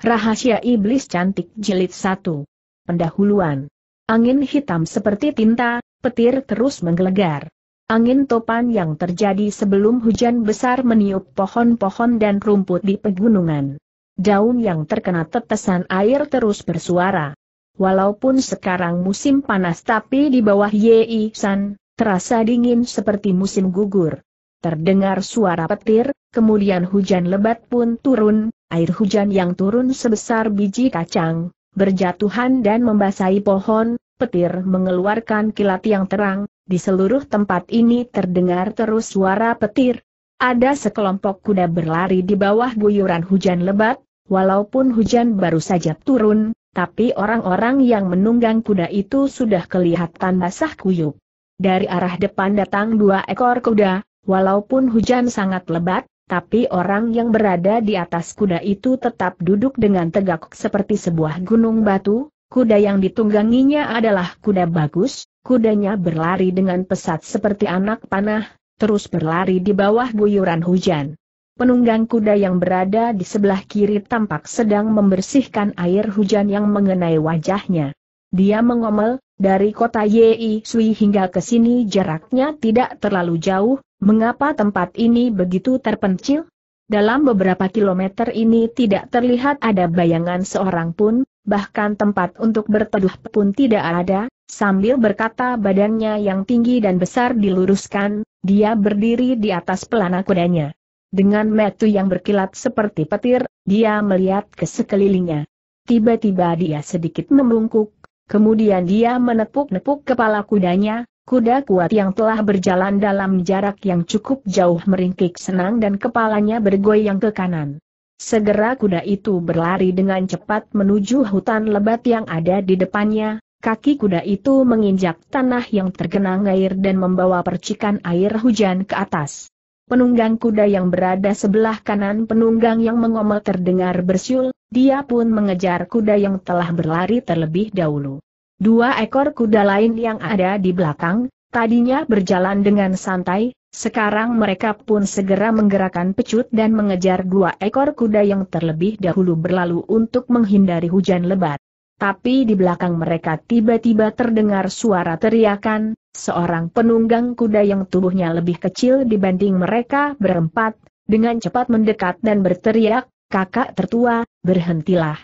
Rahasia Iblis Cantik Jilid 1. Pendahuluan. Angin hitam seperti tinta, petir terus menggelegar. Angin topan yang terjadi sebelum hujan besar meniup pohon-pohon dan rumput di pegunungan. Daun yang terkena tetesan air terus bersuara. Walaupun sekarang musim panas tapi di bawah Yei San, terasa dingin seperti musim gugur. Terdengar suara petir, kemudian hujan lebat pun turun, air hujan yang turun sebesar biji kacang, berjatuhan dan membasahi pohon, petir mengeluarkan kilat yang terang, di seluruh tempat ini terdengar terus suara petir. Ada sekelompok kuda berlari di bawah guyuran hujan lebat, walaupun hujan baru saja turun, tapi orang-orang yang menunggang kuda itu sudah kelihatan basah kuyup. Dari arah depan datang dua ekor kuda, walaupun hujan sangat lebat, tapi orang yang berada di atas kuda itu tetap duduk dengan tegak seperti sebuah gunung batu, kuda yang ditungganginya adalah kuda bagus, kudanya berlari dengan pesat seperti anak panah, terus berlari di bawah guyuran hujan. Penunggang kuda yang berada di sebelah kiri tampak sedang membersihkan air hujan yang mengenai wajahnya. Dia mengomel, dari kota Yei Sui hingga ke sini jaraknya tidak terlalu jauh, Mengapa tempat ini begitu terpencil? Dalam beberapa kilometer ini tidak terlihat ada bayangan seorang pun, bahkan tempat untuk berteduh pun tidak ada, sambil berkata badannya yang tinggi dan besar diluruskan, dia berdiri di atas pelana kudanya. Dengan metu yang berkilat seperti petir, dia melihat ke sekelilingnya. Tiba-tiba dia sedikit membungkuk, kemudian dia menepuk-nepuk kepala kudanya, Kuda kuat yang telah berjalan dalam jarak yang cukup jauh meringkik senang dan kepalanya bergoyang ke kanan. Segera kuda itu berlari dengan cepat menuju hutan lebat yang ada di depannya, kaki kuda itu menginjak tanah yang tergenang air dan membawa percikan air hujan ke atas. Penunggang kuda yang berada sebelah kanan penunggang yang mengomel terdengar bersiul, dia pun mengejar kuda yang telah berlari terlebih dahulu. Dua ekor kuda lain yang ada di belakang, tadinya berjalan dengan santai, sekarang mereka pun segera menggerakkan pecut dan mengejar dua ekor kuda yang terlebih dahulu berlalu untuk menghindari hujan lebat. Tapi di belakang mereka tiba-tiba terdengar suara teriakan, seorang penunggang kuda yang tubuhnya lebih kecil dibanding mereka berempat, dengan cepat mendekat dan berteriak, kakak tertua, berhentilah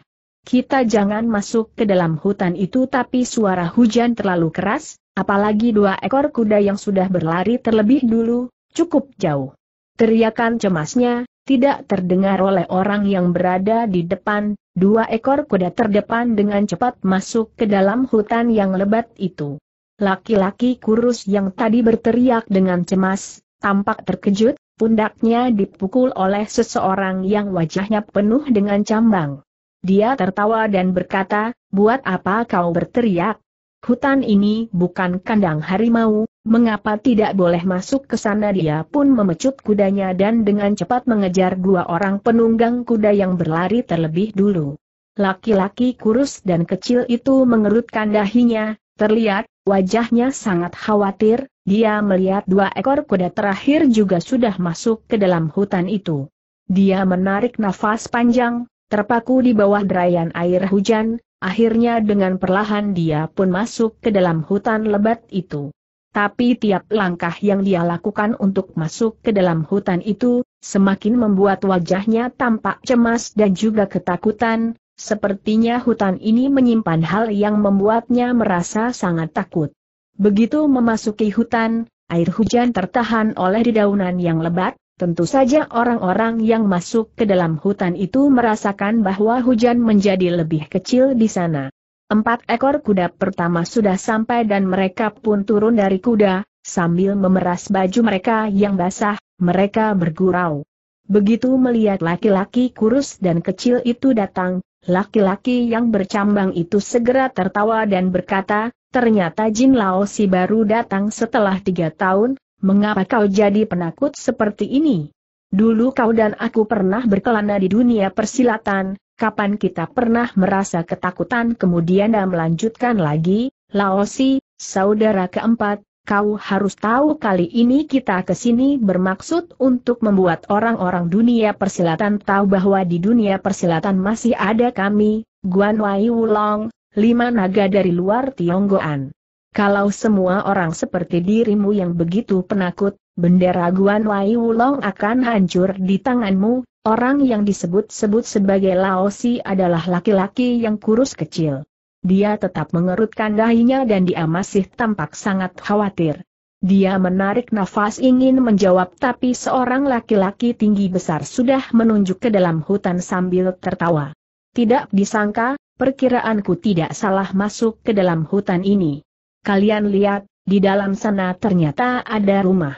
kita jangan masuk ke dalam hutan itu tapi suara hujan terlalu keras, apalagi dua ekor kuda yang sudah berlari terlebih dulu, cukup jauh. Teriakan cemasnya, tidak terdengar oleh orang yang berada di depan, dua ekor kuda terdepan dengan cepat masuk ke dalam hutan yang lebat itu. Laki-laki kurus yang tadi berteriak dengan cemas, tampak terkejut, pundaknya dipukul oleh seseorang yang wajahnya penuh dengan cambang. Dia tertawa dan berkata, buat apa kau berteriak? Hutan ini bukan kandang harimau, mengapa tidak boleh masuk ke sana dia pun memecut kudanya dan dengan cepat mengejar dua orang penunggang kuda yang berlari terlebih dulu. Laki-laki kurus dan kecil itu mengerutkan dahinya, terlihat, wajahnya sangat khawatir, dia melihat dua ekor kuda terakhir juga sudah masuk ke dalam hutan itu. Dia menarik nafas panjang, Terpaku di bawah derayan air hujan, akhirnya dengan perlahan dia pun masuk ke dalam hutan lebat itu. Tapi tiap langkah yang dia lakukan untuk masuk ke dalam hutan itu, semakin membuat wajahnya tampak cemas dan juga ketakutan, sepertinya hutan ini menyimpan hal yang membuatnya merasa sangat takut. Begitu memasuki hutan, air hujan tertahan oleh dedaunan yang lebat, Tentu saja orang-orang yang masuk ke dalam hutan itu merasakan bahwa hujan menjadi lebih kecil di sana. Empat ekor kuda pertama sudah sampai dan mereka pun turun dari kuda, sambil memeras baju mereka yang basah, mereka bergurau. Begitu melihat laki-laki kurus dan kecil itu datang, laki-laki yang bercambang itu segera tertawa dan berkata, ternyata Jin Lao si baru datang setelah tiga tahun, mengapa kau jadi penakut seperti ini? Dulu kau dan aku pernah berkelana di dunia persilatan, kapan kita pernah merasa ketakutan kemudian dan melanjutkan lagi, Laosi, saudara keempat, kau harus tahu kali ini kita kesini bermaksud untuk membuat orang-orang dunia persilatan tahu bahwa di dunia persilatan masih ada kami, Guan Wai Wulong, lima naga dari luar Tionggoan. Kalau semua orang seperti dirimu yang begitu penakut, bendera Guan Wai Wulong akan hancur di tanganmu, orang yang disebut-sebut sebagai Laosi adalah laki-laki yang kurus kecil. Dia tetap mengerutkan dahinya dan dia masih tampak sangat khawatir. Dia menarik nafas ingin menjawab tapi seorang laki-laki tinggi besar sudah menunjuk ke dalam hutan sambil tertawa. Tidak disangka, perkiraanku tidak salah masuk ke dalam hutan ini. Kalian lihat, di dalam sana ternyata ada rumah.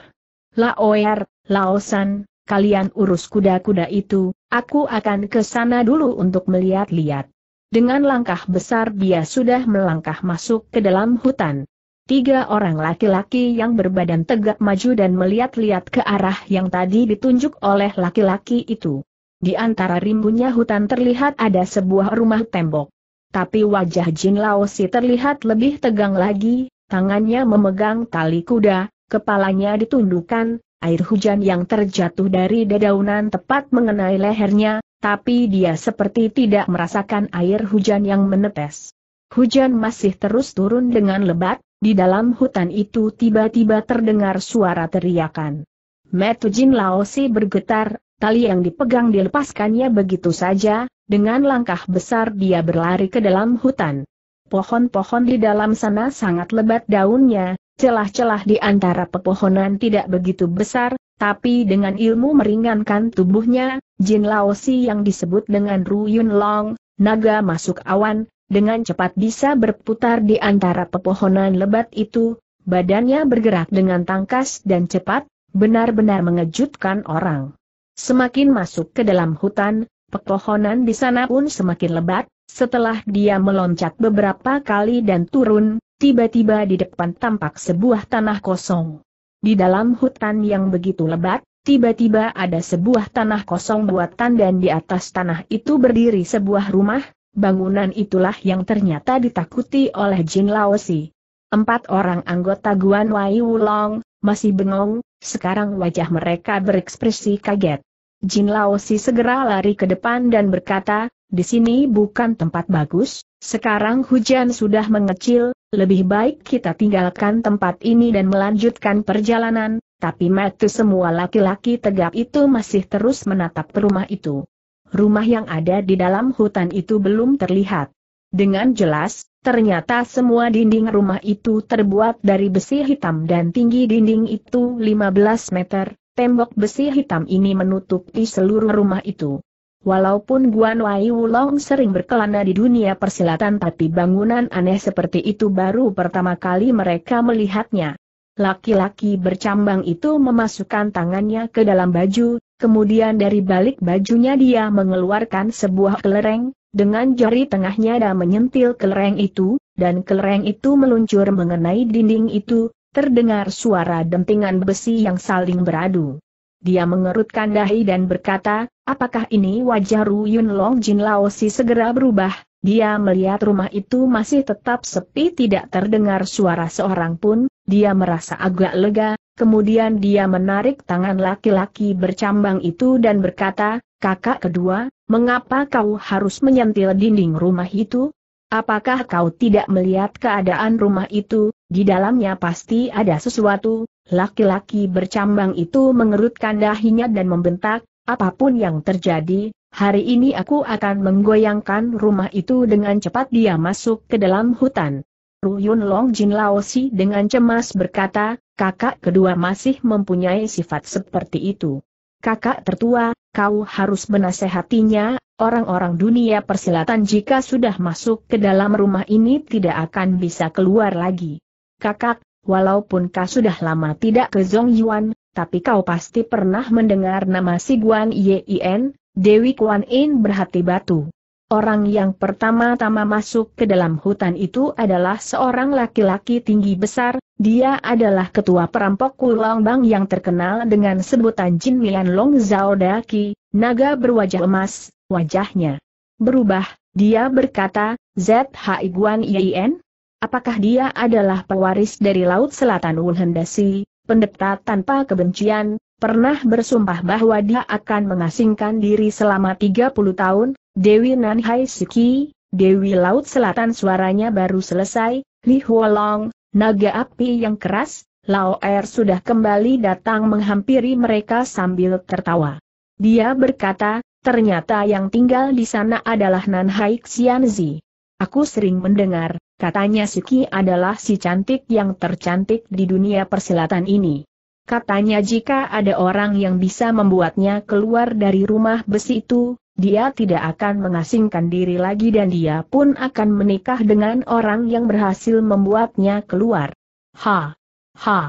Laoer, Laosan, kalian urus kuda-kuda itu, aku akan ke sana dulu untuk melihat-lihat. Dengan langkah besar dia sudah melangkah masuk ke dalam hutan. Tiga orang laki-laki yang berbadan tegak maju dan melihat-lihat ke arah yang tadi ditunjuk oleh laki-laki itu. Di antara rimbunnya hutan terlihat ada sebuah rumah tembok tapi wajah Jin Laosi terlihat lebih tegang lagi, tangannya memegang tali kuda, kepalanya ditundukkan, air hujan yang terjatuh dari dedaunan tepat mengenai lehernya, tapi dia seperti tidak merasakan air hujan yang menetes. Hujan masih terus turun dengan lebat, di dalam hutan itu tiba-tiba terdengar suara teriakan. Metu Jin Laosi bergetar, tali yang dipegang dilepaskannya begitu saja, dengan langkah besar dia berlari ke dalam hutan. Pohon-pohon di dalam sana sangat lebat daunnya, celah-celah di antara pepohonan tidak begitu besar, tapi dengan ilmu meringankan tubuhnya, Jin Laosi yang disebut dengan Ruyun Long, naga masuk awan, dengan cepat bisa berputar di antara pepohonan lebat itu, badannya bergerak dengan tangkas dan cepat, benar-benar mengejutkan orang. Semakin masuk ke dalam hutan, pepohonan di sana pun semakin lebat, setelah dia meloncat beberapa kali dan turun, tiba-tiba di depan tampak sebuah tanah kosong. Di dalam hutan yang begitu lebat, tiba-tiba ada sebuah tanah kosong buatan dan di atas tanah itu berdiri sebuah rumah, bangunan itulah yang ternyata ditakuti oleh Jin Laosi. Empat orang anggota Guan Wai Wulong, masih bengong, sekarang wajah mereka berekspresi kaget. Jin Laosi segera lari ke depan dan berkata, di sini bukan tempat bagus, sekarang hujan sudah mengecil, lebih baik kita tinggalkan tempat ini dan melanjutkan perjalanan, tapi mata semua laki-laki tegap itu masih terus menatap rumah itu. Rumah yang ada di dalam hutan itu belum terlihat. Dengan jelas, ternyata semua dinding rumah itu terbuat dari besi hitam dan tinggi dinding itu 15 meter, Tembok besi hitam ini menutupi seluruh rumah itu. Walaupun Guan Wai Wulong sering berkelana di dunia persilatan tapi bangunan aneh seperti itu baru pertama kali mereka melihatnya. Laki-laki bercambang itu memasukkan tangannya ke dalam baju, kemudian dari balik bajunya dia mengeluarkan sebuah kelereng, dengan jari tengahnya dia menyentil kelereng itu, dan kelereng itu meluncur mengenai dinding itu, Terdengar suara dentingan besi yang saling beradu. Dia mengerutkan dahi dan berkata, apakah ini wajah Ru Yun Long Jin Laosi segera berubah? Dia melihat rumah itu masih tetap sepi tidak terdengar suara seorang pun, dia merasa agak lega, kemudian dia menarik tangan laki-laki bercambang itu dan berkata, kakak kedua, mengapa kau harus menyentil dinding rumah itu? Apakah kau tidak melihat keadaan rumah itu, di dalamnya pasti ada sesuatu, laki-laki bercambang itu mengerutkan dahinya dan membentak, apapun yang terjadi, hari ini aku akan menggoyangkan rumah itu dengan cepat dia masuk ke dalam hutan. Ruyun Long Jin Laosi dengan cemas berkata, kakak kedua masih mempunyai sifat seperti itu kakak tertua, kau harus menasehatinya, orang-orang dunia persilatan jika sudah masuk ke dalam rumah ini tidak akan bisa keluar lagi. Kakak, walaupun kau sudah lama tidak ke Zongyuan, tapi kau pasti pernah mendengar nama si Guan Yin, Dewi Kuan In berhati batu. Orang yang pertama-tama masuk ke dalam hutan itu adalah seorang laki-laki tinggi besar, dia adalah ketua perampok Bang yang terkenal dengan sebutan Jin Mian Long Zhao Daki, naga berwajah emas, wajahnya berubah, dia berkata, ZHI Guan Yin? Apakah dia adalah pewaris dari Laut Selatan Wulhendasi, pendeta tanpa kebencian, pernah bersumpah bahwa dia akan mengasingkan diri selama 30 tahun, Dewi Nanhai Siki, Dewi Laut Selatan suaranya baru selesai, Li Huolong, naga api yang keras, Lao Er sudah kembali datang menghampiri mereka sambil tertawa. Dia berkata, ternyata yang tinggal di sana adalah Nanhai Xianzi. Aku sering mendengar, katanya Siki adalah si cantik yang tercantik di dunia persilatan ini. Katanya jika ada orang yang bisa membuatnya keluar dari rumah besi itu, dia tidak akan mengasingkan diri lagi dan dia pun akan menikah dengan orang yang berhasil membuatnya keluar. Ha! Ha!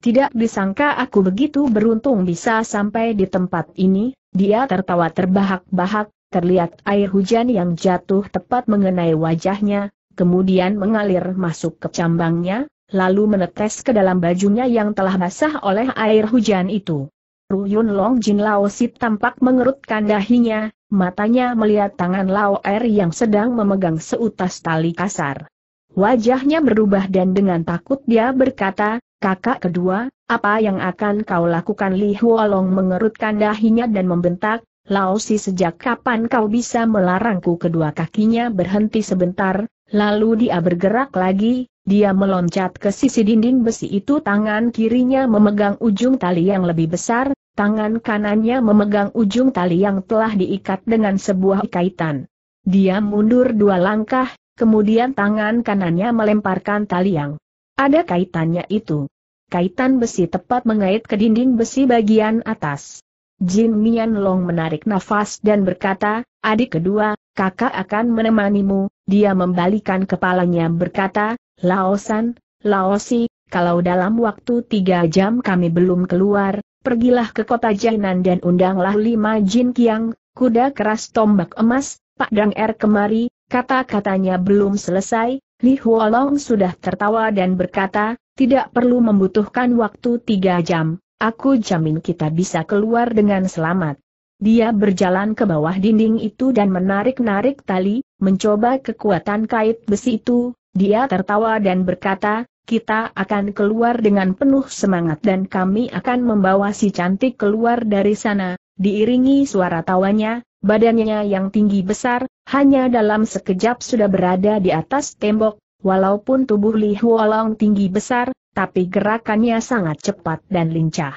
Tidak disangka aku begitu beruntung bisa sampai di tempat ini, dia tertawa terbahak-bahak, terlihat air hujan yang jatuh tepat mengenai wajahnya, kemudian mengalir masuk ke cambangnya, lalu menetes ke dalam bajunya yang telah basah oleh air hujan itu. Ruyun Long Jin Lao tampak mengerutkan dahinya, matanya melihat tangan Lao Er yang sedang memegang seutas tali kasar. Wajahnya berubah dan dengan takut dia berkata, kakak kedua, apa yang akan kau lakukan Li Huolong mengerutkan dahinya dan membentak, "Lao Si, sejak kapan kau bisa melarangku kedua kakinya berhenti sebentar, lalu dia bergerak lagi, dia meloncat ke sisi dinding besi itu tangan kirinya memegang ujung tali yang lebih besar, Tangan kanannya memegang ujung tali yang telah diikat dengan sebuah kaitan. Dia mundur dua langkah, kemudian tangan kanannya melemparkan tali yang ada kaitannya itu. Kaitan besi tepat mengait ke dinding besi bagian atas. Jin Mian Long menarik nafas dan berkata, adik kedua, kakak akan menemanimu, dia membalikan kepalanya berkata, Laosan, Laosi, kalau dalam waktu tiga jam kami belum keluar, pergilah ke kota Jainan dan undanglah lima jin kiang, kuda keras tombak emas, Pak Dang Er kemari, kata-katanya belum selesai, Li Huolong sudah tertawa dan berkata, tidak perlu membutuhkan waktu tiga jam, aku jamin kita bisa keluar dengan selamat. Dia berjalan ke bawah dinding itu dan menarik-narik tali, mencoba kekuatan kait besi itu, dia tertawa dan berkata, kita akan keluar dengan penuh semangat dan kami akan membawa si cantik keluar dari sana, diiringi suara tawanya, badannya yang tinggi besar, hanya dalam sekejap sudah berada di atas tembok, walaupun tubuh Li Huolong tinggi besar, tapi gerakannya sangat cepat dan lincah.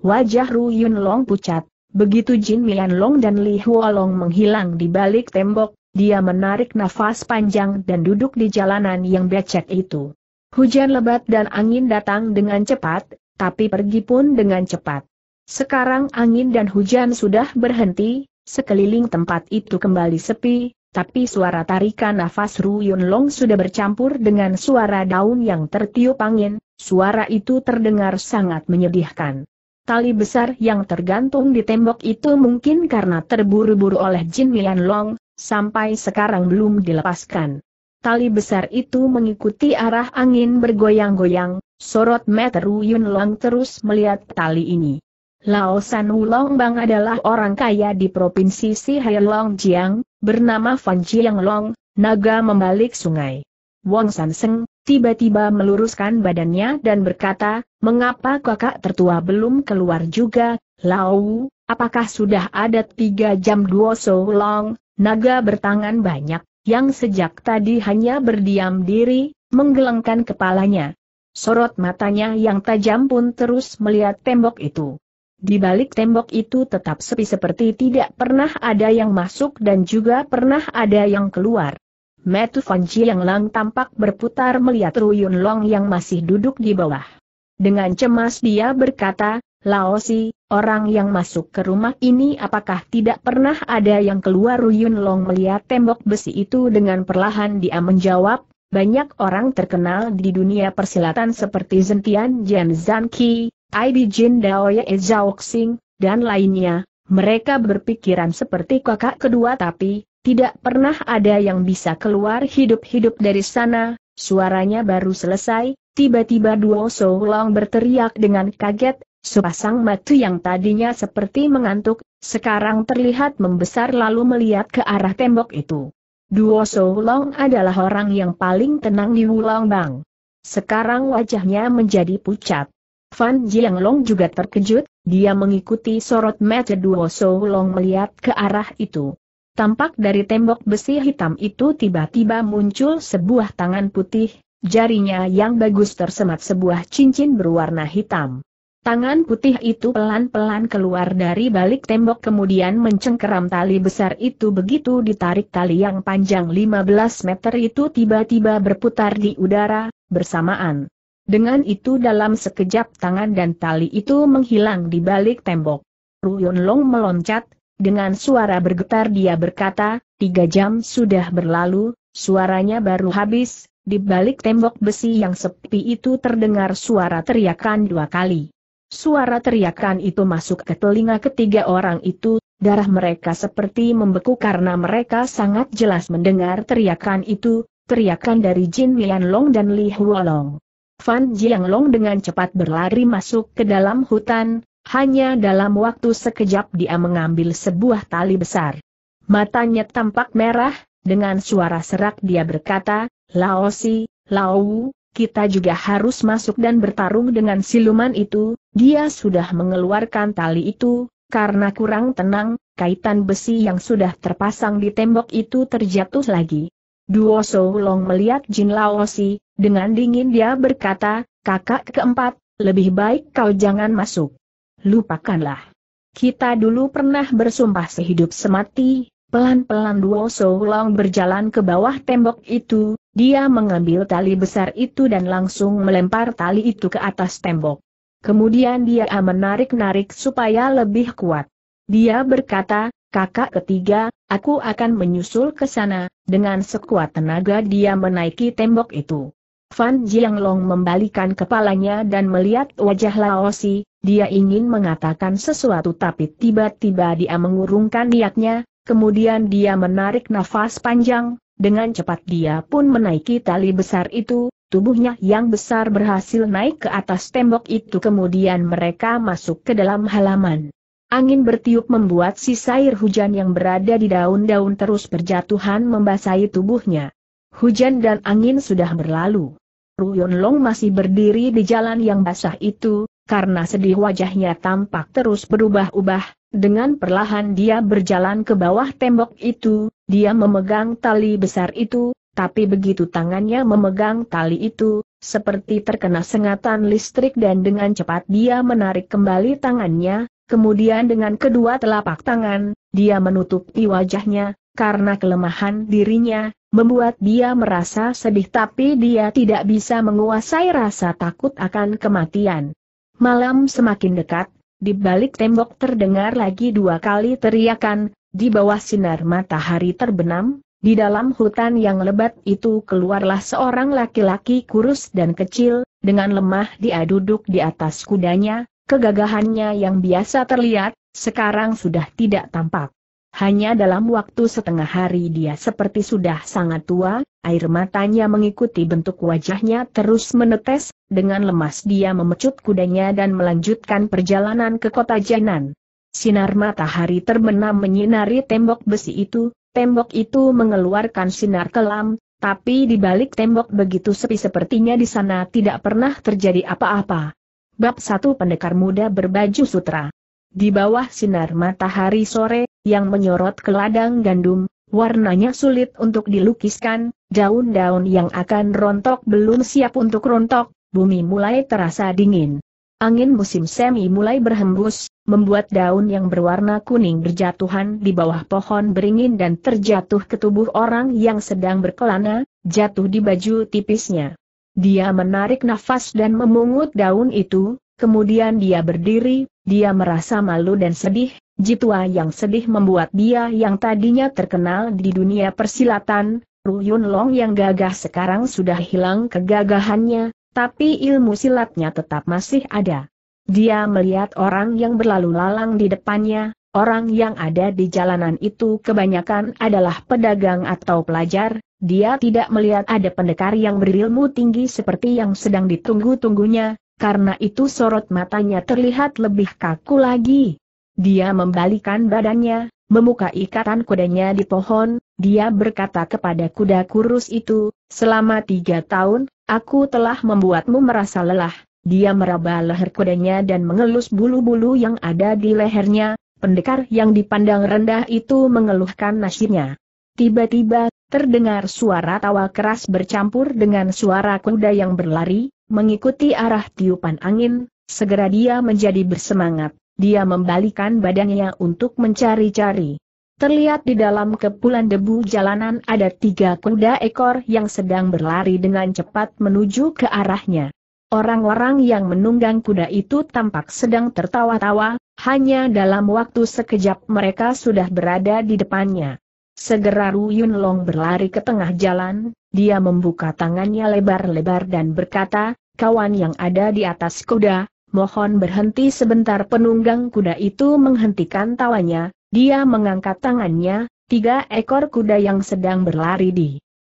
Wajah Ru Yun Long pucat, begitu Jin Mian Long dan Li Huolong menghilang di balik tembok, dia menarik nafas panjang dan duduk di jalanan yang becek itu. Hujan lebat dan angin datang dengan cepat, tapi pergi pun dengan cepat. Sekarang angin dan hujan sudah berhenti, sekeliling tempat itu kembali sepi, tapi suara tarikan nafas Ru Yun Long sudah bercampur dengan suara daun yang tertiup angin, suara itu terdengar sangat menyedihkan. Tali besar yang tergantung di tembok itu mungkin karena terburu-buru oleh Jin Mian Long, sampai sekarang belum dilepaskan tali besar itu mengikuti arah angin bergoyang-goyang, sorot meteru Yun Long terus melihat tali ini. Lao San Wulong Bang adalah orang kaya di provinsi Long Jiang, bernama Fan Jiang Long, naga membalik sungai. Wong San Seng, tiba-tiba meluruskan badannya dan berkata, mengapa kakak tertua belum keluar juga, Lao, apakah sudah ada tiga jam Duo so long, naga bertangan banyak? yang sejak tadi hanya berdiam diri, menggelengkan kepalanya. Sorot matanya yang tajam pun terus melihat tembok itu. Di balik tembok itu tetap sepi seperti tidak pernah ada yang masuk dan juga pernah ada yang keluar. Metu Fanji yang lang tampak berputar melihat Ruyun Long yang masih duduk di bawah. Dengan cemas dia berkata, Laosi, Orang yang masuk ke rumah ini apakah tidak pernah ada yang keluar Ruyun Long melihat tembok besi itu dengan perlahan dia menjawab, banyak orang terkenal di dunia persilatan seperti Zentian Jian Zanqi, Aibi Jin Daoye Zhao Xing, dan lainnya, mereka berpikiran seperti kakak kedua tapi, tidak pernah ada yang bisa keluar hidup-hidup dari sana, suaranya baru selesai, tiba-tiba Duo So Long berteriak dengan kaget, Sepasang mata yang tadinya seperti mengantuk, sekarang terlihat membesar lalu melihat ke arah tembok itu. Duo Soulong adalah orang yang paling tenang di Wulong Bang. Sekarang wajahnya menjadi pucat. Fan Jiang Long juga terkejut, dia mengikuti sorot mata Duo Soulong melihat ke arah itu. Tampak dari tembok besi hitam itu tiba-tiba muncul sebuah tangan putih, jarinya yang bagus tersemat sebuah cincin berwarna hitam. Tangan putih itu pelan-pelan keluar dari balik tembok kemudian mencengkeram tali besar itu begitu ditarik tali yang panjang 15 meter itu tiba-tiba berputar di udara, bersamaan. Dengan itu dalam sekejap tangan dan tali itu menghilang di balik tembok. Ruyun Long meloncat, dengan suara bergetar dia berkata, tiga jam sudah berlalu, suaranya baru habis, di balik tembok besi yang sepi itu terdengar suara teriakan dua kali. Suara teriakan itu masuk ke telinga ketiga orang itu, darah mereka seperti membeku karena mereka sangat jelas mendengar teriakan itu, teriakan dari Jin Long dan Li Huolong. Fan Long dengan cepat berlari masuk ke dalam hutan, hanya dalam waktu sekejap dia mengambil sebuah tali besar. Matanya tampak merah, dengan suara serak dia berkata, Laosi, Wu kita juga harus masuk dan bertarung dengan siluman itu, dia sudah mengeluarkan tali itu, karena kurang tenang, kaitan besi yang sudah terpasang di tembok itu terjatuh lagi. Duo So Long melihat Jin Laosi, dengan dingin dia berkata, kakak keempat, lebih baik kau jangan masuk. Lupakanlah. Kita dulu pernah bersumpah sehidup semati, pelan-pelan Duo So Long berjalan ke bawah tembok itu, dia mengambil tali besar itu dan langsung melempar tali itu ke atas tembok. Kemudian dia menarik-narik supaya lebih kuat. Dia berkata, kakak ketiga, aku akan menyusul ke sana, dengan sekuat tenaga dia menaiki tembok itu. Fan Jianglong membalikan kepalanya dan melihat wajah Laosi, dia ingin mengatakan sesuatu tapi tiba-tiba dia mengurungkan niatnya, kemudian dia menarik nafas panjang, dengan cepat dia pun menaiki tali besar itu, tubuhnya yang besar berhasil naik ke atas tembok itu kemudian mereka masuk ke dalam halaman. Angin bertiup membuat sisa air hujan yang berada di daun-daun terus berjatuhan membasahi tubuhnya. Hujan dan angin sudah berlalu. Ruyun Long masih berdiri di jalan yang basah itu, karena sedih wajahnya tampak terus berubah-ubah, dengan perlahan dia berjalan ke bawah tembok itu, dia memegang tali besar itu, tapi begitu tangannya memegang tali itu, seperti terkena sengatan listrik dan dengan cepat dia menarik kembali tangannya, kemudian dengan kedua telapak tangan, dia menutupi wajahnya, karena kelemahan dirinya, membuat dia merasa sedih tapi dia tidak bisa menguasai rasa takut akan kematian. Malam semakin dekat, di balik tembok terdengar lagi dua kali teriakan, di bawah sinar matahari terbenam, di dalam hutan yang lebat itu keluarlah seorang laki-laki kurus dan kecil, dengan lemah dia duduk di atas kudanya, kegagahannya yang biasa terlihat, sekarang sudah tidak tampak. Hanya dalam waktu setengah hari dia seperti sudah sangat tua, air matanya mengikuti bentuk wajahnya terus menetes, dengan lemas dia memecut kudanya dan melanjutkan perjalanan ke kota Jainan. Sinar matahari terbenam menyinari tembok besi itu, tembok itu mengeluarkan sinar kelam, tapi di balik tembok begitu sepi sepertinya di sana tidak pernah terjadi apa-apa. Bab 1 Pendekar Muda Berbaju Sutra Di bawah sinar matahari sore, yang menyorot ke ladang gandum, warnanya sulit untuk dilukiskan, daun-daun yang akan rontok belum siap untuk rontok, bumi mulai terasa dingin. Angin musim semi mulai berhembus, membuat daun yang berwarna kuning berjatuhan di bawah pohon beringin dan terjatuh ke tubuh orang yang sedang berkelana, jatuh di baju tipisnya. Dia menarik nafas dan memungut daun itu, kemudian dia berdiri, dia merasa malu dan sedih, jiwa yang sedih membuat dia yang tadinya terkenal di dunia persilatan, Ru Yun Long yang gagah sekarang sudah hilang kegagahannya, tapi ilmu silatnya tetap masih ada. Dia melihat orang yang berlalu lalang di depannya, orang yang ada di jalanan itu kebanyakan adalah pedagang atau pelajar, dia tidak melihat ada pendekar yang berilmu tinggi seperti yang sedang ditunggu-tunggunya, karena itu sorot matanya terlihat lebih kaku lagi. Dia membalikan badannya, memuka ikatan kudanya di pohon, dia berkata kepada kuda kurus itu, selama tiga tahun, Aku telah membuatmu merasa lelah. Dia meraba leher kudanya dan mengelus bulu-bulu yang ada di lehernya. Pendekar yang dipandang rendah itu mengeluhkan nasibnya. Tiba-tiba, terdengar suara tawa keras bercampur dengan suara kuda yang berlari, mengikuti arah tiupan angin, segera dia menjadi bersemangat. Dia membalikan badannya untuk mencari-cari. Terlihat di dalam kepulan debu jalanan ada tiga kuda ekor yang sedang berlari dengan cepat menuju ke arahnya. Orang-orang yang menunggang kuda itu tampak sedang tertawa-tawa, hanya dalam waktu sekejap mereka sudah berada di depannya. Segera Ru Yun Long berlari ke tengah jalan, dia membuka tangannya lebar-lebar dan berkata, kawan yang ada di atas kuda, mohon berhenti sebentar penunggang kuda itu menghentikan tawanya, dia mengangkat tangannya, tiga ekor kuda yang sedang berlari di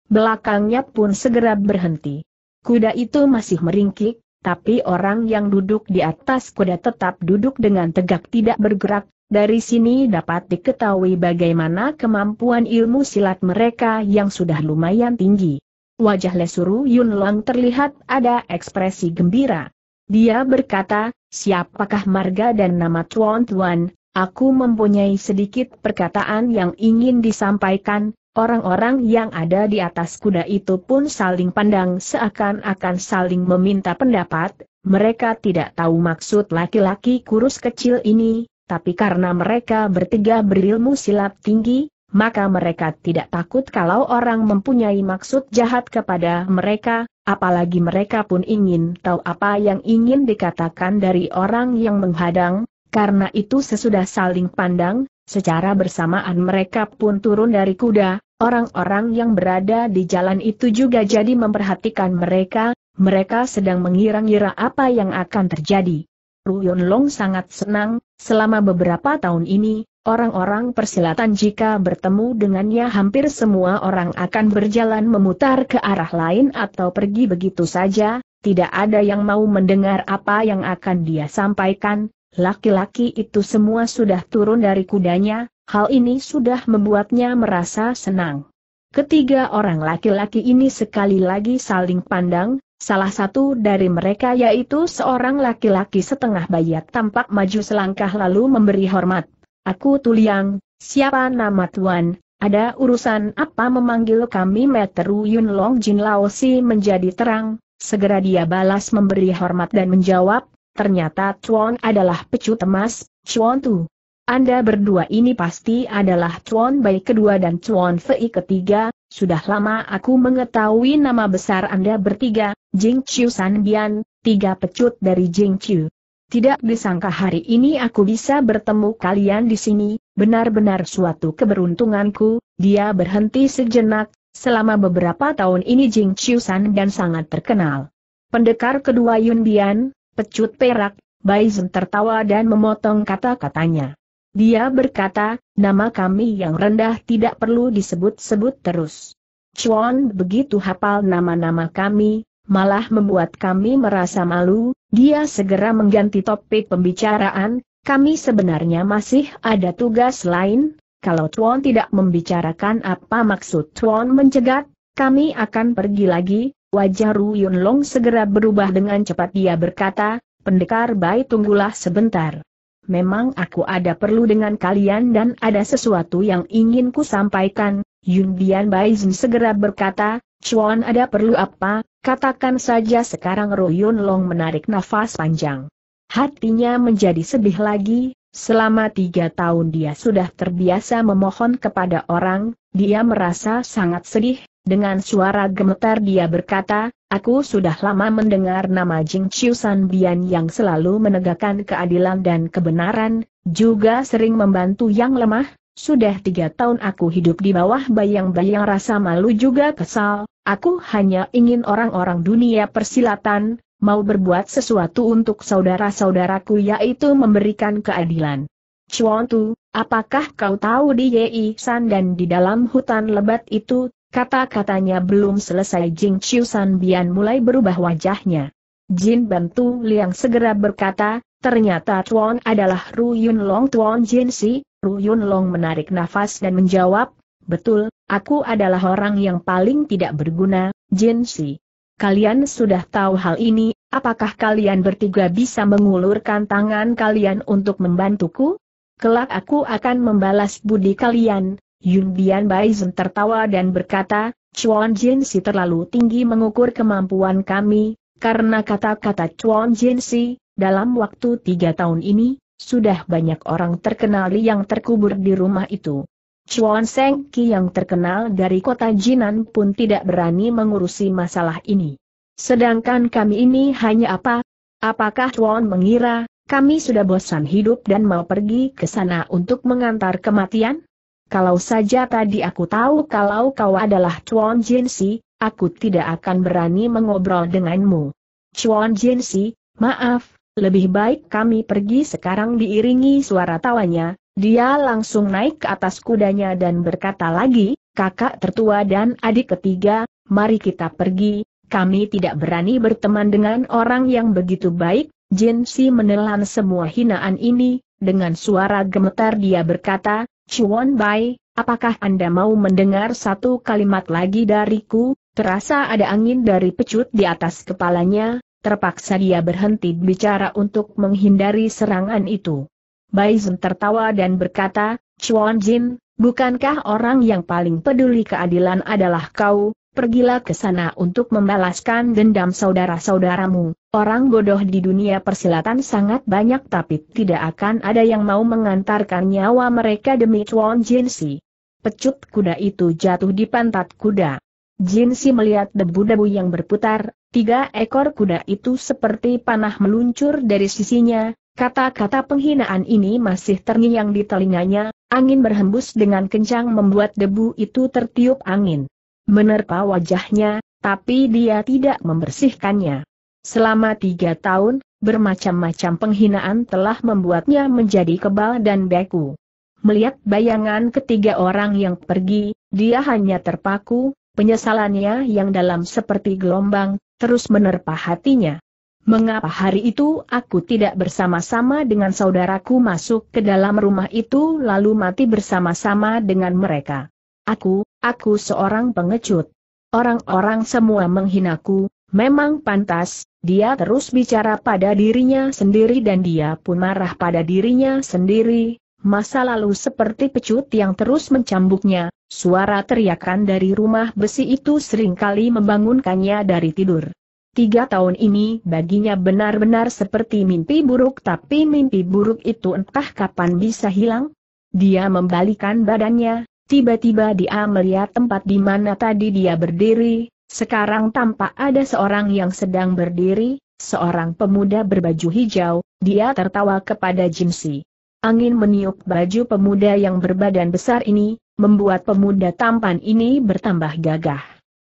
belakangnya pun segera berhenti. Kuda itu masih meringkik, tapi orang yang duduk di atas kuda tetap duduk dengan tegak tidak bergerak, dari sini dapat diketahui bagaimana kemampuan ilmu silat mereka yang sudah lumayan tinggi. Wajah Lesuru Yun Lang terlihat ada ekspresi gembira. Dia berkata, siapakah marga dan nama Tuan Tuan, Aku mempunyai sedikit perkataan yang ingin disampaikan, orang-orang yang ada di atas kuda itu pun saling pandang seakan-akan saling meminta pendapat, mereka tidak tahu maksud laki-laki kurus kecil ini, tapi karena mereka bertiga berilmu silat tinggi, maka mereka tidak takut kalau orang mempunyai maksud jahat kepada mereka, apalagi mereka pun ingin tahu apa yang ingin dikatakan dari orang yang menghadang, karena itu sesudah saling pandang, secara bersamaan mereka pun turun dari kuda, orang-orang yang berada di jalan itu juga jadi memperhatikan mereka, mereka sedang mengira-ngira apa yang akan terjadi. Ruyun Long sangat senang, selama beberapa tahun ini, orang-orang persilatan jika bertemu dengannya hampir semua orang akan berjalan memutar ke arah lain atau pergi begitu saja, tidak ada yang mau mendengar apa yang akan dia sampaikan, Laki-laki itu semua sudah turun dari kudanya, hal ini sudah membuatnya merasa senang. Ketiga orang laki-laki ini sekali lagi saling pandang, salah satu dari mereka yaitu seorang laki-laki setengah bayat tampak maju selangkah lalu memberi hormat. Aku Tuliang, siapa nama Tuan, ada urusan apa memanggil kami Meteru Yun Long Jin Lao Si menjadi terang, segera dia balas memberi hormat dan menjawab, ternyata Chuan adalah pecut emas, Chuan Tu. Anda berdua ini pasti adalah Chuan Bai kedua dan Chuan Fei ketiga, sudah lama aku mengetahui nama besar Anda bertiga, Jing Chiu San Bian, tiga pecut dari Jing Chiu. Tidak disangka hari ini aku bisa bertemu kalian di sini, benar-benar suatu keberuntunganku, dia berhenti sejenak, selama beberapa tahun ini Jing Chiu San dan sangat terkenal. Pendekar kedua Yun Bian, Pecut perak, Baizun tertawa dan memotong kata-katanya. Dia berkata, nama kami yang rendah tidak perlu disebut-sebut terus. Chuan begitu hafal nama-nama kami, malah membuat kami merasa malu, dia segera mengganti topik pembicaraan, kami sebenarnya masih ada tugas lain, kalau Chuan tidak membicarakan apa maksud Chuan mencegat, kami akan pergi lagi, Wajah Ru Yun Long segera berubah dengan cepat dia berkata, pendekar Bai tunggulah sebentar. Memang aku ada perlu dengan kalian dan ada sesuatu yang ingin ku sampaikan, Yun Bian Zin segera berkata, Chuan ada perlu apa, katakan saja sekarang Ru Yun Long menarik nafas panjang. Hatinya menjadi sedih lagi, Selama tiga tahun dia sudah terbiasa memohon kepada orang, dia merasa sangat sedih, dengan suara gemetar dia berkata, aku sudah lama mendengar nama Jing San Bian yang selalu menegakkan keadilan dan kebenaran, juga sering membantu yang lemah, sudah tiga tahun aku hidup di bawah bayang-bayang rasa malu juga kesal, aku hanya ingin orang-orang dunia persilatan, mau berbuat sesuatu untuk saudara-saudaraku yaitu memberikan keadilan. Chuan Tu, apakah kau tahu di Yei San dan di dalam hutan lebat itu, kata-katanya belum selesai Jing Chiu San Bian mulai berubah wajahnya. Jin Bantu Liang segera berkata, ternyata Chuan adalah Ru Yun Long Tuan Jin Si, Ru Yun Long menarik nafas dan menjawab, betul, aku adalah orang yang paling tidak berguna, Jin Si kalian sudah tahu hal ini, apakah kalian bertiga bisa mengulurkan tangan kalian untuk membantuku? Kelak aku akan membalas budi kalian, Yun Bian tertawa dan berkata, Chuan Jin Si terlalu tinggi mengukur kemampuan kami, karena kata-kata Chuan Jin Si, dalam waktu tiga tahun ini, sudah banyak orang terkenali yang terkubur di rumah itu. Chuan Seng Ki yang terkenal dari kota Jinan pun tidak berani mengurusi masalah ini. Sedangkan kami ini hanya apa? Apakah Chuan mengira, kami sudah bosan hidup dan mau pergi ke sana untuk mengantar kematian? Kalau saja tadi aku tahu kalau kau adalah Chuan Jinsi, aku tidak akan berani mengobrol denganmu. Chuan Jinsi, maaf, lebih baik kami pergi sekarang diiringi suara tawanya, dia langsung naik ke atas kudanya dan berkata lagi, kakak tertua dan adik ketiga, mari kita pergi, kami tidak berani berteman dengan orang yang begitu baik, Jin Si menelan semua hinaan ini, dengan suara gemetar dia berkata, Chuan Bai, apakah Anda mau mendengar satu kalimat lagi dariku? Terasa ada angin dari pecut di atas kepalanya, terpaksa dia berhenti bicara untuk menghindari serangan itu. Zun tertawa dan berkata, Chuan Jin, bukankah orang yang paling peduli keadilan adalah kau, pergilah ke sana untuk membalaskan dendam saudara-saudaramu. Orang bodoh di dunia persilatan sangat banyak tapi tidak akan ada yang mau mengantarkan nyawa mereka demi Chuan Jin Si. Pecut kuda itu jatuh di pantat kuda. Jin Si melihat debu-debu yang berputar, tiga ekor kuda itu seperti panah meluncur dari sisinya, Kata-kata penghinaan ini masih terngiang di telinganya, angin berhembus dengan kencang membuat debu itu tertiup angin. Menerpa wajahnya, tapi dia tidak membersihkannya. Selama tiga tahun, bermacam-macam penghinaan telah membuatnya menjadi kebal dan beku. Melihat bayangan ketiga orang yang pergi, dia hanya terpaku, penyesalannya yang dalam seperti gelombang, terus menerpa hatinya. Mengapa hari itu aku tidak bersama-sama dengan saudaraku masuk ke dalam rumah itu lalu mati bersama-sama dengan mereka? Aku, aku seorang pengecut. Orang-orang semua menghinaku, memang pantas, dia terus bicara pada dirinya sendiri dan dia pun marah pada dirinya sendiri. Masa lalu seperti pecut yang terus mencambuknya, suara teriakan dari rumah besi itu seringkali membangunkannya dari tidur. Tiga tahun ini baginya benar-benar seperti mimpi buruk tapi mimpi buruk itu entah kapan bisa hilang. Dia membalikan badannya, tiba-tiba dia melihat tempat di mana tadi dia berdiri, sekarang tampak ada seorang yang sedang berdiri, seorang pemuda berbaju hijau, dia tertawa kepada Jimsi. Angin meniup baju pemuda yang berbadan besar ini, membuat pemuda tampan ini bertambah gagah.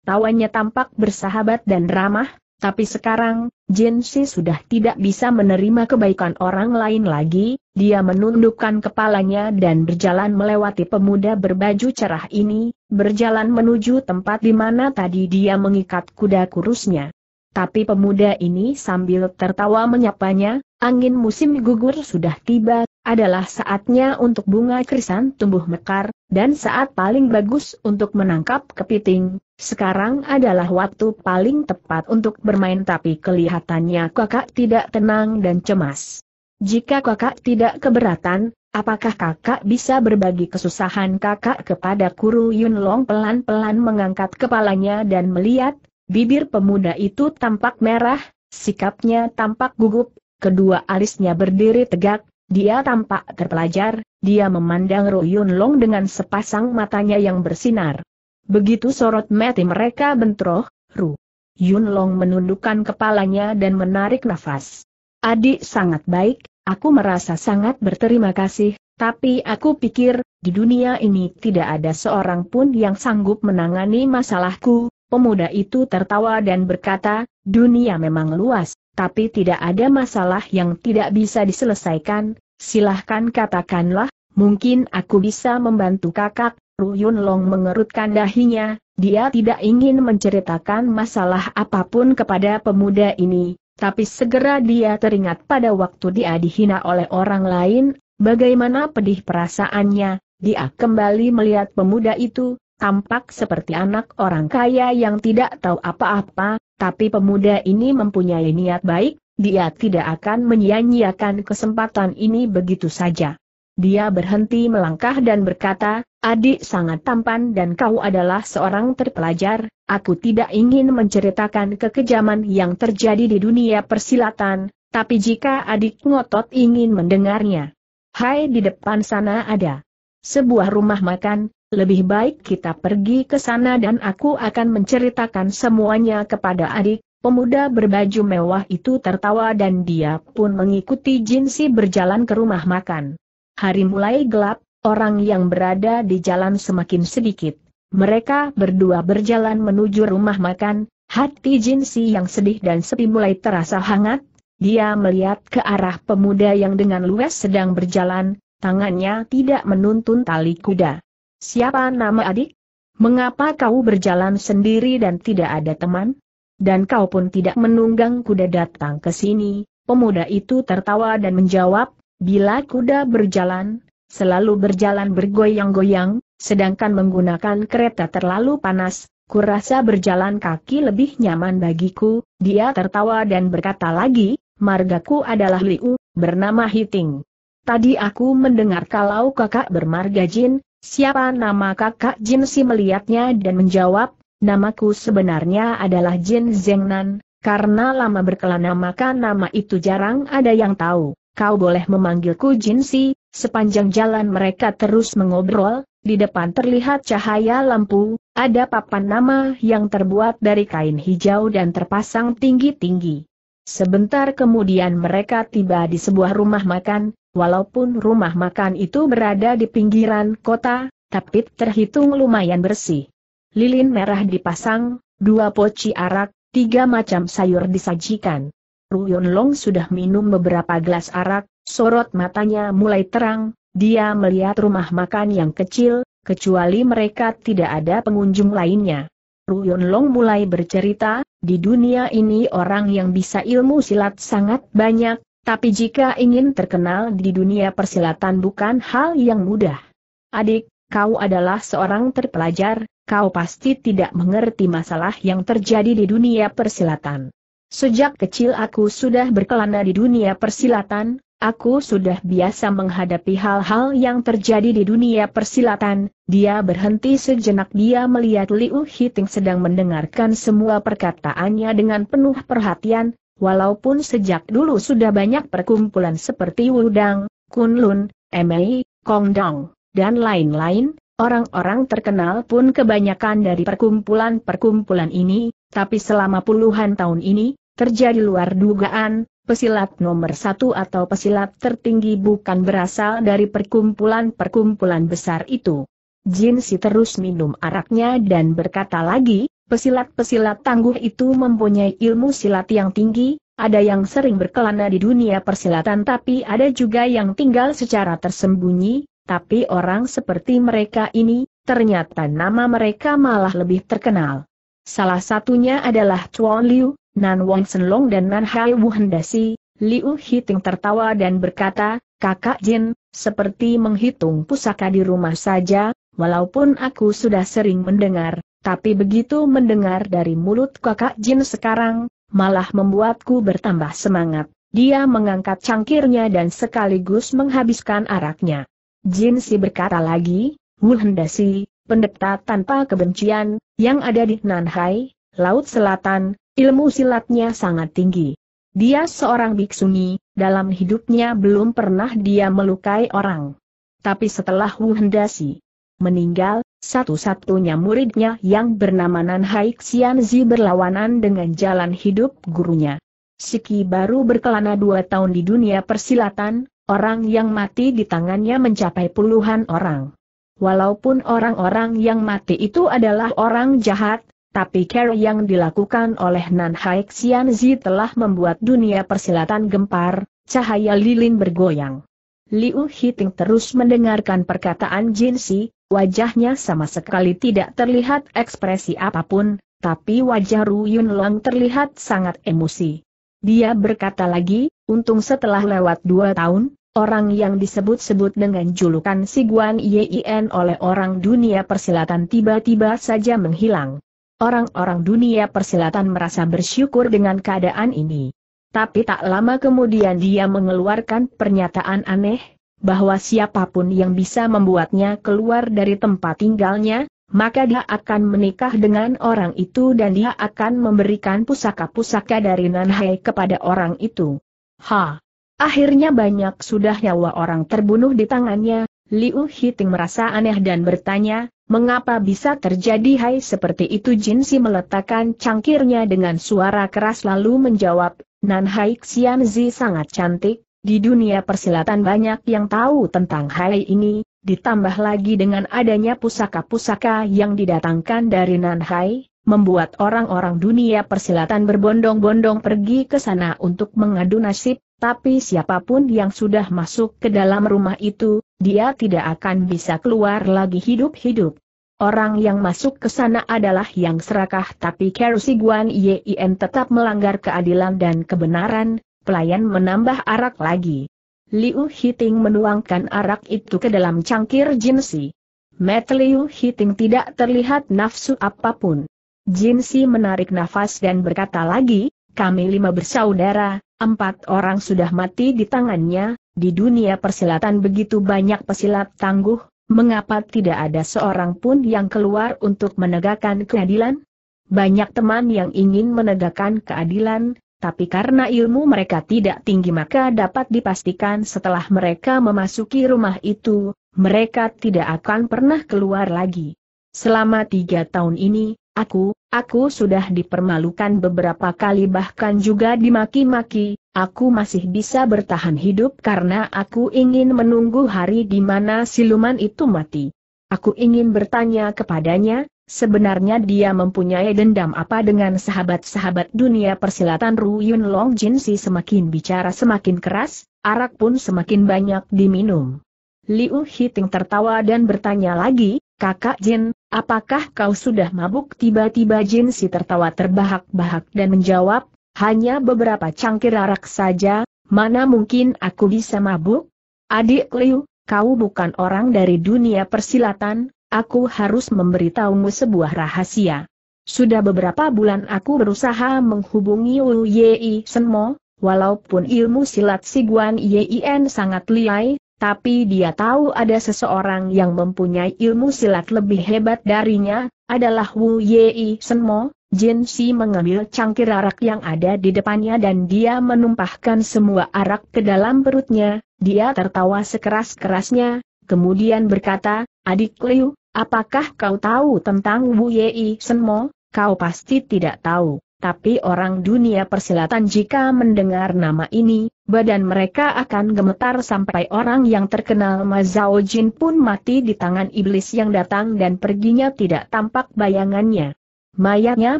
Tawanya tampak bersahabat dan ramah, tapi sekarang, Jinsi sudah tidak bisa menerima kebaikan orang lain lagi, dia menundukkan kepalanya dan berjalan melewati pemuda berbaju cerah ini, berjalan menuju tempat di mana tadi dia mengikat kuda kurusnya. Tapi pemuda ini sambil tertawa menyapanya, angin musim gugur sudah tiba, adalah saatnya untuk bunga krisan tumbuh mekar, dan saat paling bagus untuk menangkap kepiting, sekarang adalah waktu paling tepat untuk bermain tapi kelihatannya kakak tidak tenang dan cemas. Jika kakak tidak keberatan, apakah kakak bisa berbagi kesusahan kakak kepada Kuru Yun Long pelan-pelan mengangkat kepalanya dan melihat, bibir pemuda itu tampak merah, sikapnya tampak gugup, kedua alisnya berdiri tegak, dia tampak terpelajar, dia memandang Ru Yun Long dengan sepasang matanya yang bersinar. Begitu sorot mati mereka bentroh, Ru. Yun Long menundukkan kepalanya dan menarik nafas. Adik sangat baik, aku merasa sangat berterima kasih, tapi aku pikir, di dunia ini tidak ada seorang pun yang sanggup menangani masalahku. Pemuda itu tertawa dan berkata, dunia memang luas, tapi tidak ada masalah yang tidak bisa diselesaikan, silahkan katakanlah, mungkin aku bisa membantu kakak, Ruyun Long mengerutkan dahinya, dia tidak ingin menceritakan masalah apapun kepada pemuda ini, tapi segera dia teringat pada waktu dia dihina oleh orang lain, bagaimana pedih perasaannya, dia kembali melihat pemuda itu, tampak seperti anak orang kaya yang tidak tahu apa-apa, tapi pemuda ini mempunyai niat baik, dia tidak akan menyia-nyiakan kesempatan ini begitu saja. Dia berhenti melangkah dan berkata, adik sangat tampan dan kau adalah seorang terpelajar, aku tidak ingin menceritakan kekejaman yang terjadi di dunia persilatan, tapi jika adik ngotot ingin mendengarnya. Hai di depan sana ada sebuah rumah makan, lebih baik kita pergi ke sana dan aku akan menceritakan semuanya kepada adik. Pemuda berbaju mewah itu tertawa dan dia pun mengikuti Jin Jinsi berjalan ke rumah makan. Hari mulai gelap, orang yang berada di jalan semakin sedikit. Mereka berdua berjalan menuju rumah makan, hati Jinsi yang sedih dan sepi mulai terasa hangat. Dia melihat ke arah pemuda yang dengan luas sedang berjalan, tangannya tidak menuntun tali kuda. Siapa nama adik? Mengapa kau berjalan sendiri dan tidak ada teman? Dan kau pun tidak menunggang kuda datang ke sini, pemuda itu tertawa dan menjawab, Bila kuda berjalan, selalu berjalan bergoyang-goyang, sedangkan menggunakan kereta terlalu panas, kurasa berjalan kaki lebih nyaman bagiku, dia tertawa dan berkata lagi, margaku adalah Liu, bernama Hiting. Tadi aku mendengar kalau kakak bermarga Jin, siapa nama kakak Jin si melihatnya dan menjawab, namaku sebenarnya adalah Jin Zengnan, karena lama berkelana maka nama itu jarang ada yang tahu kau boleh memanggilku Jin Si. sepanjang jalan mereka terus mengobrol, di depan terlihat cahaya lampu, ada papan nama yang terbuat dari kain hijau dan terpasang tinggi-tinggi. Sebentar kemudian mereka tiba di sebuah rumah makan, walaupun rumah makan itu berada di pinggiran kota, tapi terhitung lumayan bersih. Lilin merah dipasang, dua poci arak, tiga macam sayur disajikan. Ruyun Long sudah minum beberapa gelas arak, sorot matanya mulai terang, dia melihat rumah makan yang kecil, kecuali mereka tidak ada pengunjung lainnya. Ruyun Long mulai bercerita, di dunia ini orang yang bisa ilmu silat sangat banyak, tapi jika ingin terkenal di dunia persilatan bukan hal yang mudah. Adik, kau adalah seorang terpelajar, kau pasti tidak mengerti masalah yang terjadi di dunia persilatan. Sejak kecil aku sudah berkelana di dunia persilatan, aku sudah biasa menghadapi hal-hal yang terjadi di dunia persilatan, dia berhenti sejenak dia melihat Liu Hiting sedang mendengarkan semua perkataannya dengan penuh perhatian, walaupun sejak dulu sudah banyak perkumpulan seperti Wudang, Kunlun, Mei, Kongdong, dan lain-lain, orang-orang terkenal pun kebanyakan dari perkumpulan-perkumpulan ini, tapi selama puluhan tahun ini, terjadi luar dugaan, pesilat nomor satu atau pesilat tertinggi bukan berasal dari perkumpulan-perkumpulan besar itu. Jin Si terus minum araknya dan berkata lagi, pesilat-pesilat tangguh itu mempunyai ilmu silat yang tinggi, ada yang sering berkelana di dunia persilatan tapi ada juga yang tinggal secara tersembunyi, tapi orang seperti mereka ini, ternyata nama mereka malah lebih terkenal. Salah satunya adalah Chuan Liu, Nan Wong Senlong dan Nan Hai Wu Hendasi, Liu Hiting tertawa dan berkata, Kakak Jin, seperti menghitung pusaka di rumah saja, walaupun aku sudah sering mendengar, tapi begitu mendengar dari mulut kakak Jin sekarang, malah membuatku bertambah semangat. Dia mengangkat cangkirnya dan sekaligus menghabiskan araknya. Jin si berkata lagi, Wu Hendasi, pendeta tanpa kebencian, yang ada di Nanhai, Laut Selatan, ilmu silatnya sangat tinggi. Dia seorang biksuni, dalam hidupnya belum pernah dia melukai orang. Tapi setelah Wu Hendasi meninggal, satu-satunya muridnya yang bernama Nanhai Xianzi berlawanan dengan jalan hidup gurunya. Siki baru berkelana dua tahun di dunia persilatan, orang yang mati di tangannya mencapai puluhan orang. Walaupun orang-orang yang mati itu adalah orang jahat, tapi care yang dilakukan oleh Nan Xian Xianzi telah membuat dunia persilatan gempar, cahaya lilin bergoyang. Liu Hiting terus mendengarkan perkataan Jin Si, wajahnya sama sekali tidak terlihat ekspresi apapun, tapi wajah Ru Yun Long terlihat sangat emosi. Dia berkata lagi, untung setelah lewat dua tahun, Orang yang disebut-sebut dengan julukan si Guan Yien oleh orang dunia persilatan tiba-tiba saja menghilang. Orang-orang dunia persilatan merasa bersyukur dengan keadaan ini. Tapi tak lama kemudian dia mengeluarkan pernyataan aneh, bahwa siapapun yang bisa membuatnya keluar dari tempat tinggalnya, maka dia akan menikah dengan orang itu dan dia akan memberikan pusaka-pusaka dari Nanhai kepada orang itu. Ha! Akhirnya banyak sudah nyawa orang terbunuh di tangannya, Liu Hiting merasa aneh dan bertanya, mengapa bisa terjadi hai seperti itu Jin Si meletakkan cangkirnya dengan suara keras lalu menjawab, Nan Hai Xian Zi sangat cantik, di dunia persilatan banyak yang tahu tentang Hai ini, ditambah lagi dengan adanya pusaka-pusaka yang didatangkan dari Nan Hai, membuat orang-orang dunia persilatan berbondong-bondong pergi ke sana untuk mengadu nasib, tapi siapapun yang sudah masuk ke dalam rumah itu, dia tidak akan bisa keluar lagi hidup-hidup. Orang yang masuk ke sana adalah yang serakah tapi Kerusiguan Guan Yin tetap melanggar keadilan dan kebenaran, pelayan menambah arak lagi. Liu Hiting menuangkan arak itu ke dalam cangkir jinsi. Met Liu Hiting tidak terlihat nafsu apapun. Jinsi menarik nafas dan berkata lagi, kami lima bersaudara, Empat orang sudah mati di tangannya, di dunia persilatan begitu banyak pesilat tangguh, mengapa tidak ada seorang pun yang keluar untuk menegakkan keadilan? Banyak teman yang ingin menegakkan keadilan, tapi karena ilmu mereka tidak tinggi maka dapat dipastikan setelah mereka memasuki rumah itu, mereka tidak akan pernah keluar lagi. Selama tiga tahun ini, Aku, aku sudah dipermalukan beberapa kali bahkan juga dimaki-maki, aku masih bisa bertahan hidup karena aku ingin menunggu hari di mana siluman itu mati. Aku ingin bertanya kepadanya, sebenarnya dia mempunyai dendam apa dengan sahabat-sahabat dunia persilatan Ru Yun Long Jin Si semakin bicara semakin keras, arak pun semakin banyak diminum. Liu Hiting tertawa dan bertanya lagi, Kakak Jin, apakah kau sudah mabuk? Tiba-tiba Jin si tertawa terbahak-bahak dan menjawab, hanya beberapa cangkir arak saja, mana mungkin aku bisa mabuk? Adik Liu, kau bukan orang dari dunia persilatan, aku harus memberitahumu sebuah rahasia. Sudah beberapa bulan aku berusaha menghubungi Wu Yi Senmo, walaupun ilmu silat si Guan Yin sangat liai, tapi dia tahu ada seseorang yang mempunyai ilmu silat lebih hebat darinya, adalah Wu Yei Senmo, Jin Si mengambil cangkir arak yang ada di depannya dan dia menumpahkan semua arak ke dalam perutnya, dia tertawa sekeras-kerasnya, kemudian berkata, Adik Liu, apakah kau tahu tentang Wu Yei Senmo? Kau pasti tidak tahu, tapi orang dunia persilatan jika mendengar nama ini, badan mereka akan gemetar sampai orang yang terkenal Mazao Jin pun mati di tangan iblis yang datang dan perginya tidak tampak bayangannya. Mayatnya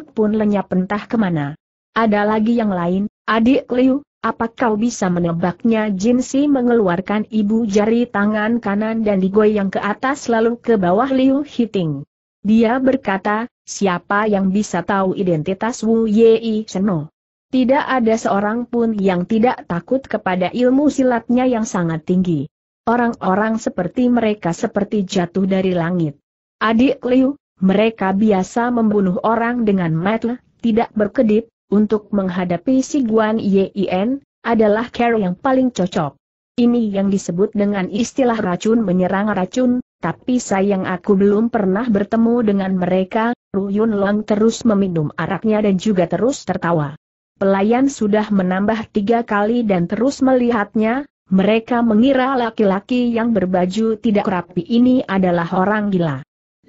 pun lenyap entah kemana. Ada lagi yang lain, adik Liu, apa kau bisa menebaknya Jin Si mengeluarkan ibu jari tangan kanan dan digoyang ke atas lalu ke bawah Liu Hiting. Dia berkata, siapa yang bisa tahu identitas Wu Yei Seno? Tidak ada seorang pun yang tidak takut kepada ilmu silatnya yang sangat tinggi. Orang-orang seperti mereka seperti jatuh dari langit. Adik Liu, mereka biasa membunuh orang dengan metle, tidak berkedip, untuk menghadapi si Guan Yin, adalah care yang paling cocok. Ini yang disebut dengan istilah racun menyerang racun, tapi sayang aku belum pernah bertemu dengan mereka, Yun Long terus meminum araknya dan juga terus tertawa pelayan sudah menambah tiga kali dan terus melihatnya, mereka mengira laki-laki yang berbaju tidak rapi ini adalah orang gila.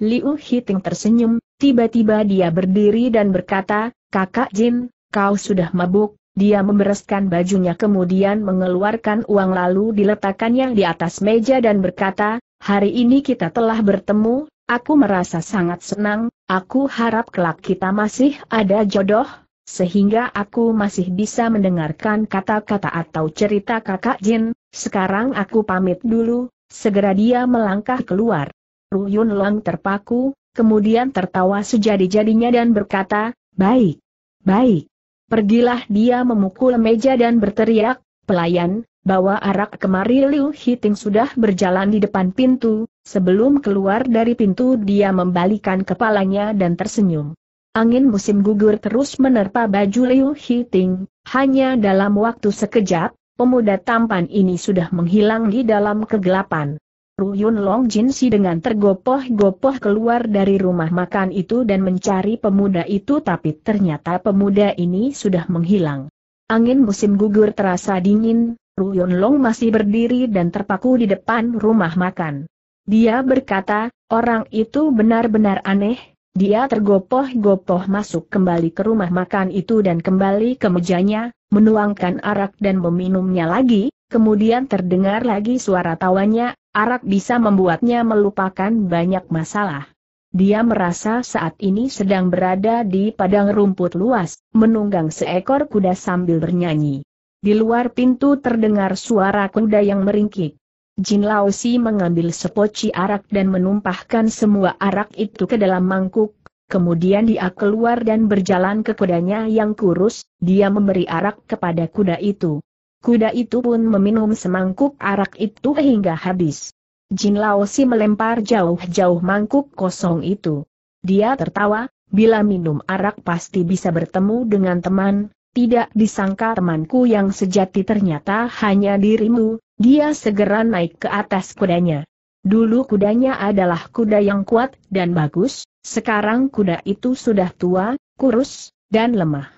Liu Hiting tersenyum, tiba-tiba dia berdiri dan berkata, Kakak Jin, kau sudah mabuk, dia membereskan bajunya kemudian mengeluarkan uang lalu diletakkannya di atas meja dan berkata, hari ini kita telah bertemu, aku merasa sangat senang, aku harap kelak kita masih ada jodoh, sehingga aku masih bisa mendengarkan kata-kata atau cerita kakak Jin, sekarang aku pamit dulu, segera dia melangkah keluar. Ru Yun Lang terpaku, kemudian tertawa sejadi-jadinya dan berkata, baik, baik. Pergilah dia memukul meja dan berteriak, pelayan, bawa arak kemari Liu Hiting sudah berjalan di depan pintu, sebelum keluar dari pintu dia membalikan kepalanya dan tersenyum. Angin musim gugur terus menerpa baju Liu Hiting, hanya dalam waktu sekejap, pemuda tampan ini sudah menghilang di dalam kegelapan. Ruyun Long Jin Si dengan tergopoh-gopoh keluar dari rumah makan itu dan mencari pemuda itu tapi ternyata pemuda ini sudah menghilang. Angin musim gugur terasa dingin, Ruyun Long masih berdiri dan terpaku di depan rumah makan. Dia berkata, orang itu benar-benar aneh, dia tergopoh-gopoh masuk kembali ke rumah makan itu dan kembali ke mejanya, menuangkan arak dan meminumnya lagi, kemudian terdengar lagi suara tawanya, arak bisa membuatnya melupakan banyak masalah. Dia merasa saat ini sedang berada di padang rumput luas, menunggang seekor kuda sambil bernyanyi. Di luar pintu terdengar suara kuda yang meringkik. Jin Si mengambil sepoci arak dan menumpahkan semua arak itu ke dalam mangkuk, kemudian dia keluar dan berjalan ke kudanya yang kurus, dia memberi arak kepada kuda itu. Kuda itu pun meminum semangkuk arak itu hingga habis. Jin Laosi melempar jauh-jauh mangkuk kosong itu. Dia tertawa, bila minum arak pasti bisa bertemu dengan teman, tidak disangka temanku yang sejati ternyata hanya dirimu, dia segera naik ke atas kudanya. Dulu kudanya adalah kuda yang kuat dan bagus, sekarang kuda itu sudah tua, kurus, dan lemah.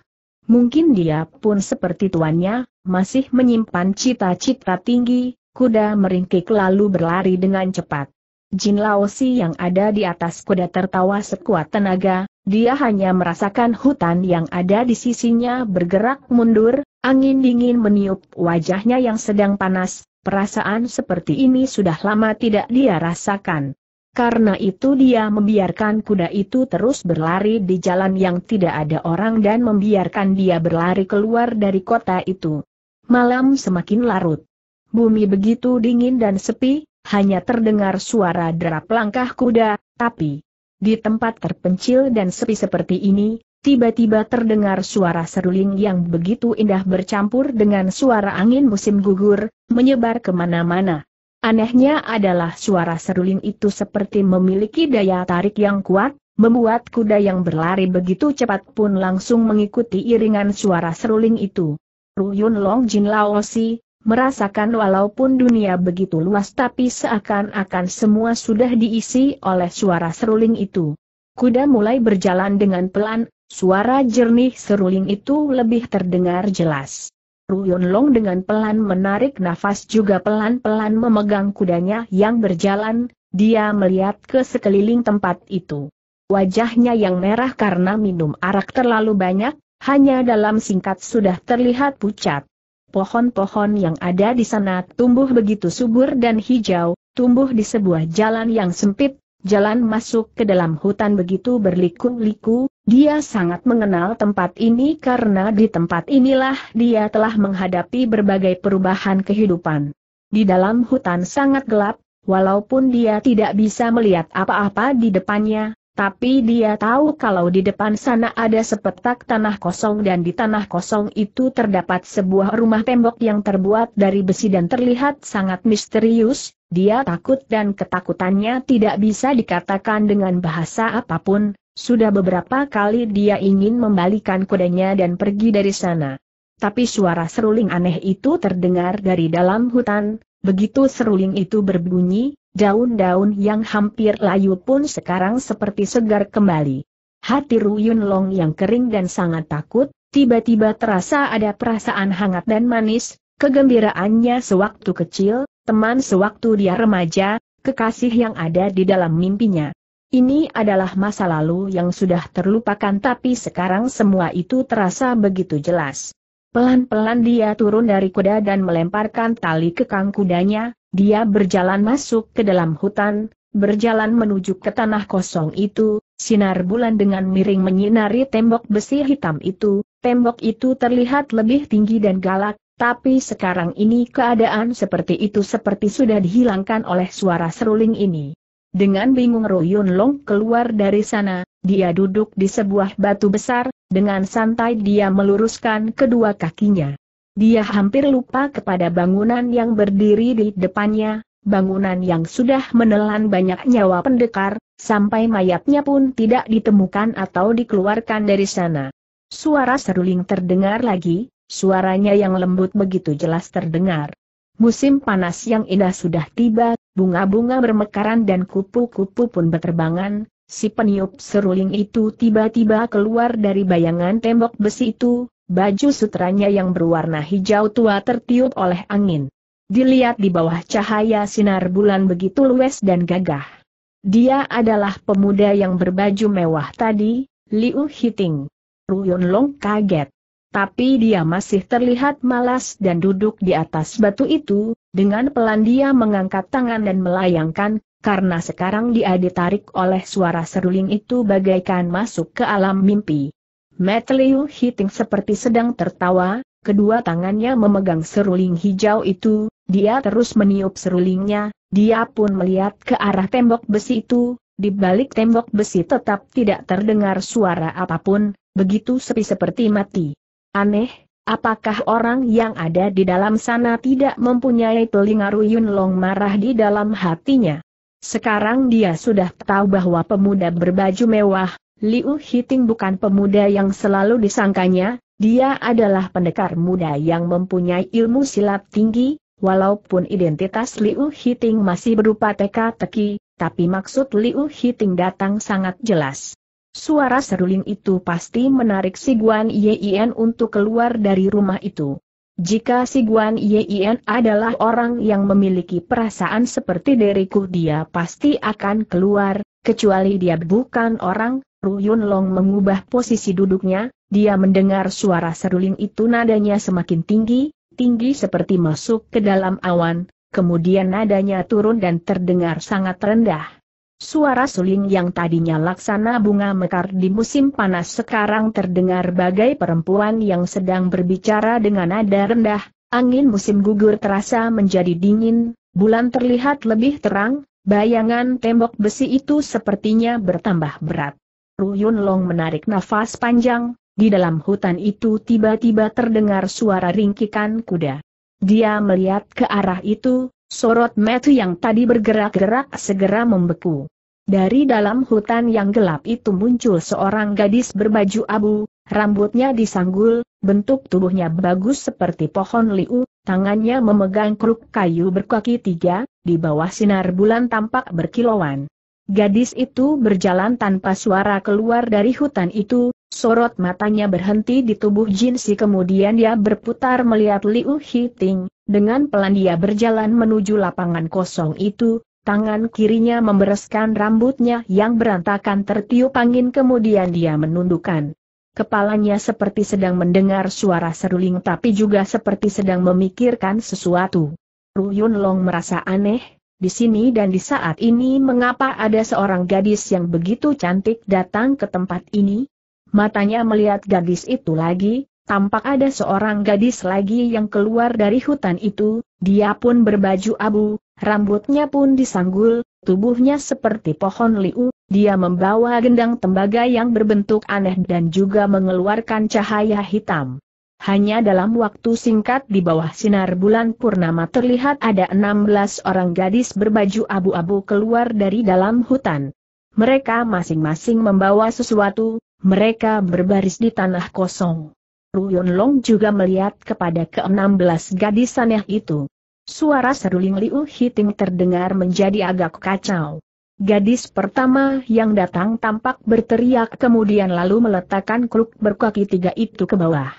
Mungkin dia pun seperti tuannya, masih menyimpan cita-cita tinggi, kuda meringkik lalu berlari dengan cepat. Jin Laosi yang ada di atas kuda tertawa sekuat tenaga, dia hanya merasakan hutan yang ada di sisinya bergerak mundur, angin dingin meniup wajahnya yang sedang panas, Perasaan seperti ini sudah lama tidak dia rasakan. Karena itu dia membiarkan kuda itu terus berlari di jalan yang tidak ada orang dan membiarkan dia berlari keluar dari kota itu. Malam semakin larut. Bumi begitu dingin dan sepi, hanya terdengar suara derap langkah kuda, tapi di tempat terpencil dan sepi seperti ini, tiba-tiba terdengar suara seruling yang begitu indah bercampur dengan suara angin musim gugur, menyebar kemana-mana. Anehnya adalah suara seruling itu seperti memiliki daya tarik yang kuat, membuat kuda yang berlari begitu cepat pun langsung mengikuti iringan suara seruling itu. Ruyun Long Jin Laosi, merasakan walaupun dunia begitu luas tapi seakan-akan semua sudah diisi oleh suara seruling itu. Kuda mulai berjalan dengan pelan Suara jernih seruling itu lebih terdengar jelas. Ruyun Long dengan pelan menarik nafas juga pelan-pelan memegang kudanya yang berjalan, dia melihat ke sekeliling tempat itu. Wajahnya yang merah karena minum arak terlalu banyak, hanya dalam singkat sudah terlihat pucat. Pohon-pohon yang ada di sana tumbuh begitu subur dan hijau, tumbuh di sebuah jalan yang sempit, Jalan masuk ke dalam hutan begitu berliku-liku, dia sangat mengenal tempat ini karena di tempat inilah dia telah menghadapi berbagai perubahan kehidupan. Di dalam hutan sangat gelap, walaupun dia tidak bisa melihat apa-apa di depannya, tapi dia tahu kalau di depan sana ada sepetak tanah kosong dan di tanah kosong itu terdapat sebuah rumah tembok yang terbuat dari besi dan terlihat sangat misterius, dia takut dan ketakutannya tidak bisa dikatakan dengan bahasa apapun, sudah beberapa kali dia ingin membalikan kudanya dan pergi dari sana. Tapi suara seruling aneh itu terdengar dari dalam hutan, begitu seruling itu berbunyi, Daun-daun yang hampir layu pun sekarang seperti segar kembali. Hati Ruyun Long yang kering dan sangat takut, tiba-tiba terasa ada perasaan hangat dan manis, kegembiraannya sewaktu kecil, teman sewaktu dia remaja, kekasih yang ada di dalam mimpinya. Ini adalah masa lalu yang sudah terlupakan tapi sekarang semua itu terasa begitu jelas. Pelan-pelan dia turun dari kuda dan melemparkan tali ke kang kudanya, dia berjalan masuk ke dalam hutan, berjalan menuju ke tanah kosong itu, sinar bulan dengan miring menyinari tembok besi hitam itu, tembok itu terlihat lebih tinggi dan galak, tapi sekarang ini keadaan seperti itu seperti sudah dihilangkan oleh suara seruling ini. Dengan bingung Ruyun Long keluar dari sana, dia duduk di sebuah batu besar, dengan santai dia meluruskan kedua kakinya. Dia hampir lupa kepada bangunan yang berdiri di depannya, bangunan yang sudah menelan banyak nyawa pendekar, sampai mayatnya pun tidak ditemukan atau dikeluarkan dari sana. Suara seruling terdengar lagi, suaranya yang lembut begitu jelas terdengar. Musim panas yang indah sudah tiba, bunga-bunga bermekaran dan kupu-kupu pun berterbangan, si peniup seruling itu tiba-tiba keluar dari bayangan tembok besi itu, Baju sutranya yang berwarna hijau tua tertiup oleh angin. Dilihat di bawah cahaya sinar bulan begitu luwes dan gagah. Dia adalah pemuda yang berbaju mewah tadi, Liu Hiting. Ruyun Long kaget. Tapi dia masih terlihat malas dan duduk di atas batu itu, dengan pelan dia mengangkat tangan dan melayangkan, karena sekarang dia ditarik oleh suara seruling itu bagaikan masuk ke alam mimpi. Matthew Hitting seperti sedang tertawa, kedua tangannya memegang seruling hijau itu, dia terus meniup serulingnya, dia pun melihat ke arah tembok besi itu, di balik tembok besi tetap tidak terdengar suara apapun, begitu sepi seperti mati. Aneh, apakah orang yang ada di dalam sana tidak mempunyai telinga Ruyun Long marah di dalam hatinya? Sekarang dia sudah tahu bahwa pemuda berbaju mewah, Liu Hiting bukan pemuda yang selalu disangkanya, dia adalah pendekar muda yang mempunyai ilmu silat tinggi, walaupun identitas Liu Hiting masih berupa teka-teki, tapi maksud Liu Hiting datang sangat jelas. Suara seruling itu pasti menarik si Guan Yien untuk keluar dari rumah itu. Jika si Guan Yien adalah orang yang memiliki perasaan seperti diriku dia pasti akan keluar, kecuali dia bukan orang, Yun Long mengubah posisi duduknya, dia mendengar suara seruling itu nadanya semakin tinggi, tinggi seperti masuk ke dalam awan, kemudian nadanya turun dan terdengar sangat rendah. Suara suling yang tadinya laksana bunga mekar di musim panas sekarang terdengar bagai perempuan yang sedang berbicara dengan nada rendah, angin musim gugur terasa menjadi dingin, bulan terlihat lebih terang, bayangan tembok besi itu sepertinya bertambah berat. Yun Long menarik nafas panjang, di dalam hutan itu tiba-tiba terdengar suara ringkikan kuda. Dia melihat ke arah itu, sorot metu yang tadi bergerak-gerak segera membeku. Dari dalam hutan yang gelap itu muncul seorang gadis berbaju abu, rambutnya disanggul, bentuk tubuhnya bagus seperti pohon liu, tangannya memegang kruk kayu berkaki tiga, di bawah sinar bulan tampak berkilauan. Gadis itu berjalan tanpa suara keluar dari hutan itu, sorot matanya berhenti di tubuh Jin Si kemudian dia berputar melihat Liu Hiting, dengan pelan dia berjalan menuju lapangan kosong itu, tangan kirinya membereskan rambutnya yang berantakan tertiup angin kemudian dia menundukkan. Kepalanya seperti sedang mendengar suara seruling tapi juga seperti sedang memikirkan sesuatu. Ruyun Long merasa aneh, di sini dan di saat ini mengapa ada seorang gadis yang begitu cantik datang ke tempat ini? Matanya melihat gadis itu lagi, tampak ada seorang gadis lagi yang keluar dari hutan itu, dia pun berbaju abu, rambutnya pun disanggul, tubuhnya seperti pohon liu, dia membawa gendang tembaga yang berbentuk aneh dan juga mengeluarkan cahaya hitam. Hanya dalam waktu singkat di bawah sinar bulan purnama terlihat ada 16 orang gadis berbaju abu-abu keluar dari dalam hutan. Mereka masing-masing membawa sesuatu, mereka berbaris di tanah kosong. Ruyun Long juga melihat kepada ke-16 gadis aneh itu. Suara seruling Liu Hiting terdengar menjadi agak kacau. Gadis pertama yang datang tampak berteriak kemudian lalu meletakkan kruk berkaki tiga itu ke bawah.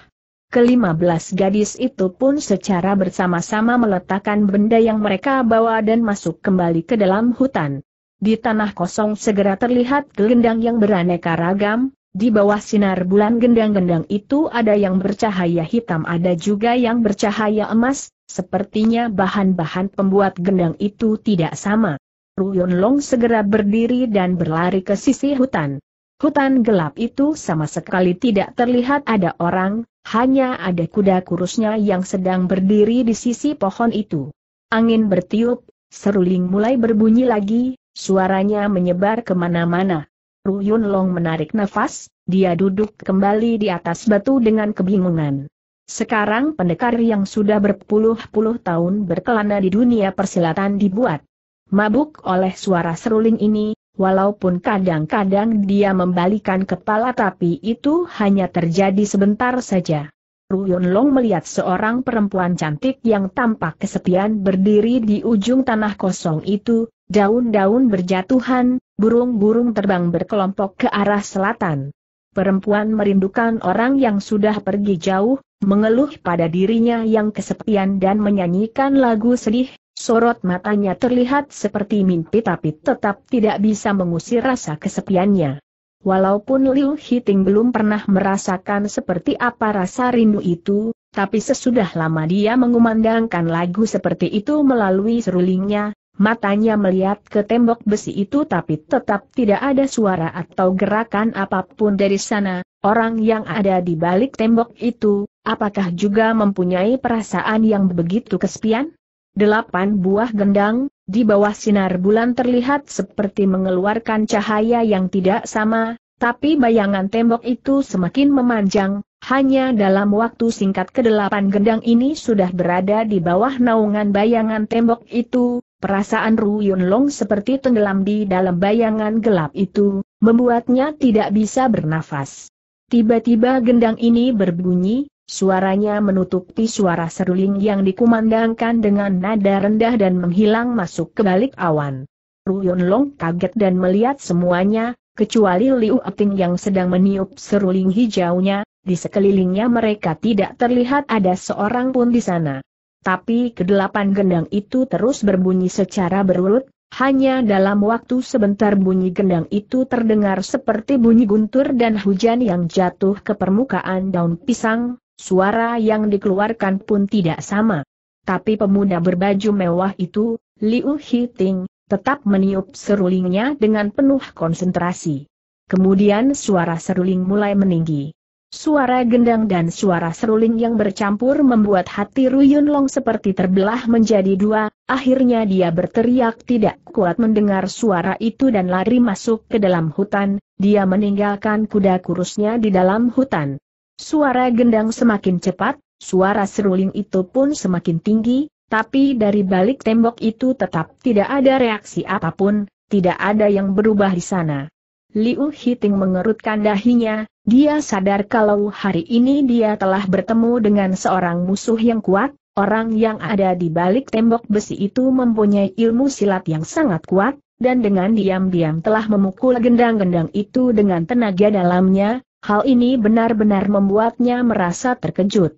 Kelima belas gadis itu pun secara bersama-sama meletakkan benda yang mereka bawa dan masuk kembali ke dalam hutan. Di tanah kosong segera terlihat gelendang yang beraneka ragam, di bawah sinar bulan gendang-gendang itu ada yang bercahaya hitam ada juga yang bercahaya emas, sepertinya bahan-bahan pembuat gendang itu tidak sama. Ruyun Long segera berdiri dan berlari ke sisi hutan. Hutan gelap itu sama sekali tidak terlihat ada orang, hanya ada kuda kurusnya yang sedang berdiri di sisi pohon itu. Angin bertiup, seruling mulai berbunyi lagi, suaranya menyebar kemana-mana. Ruyun Long menarik nafas, dia duduk kembali di atas batu dengan kebingungan. Sekarang pendekar yang sudah berpuluh-puluh tahun berkelana di dunia persilatan dibuat. Mabuk oleh suara seruling ini, Walaupun kadang-kadang dia membalikan kepala tapi itu hanya terjadi sebentar saja. Ruyun Long melihat seorang perempuan cantik yang tampak kesepian berdiri di ujung tanah kosong itu, daun-daun berjatuhan, burung-burung terbang berkelompok ke arah selatan. Perempuan merindukan orang yang sudah pergi jauh, mengeluh pada dirinya yang kesepian dan menyanyikan lagu sedih, Sorot matanya terlihat seperti mimpi tapi tetap tidak bisa mengusir rasa kesepiannya. Walaupun Liu Hiting belum pernah merasakan seperti apa rasa rindu itu, tapi sesudah lama dia mengumandangkan lagu seperti itu melalui serulingnya, matanya melihat ke tembok besi itu tapi tetap tidak ada suara atau gerakan apapun dari sana, orang yang ada di balik tembok itu, apakah juga mempunyai perasaan yang begitu kesepian? delapan buah gendang, di bawah sinar bulan terlihat seperti mengeluarkan cahaya yang tidak sama, tapi bayangan tembok itu semakin memanjang, hanya dalam waktu singkat kedelapan gendang ini sudah berada di bawah naungan bayangan tembok itu, perasaan Ru Yun Long seperti tenggelam di dalam bayangan gelap itu, membuatnya tidak bisa bernafas. Tiba-tiba gendang ini berbunyi, Suaranya menutupi suara seruling yang dikumandangkan dengan nada rendah dan menghilang masuk ke balik awan. Ruyun Long kaget dan melihat semuanya, kecuali Liu Ating yang sedang meniup seruling hijaunya, di sekelilingnya mereka tidak terlihat ada seorang pun di sana. Tapi kedelapan gendang itu terus berbunyi secara berurut, hanya dalam waktu sebentar bunyi gendang itu terdengar seperti bunyi guntur dan hujan yang jatuh ke permukaan daun pisang, Suara yang dikeluarkan pun tidak sama. Tapi pemuda berbaju mewah itu, Liu Hiting, tetap meniup serulingnya dengan penuh konsentrasi. Kemudian suara seruling mulai meninggi. Suara gendang dan suara seruling yang bercampur membuat hati Ruyun Long seperti terbelah menjadi dua, akhirnya dia berteriak tidak kuat mendengar suara itu dan lari masuk ke dalam hutan, dia meninggalkan kuda kurusnya di dalam hutan. Suara gendang semakin cepat, suara seruling itu pun semakin tinggi, tapi dari balik tembok itu tetap tidak ada reaksi apapun, tidak ada yang berubah di sana. Liu Hiting mengerutkan dahinya, dia sadar kalau hari ini dia telah bertemu dengan seorang musuh yang kuat, orang yang ada di balik tembok besi itu mempunyai ilmu silat yang sangat kuat, dan dengan diam-diam telah memukul gendang-gendang itu dengan tenaga dalamnya, Hal ini benar-benar membuatnya merasa terkejut.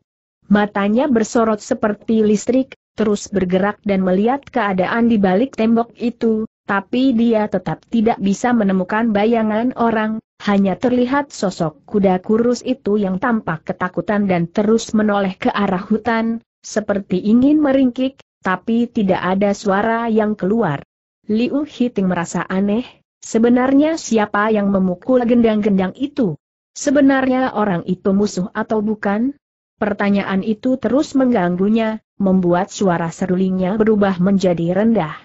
Matanya bersorot seperti listrik, terus bergerak dan melihat keadaan di balik tembok itu, tapi dia tetap tidak bisa menemukan bayangan orang, hanya terlihat sosok kuda kurus itu yang tampak ketakutan dan terus menoleh ke arah hutan, seperti ingin meringkik, tapi tidak ada suara yang keluar. Liu Hiting merasa aneh, sebenarnya siapa yang memukul gendang-gendang itu? Sebenarnya orang itu musuh atau bukan? Pertanyaan itu terus mengganggunya, membuat suara serulingnya berubah menjadi rendah.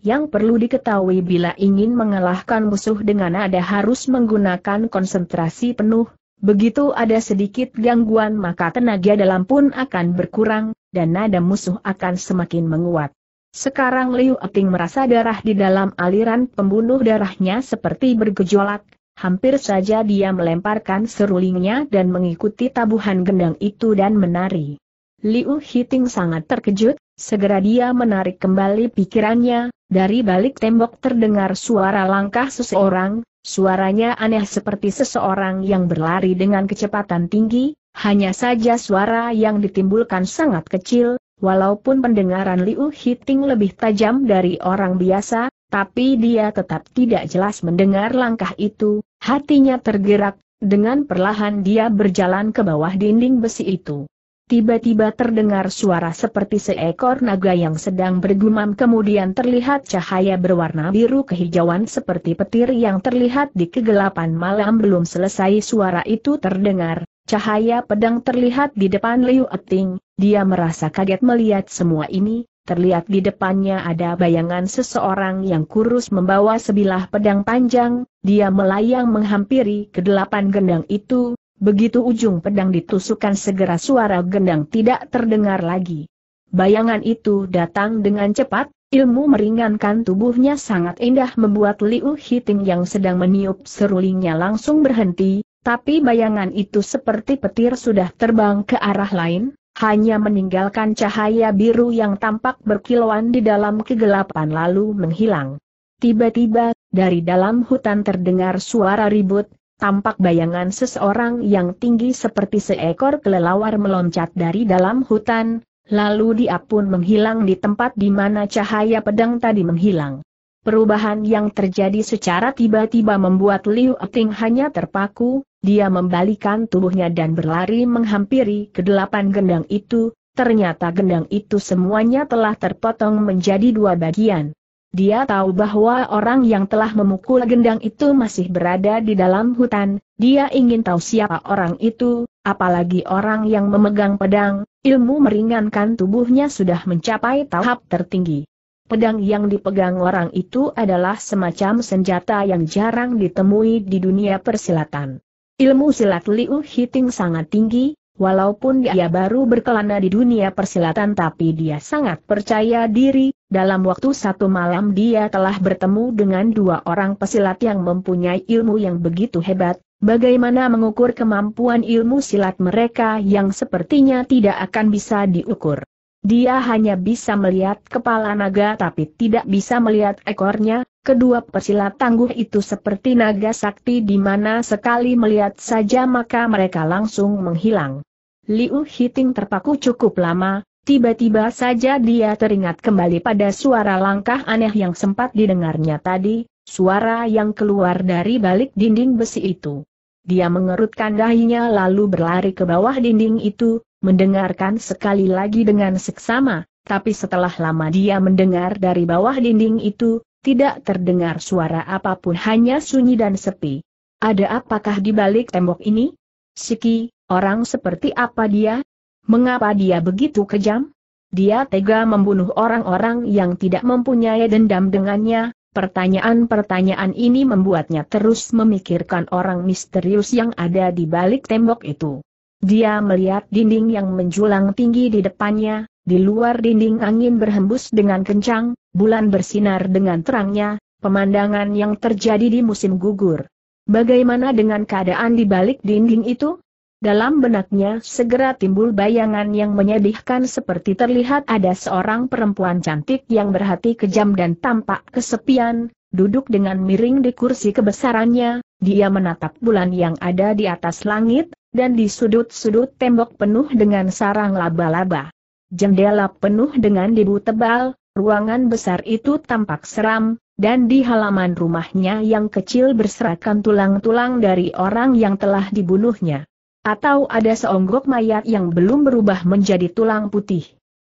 Yang perlu diketahui bila ingin mengalahkan musuh dengan nada harus menggunakan konsentrasi penuh, begitu ada sedikit gangguan maka tenaga dalam pun akan berkurang, dan nada musuh akan semakin menguat. Sekarang Liu Ating merasa darah di dalam aliran pembunuh darahnya seperti bergejolak, Hampir saja dia melemparkan serulingnya dan mengikuti tabuhan gendang itu dan menari. Liu Hiting sangat terkejut, segera dia menarik kembali pikirannya, dari balik tembok terdengar suara langkah seseorang, suaranya aneh seperti seseorang yang berlari dengan kecepatan tinggi, hanya saja suara yang ditimbulkan sangat kecil, walaupun pendengaran Liu Hiting lebih tajam dari orang biasa, tapi dia tetap tidak jelas mendengar langkah itu, hatinya tergerak, dengan perlahan dia berjalan ke bawah dinding besi itu. Tiba-tiba terdengar suara seperti seekor naga yang sedang bergumam kemudian terlihat cahaya berwarna biru kehijauan seperti petir yang terlihat di kegelapan malam belum selesai suara itu terdengar, cahaya pedang terlihat di depan Liu Eting, dia merasa kaget melihat semua ini, terlihat di depannya ada bayangan seseorang yang kurus membawa sebilah pedang panjang, dia melayang menghampiri kedelapan gendang itu, begitu ujung pedang ditusukkan segera suara gendang tidak terdengar lagi. Bayangan itu datang dengan cepat, ilmu meringankan tubuhnya sangat indah membuat Liu Hiting yang sedang meniup serulingnya langsung berhenti, tapi bayangan itu seperti petir sudah terbang ke arah lain, hanya meninggalkan cahaya biru yang tampak berkilauan di dalam kegelapan lalu menghilang. Tiba-tiba, dari dalam hutan terdengar suara ribut, tampak bayangan seseorang yang tinggi seperti seekor kelelawar meloncat dari dalam hutan, lalu dia pun menghilang di tempat di mana cahaya pedang tadi menghilang. Perubahan yang terjadi secara tiba-tiba membuat Liu Ting hanya terpaku, dia membalikan tubuhnya dan berlari menghampiri kedelapan gendang itu, ternyata gendang itu semuanya telah terpotong menjadi dua bagian. Dia tahu bahwa orang yang telah memukul gendang itu masih berada di dalam hutan, dia ingin tahu siapa orang itu, apalagi orang yang memegang pedang, ilmu meringankan tubuhnya sudah mencapai tahap tertinggi. Pedang yang dipegang orang itu adalah semacam senjata yang jarang ditemui di dunia persilatan. Ilmu silat Liu Hiting sangat tinggi, walaupun dia baru berkelana di dunia persilatan tapi dia sangat percaya diri, dalam waktu satu malam dia telah bertemu dengan dua orang pesilat yang mempunyai ilmu yang begitu hebat, bagaimana mengukur kemampuan ilmu silat mereka yang sepertinya tidak akan bisa diukur. Dia hanya bisa melihat kepala naga tapi tidak bisa melihat ekornya, kedua pesilat tangguh itu seperti naga sakti di mana sekali melihat saja maka mereka langsung menghilang. Liu Hiting terpaku cukup lama, tiba-tiba saja dia teringat kembali pada suara langkah aneh yang sempat didengarnya tadi, suara yang keluar dari balik dinding besi itu. Dia mengerutkan dahinya lalu berlari ke bawah dinding itu, mendengarkan sekali lagi dengan seksama, tapi setelah lama dia mendengar dari bawah dinding itu, tidak terdengar suara apapun hanya sunyi dan sepi. Ada apakah di balik tembok ini? Siki, orang seperti apa dia? Mengapa dia begitu kejam? Dia tega membunuh orang-orang yang tidak mempunyai dendam dengannya, pertanyaan-pertanyaan ini membuatnya terus memikirkan orang misterius yang ada di balik tembok itu. Dia melihat dinding yang menjulang tinggi di depannya, di luar dinding angin berhembus dengan kencang, bulan bersinar dengan terangnya, pemandangan yang terjadi di musim gugur. Bagaimana dengan keadaan di balik dinding itu? Dalam benaknya segera timbul bayangan yang menyedihkan seperti terlihat ada seorang perempuan cantik yang berhati kejam dan tampak kesepian, duduk dengan miring di kursi kebesarannya, dia menatap bulan yang ada di atas langit, dan di sudut-sudut tembok penuh dengan sarang laba-laba. Jendela penuh dengan debu tebal, ruangan besar itu tampak seram, dan di halaman rumahnya yang kecil berserakan tulang-tulang dari orang yang telah dibunuhnya. Atau ada seonggok mayat yang belum berubah menjadi tulang putih.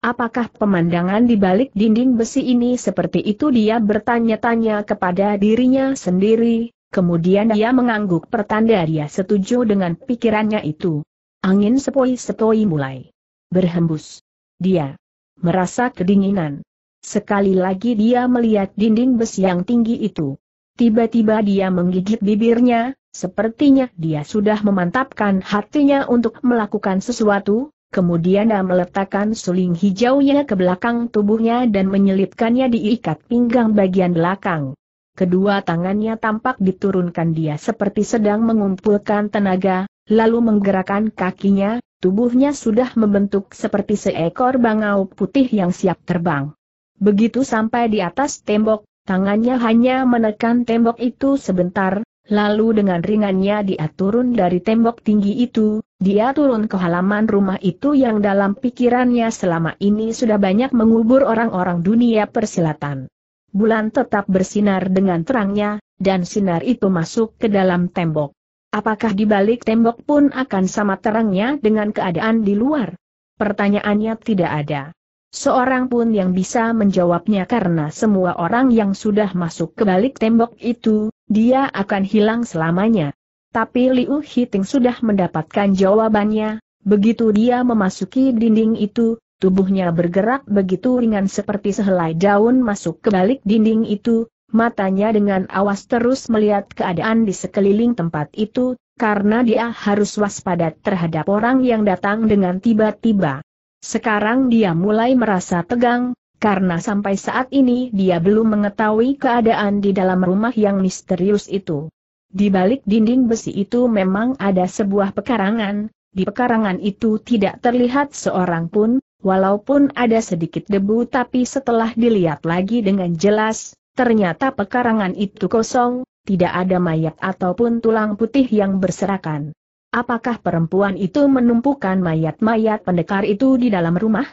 Apakah pemandangan di balik dinding besi ini seperti itu dia bertanya-tanya kepada dirinya sendiri, Kemudian dia mengangguk pertanda dia setuju dengan pikirannya itu. Angin sepoi-sepoi mulai berhembus. Dia merasa kedinginan. Sekali lagi dia melihat dinding besi yang tinggi itu. Tiba-tiba dia menggigit bibirnya, sepertinya dia sudah memantapkan hatinya untuk melakukan sesuatu, kemudian dia meletakkan suling hijaunya ke belakang tubuhnya dan menyelipkannya diikat pinggang bagian belakang kedua tangannya tampak diturunkan dia seperti sedang mengumpulkan tenaga, lalu menggerakkan kakinya, tubuhnya sudah membentuk seperti seekor bangau putih yang siap terbang. Begitu sampai di atas tembok, tangannya hanya menekan tembok itu sebentar, lalu dengan ringannya dia turun dari tembok tinggi itu, dia turun ke halaman rumah itu yang dalam pikirannya selama ini sudah banyak mengubur orang-orang dunia persilatan bulan tetap bersinar dengan terangnya, dan sinar itu masuk ke dalam tembok. Apakah di balik tembok pun akan sama terangnya dengan keadaan di luar? Pertanyaannya tidak ada. Seorang pun yang bisa menjawabnya karena semua orang yang sudah masuk ke balik tembok itu, dia akan hilang selamanya. Tapi Liu Hiting sudah mendapatkan jawabannya, begitu dia memasuki dinding itu, Tubuhnya bergerak begitu ringan seperti sehelai daun masuk ke balik dinding itu, matanya dengan awas terus melihat keadaan di sekeliling tempat itu, karena dia harus waspada terhadap orang yang datang dengan tiba-tiba. Sekarang dia mulai merasa tegang, karena sampai saat ini dia belum mengetahui keadaan di dalam rumah yang misterius itu. Di balik dinding besi itu memang ada sebuah pekarangan, di pekarangan itu tidak terlihat seorang pun, Walaupun ada sedikit debu tapi setelah dilihat lagi dengan jelas, ternyata pekarangan itu kosong, tidak ada mayat ataupun tulang putih yang berserakan. Apakah perempuan itu menumpukan mayat-mayat pendekar itu di dalam rumah?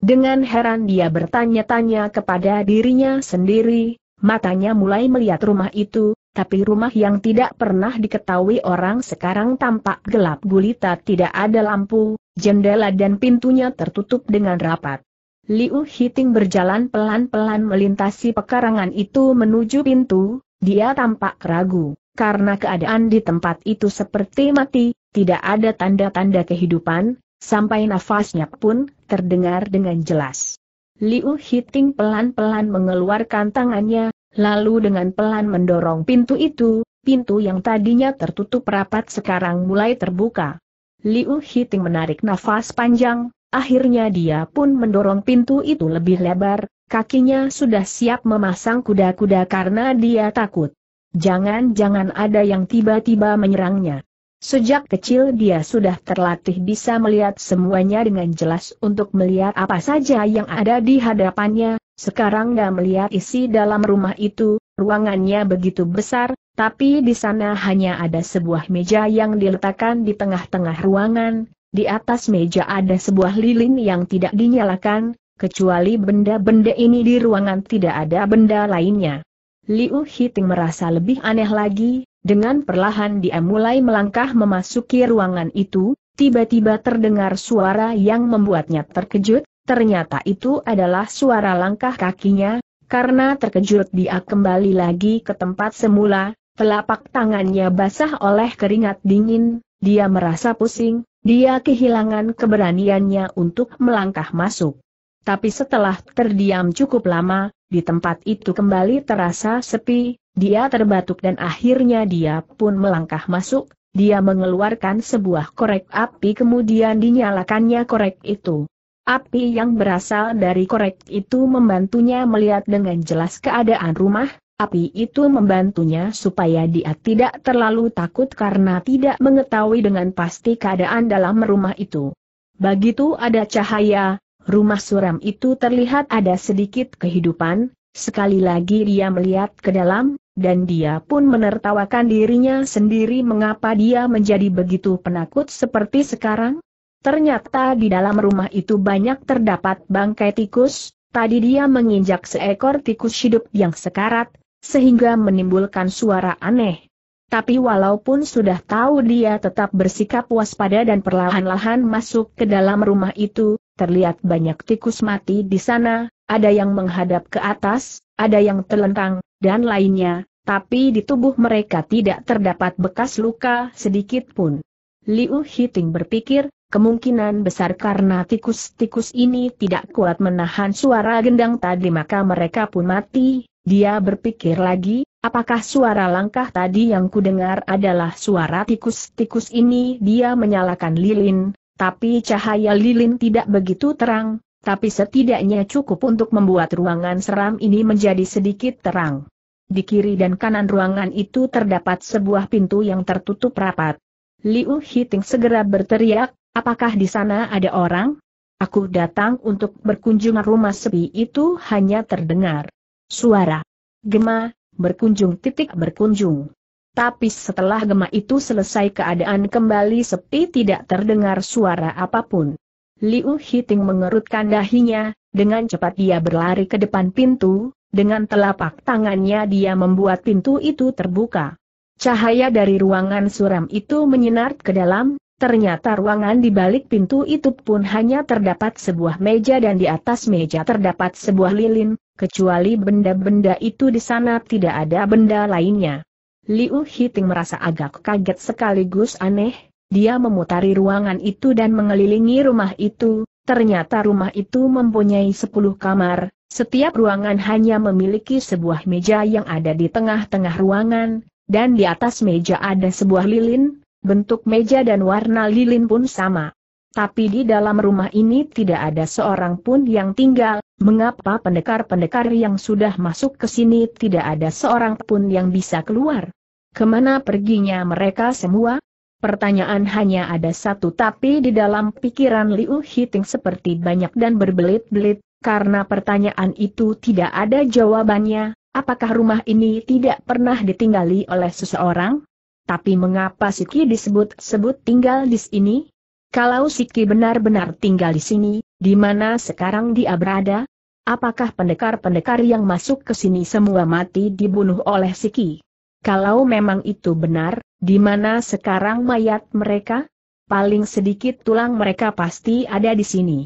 Dengan heran dia bertanya-tanya kepada dirinya sendiri, matanya mulai melihat rumah itu, tapi rumah yang tidak pernah diketahui orang sekarang tampak gelap gulita tidak ada lampu, jendela dan pintunya tertutup dengan rapat. Liu Hiting berjalan pelan-pelan melintasi pekarangan itu menuju pintu, dia tampak ragu, karena keadaan di tempat itu seperti mati, tidak ada tanda-tanda kehidupan, sampai nafasnya pun terdengar dengan jelas. Liu Hiting pelan-pelan mengeluarkan tangannya, lalu dengan pelan mendorong pintu itu, pintu yang tadinya tertutup rapat sekarang mulai terbuka. Liu Hiting menarik nafas panjang, akhirnya dia pun mendorong pintu itu lebih lebar, kakinya sudah siap memasang kuda-kuda karena dia takut. Jangan-jangan ada yang tiba-tiba menyerangnya. Sejak kecil dia sudah terlatih bisa melihat semuanya dengan jelas untuk melihat apa saja yang ada di hadapannya, sekarang dia melihat isi dalam rumah itu, ruangannya begitu besar, tapi di sana hanya ada sebuah meja yang diletakkan di tengah-tengah ruangan, di atas meja ada sebuah lilin yang tidak dinyalakan, kecuali benda-benda ini di ruangan tidak ada benda lainnya. Liu Hiting merasa lebih aneh lagi, dengan perlahan dia mulai melangkah memasuki ruangan itu, tiba-tiba terdengar suara yang membuatnya terkejut, ternyata itu adalah suara langkah kakinya, karena terkejut dia kembali lagi ke tempat semula, Telapak tangannya basah oleh keringat dingin, dia merasa pusing, dia kehilangan keberaniannya untuk melangkah masuk. Tapi setelah terdiam cukup lama, di tempat itu kembali terasa sepi, dia terbatuk dan akhirnya dia pun melangkah masuk, dia mengeluarkan sebuah korek api kemudian dinyalakannya korek itu. Api yang berasal dari korek itu membantunya melihat dengan jelas keadaan rumah, Api itu membantunya supaya dia tidak terlalu takut karena tidak mengetahui dengan pasti keadaan dalam rumah itu. Begitu ada cahaya, rumah suram itu terlihat ada sedikit kehidupan, sekali lagi dia melihat ke dalam, dan dia pun menertawakan dirinya sendiri mengapa dia menjadi begitu penakut seperti sekarang. Ternyata di dalam rumah itu banyak terdapat bangkai tikus, tadi dia menginjak seekor tikus hidup yang sekarat, sehingga menimbulkan suara aneh. Tapi walaupun sudah tahu dia tetap bersikap waspada dan perlahan-lahan masuk ke dalam rumah itu, terlihat banyak tikus mati di sana, ada yang menghadap ke atas, ada yang telentang, dan lainnya, tapi di tubuh mereka tidak terdapat bekas luka sedikit pun. Liu Hiting berpikir, kemungkinan besar karena tikus-tikus ini tidak kuat menahan suara gendang tadi maka mereka pun mati, dia berpikir lagi, apakah suara langkah tadi yang kudengar adalah suara tikus-tikus ini? Dia menyalakan lilin, tapi cahaya lilin tidak begitu terang, tapi setidaknya cukup untuk membuat ruangan seram ini menjadi sedikit terang. Di kiri dan kanan ruangan itu terdapat sebuah pintu yang tertutup rapat. Liu Hiting segera berteriak, apakah di sana ada orang? Aku datang untuk berkunjung rumah sepi itu hanya terdengar. Suara. Gema, berkunjung titik berkunjung. Tapi setelah gema itu selesai keadaan kembali sepi tidak terdengar suara apapun. Liu Hiting mengerutkan dahinya, dengan cepat dia berlari ke depan pintu, dengan telapak tangannya dia membuat pintu itu terbuka. Cahaya dari ruangan suram itu menyinar ke dalam, ternyata ruangan di balik pintu itu pun hanya terdapat sebuah meja dan di atas meja terdapat sebuah lilin, Kecuali benda-benda itu di sana tidak ada benda lainnya. Liu Hiting merasa agak kaget sekaligus aneh, dia memutari ruangan itu dan mengelilingi rumah itu, ternyata rumah itu mempunyai 10 kamar, setiap ruangan hanya memiliki sebuah meja yang ada di tengah-tengah ruangan, dan di atas meja ada sebuah lilin, bentuk meja dan warna lilin pun sama. Tapi di dalam rumah ini tidak ada seorang pun yang tinggal, Mengapa pendekar-pendekar yang sudah masuk ke sini tidak ada seorang pun yang bisa keluar? Kemana perginya mereka semua? Pertanyaan hanya ada satu tapi di dalam pikiran Liu Hiting seperti banyak dan berbelit-belit, karena pertanyaan itu tidak ada jawabannya, apakah rumah ini tidak pernah ditinggali oleh seseorang? Tapi mengapa Siki disebut-sebut tinggal di sini? Kalau Siki benar-benar tinggal di sini, di mana sekarang dia berada? Apakah pendekar-pendekar yang masuk ke sini semua mati dibunuh oleh Siki? Kalau memang itu benar, di mana sekarang mayat mereka? Paling sedikit tulang mereka pasti ada di sini.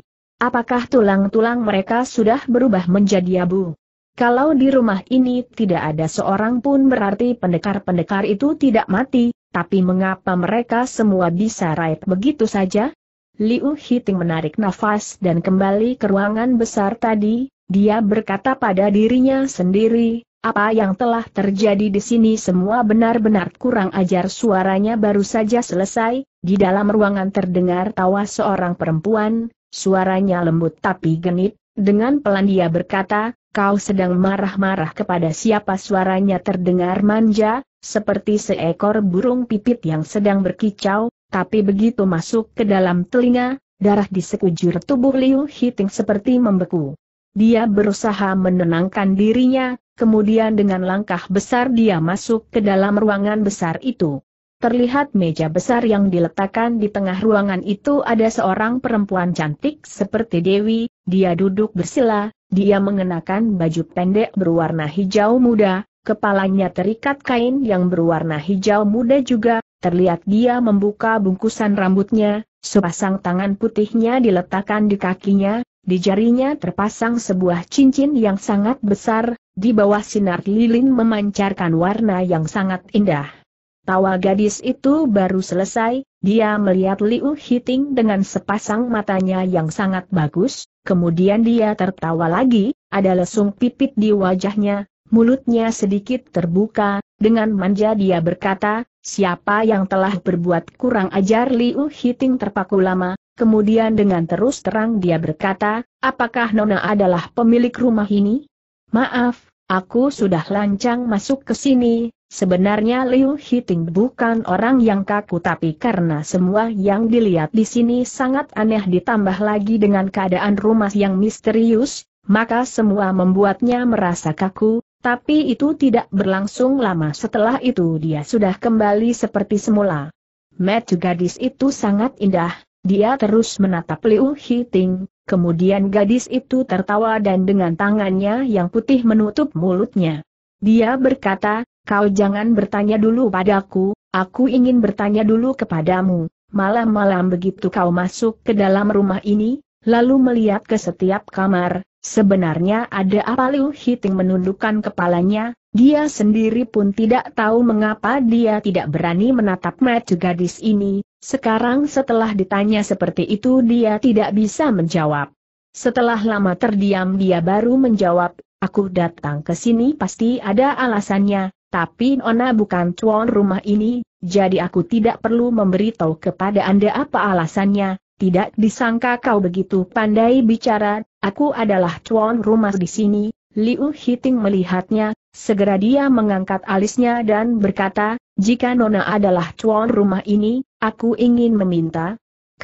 Apakah tulang-tulang mereka sudah berubah menjadi abu? Kalau di rumah ini tidak ada seorang pun berarti pendekar-pendekar itu tidak mati, tapi mengapa mereka semua bisa raib begitu saja? Liu Hiting menarik nafas dan kembali ke ruangan besar tadi, dia berkata pada dirinya sendiri, apa yang telah terjadi di sini semua benar-benar kurang ajar suaranya baru saja selesai, di dalam ruangan terdengar tawa seorang perempuan, suaranya lembut tapi genit, dengan pelan dia berkata, Kau sedang marah-marah kepada siapa suaranya terdengar manja, seperti seekor burung pipit yang sedang berkicau, tapi begitu masuk ke dalam telinga, darah di sekujur tubuh Liu Hiting seperti membeku. Dia berusaha menenangkan dirinya, kemudian dengan langkah besar dia masuk ke dalam ruangan besar itu. Terlihat meja besar yang diletakkan di tengah ruangan itu ada seorang perempuan cantik seperti Dewi, dia duduk bersila, dia mengenakan baju pendek berwarna hijau muda, kepalanya terikat kain yang berwarna hijau muda juga, terlihat dia membuka bungkusan rambutnya, sepasang tangan putihnya diletakkan di kakinya, di jarinya terpasang sebuah cincin yang sangat besar, di bawah sinar lilin memancarkan warna yang sangat indah. Tawa gadis itu baru selesai, dia melihat Liu Hiting dengan sepasang matanya yang sangat bagus, Kemudian dia tertawa lagi, ada lesung pipit di wajahnya, mulutnya sedikit terbuka, dengan manja dia berkata, siapa yang telah berbuat kurang ajar Liu Hiting terpaku lama, kemudian dengan terus terang dia berkata, apakah Nona adalah pemilik rumah ini? Maaf, aku sudah lancang masuk ke sini, Sebenarnya Liu Hiting bukan orang yang kaku tapi karena semua yang dilihat di sini sangat aneh ditambah lagi dengan keadaan rumah yang misterius, maka semua membuatnya merasa kaku, tapi itu tidak berlangsung lama setelah itu dia sudah kembali seperti semula. Metu gadis itu sangat indah, dia terus menatap Liu Hiting, kemudian gadis itu tertawa dan dengan tangannya yang putih menutup mulutnya. Dia berkata, Kau jangan bertanya dulu padaku, aku ingin bertanya dulu kepadamu. Malam-malam begitu kau masuk ke dalam rumah ini, lalu melihat ke setiap kamar, sebenarnya ada apa Liu Hiting menundukkan kepalanya, dia sendiri pun tidak tahu mengapa dia tidak berani menatap mata gadis ini, sekarang setelah ditanya seperti itu dia tidak bisa menjawab. Setelah lama terdiam dia baru menjawab, aku datang ke sini pasti ada alasannya, tapi Nona bukan tuan rumah ini, jadi aku tidak perlu memberitahu kepada Anda apa alasannya, tidak disangka kau begitu pandai bicara, aku adalah tuan rumah di sini. Liu Hiting melihatnya, segera dia mengangkat alisnya dan berkata, jika Nona adalah tuan rumah ini, aku ingin meminta,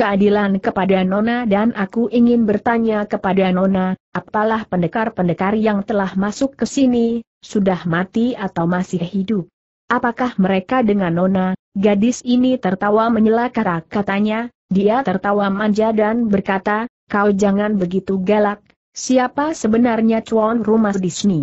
keadilan kepada Nona dan aku ingin bertanya kepada Nona, apalah pendekar-pendekar yang telah masuk ke sini, sudah mati atau masih hidup? Apakah mereka dengan Nona, gadis ini tertawa menyela kata-katanya, dia tertawa manja dan berkata, kau jangan begitu galak, siapa sebenarnya cuan rumah di sini?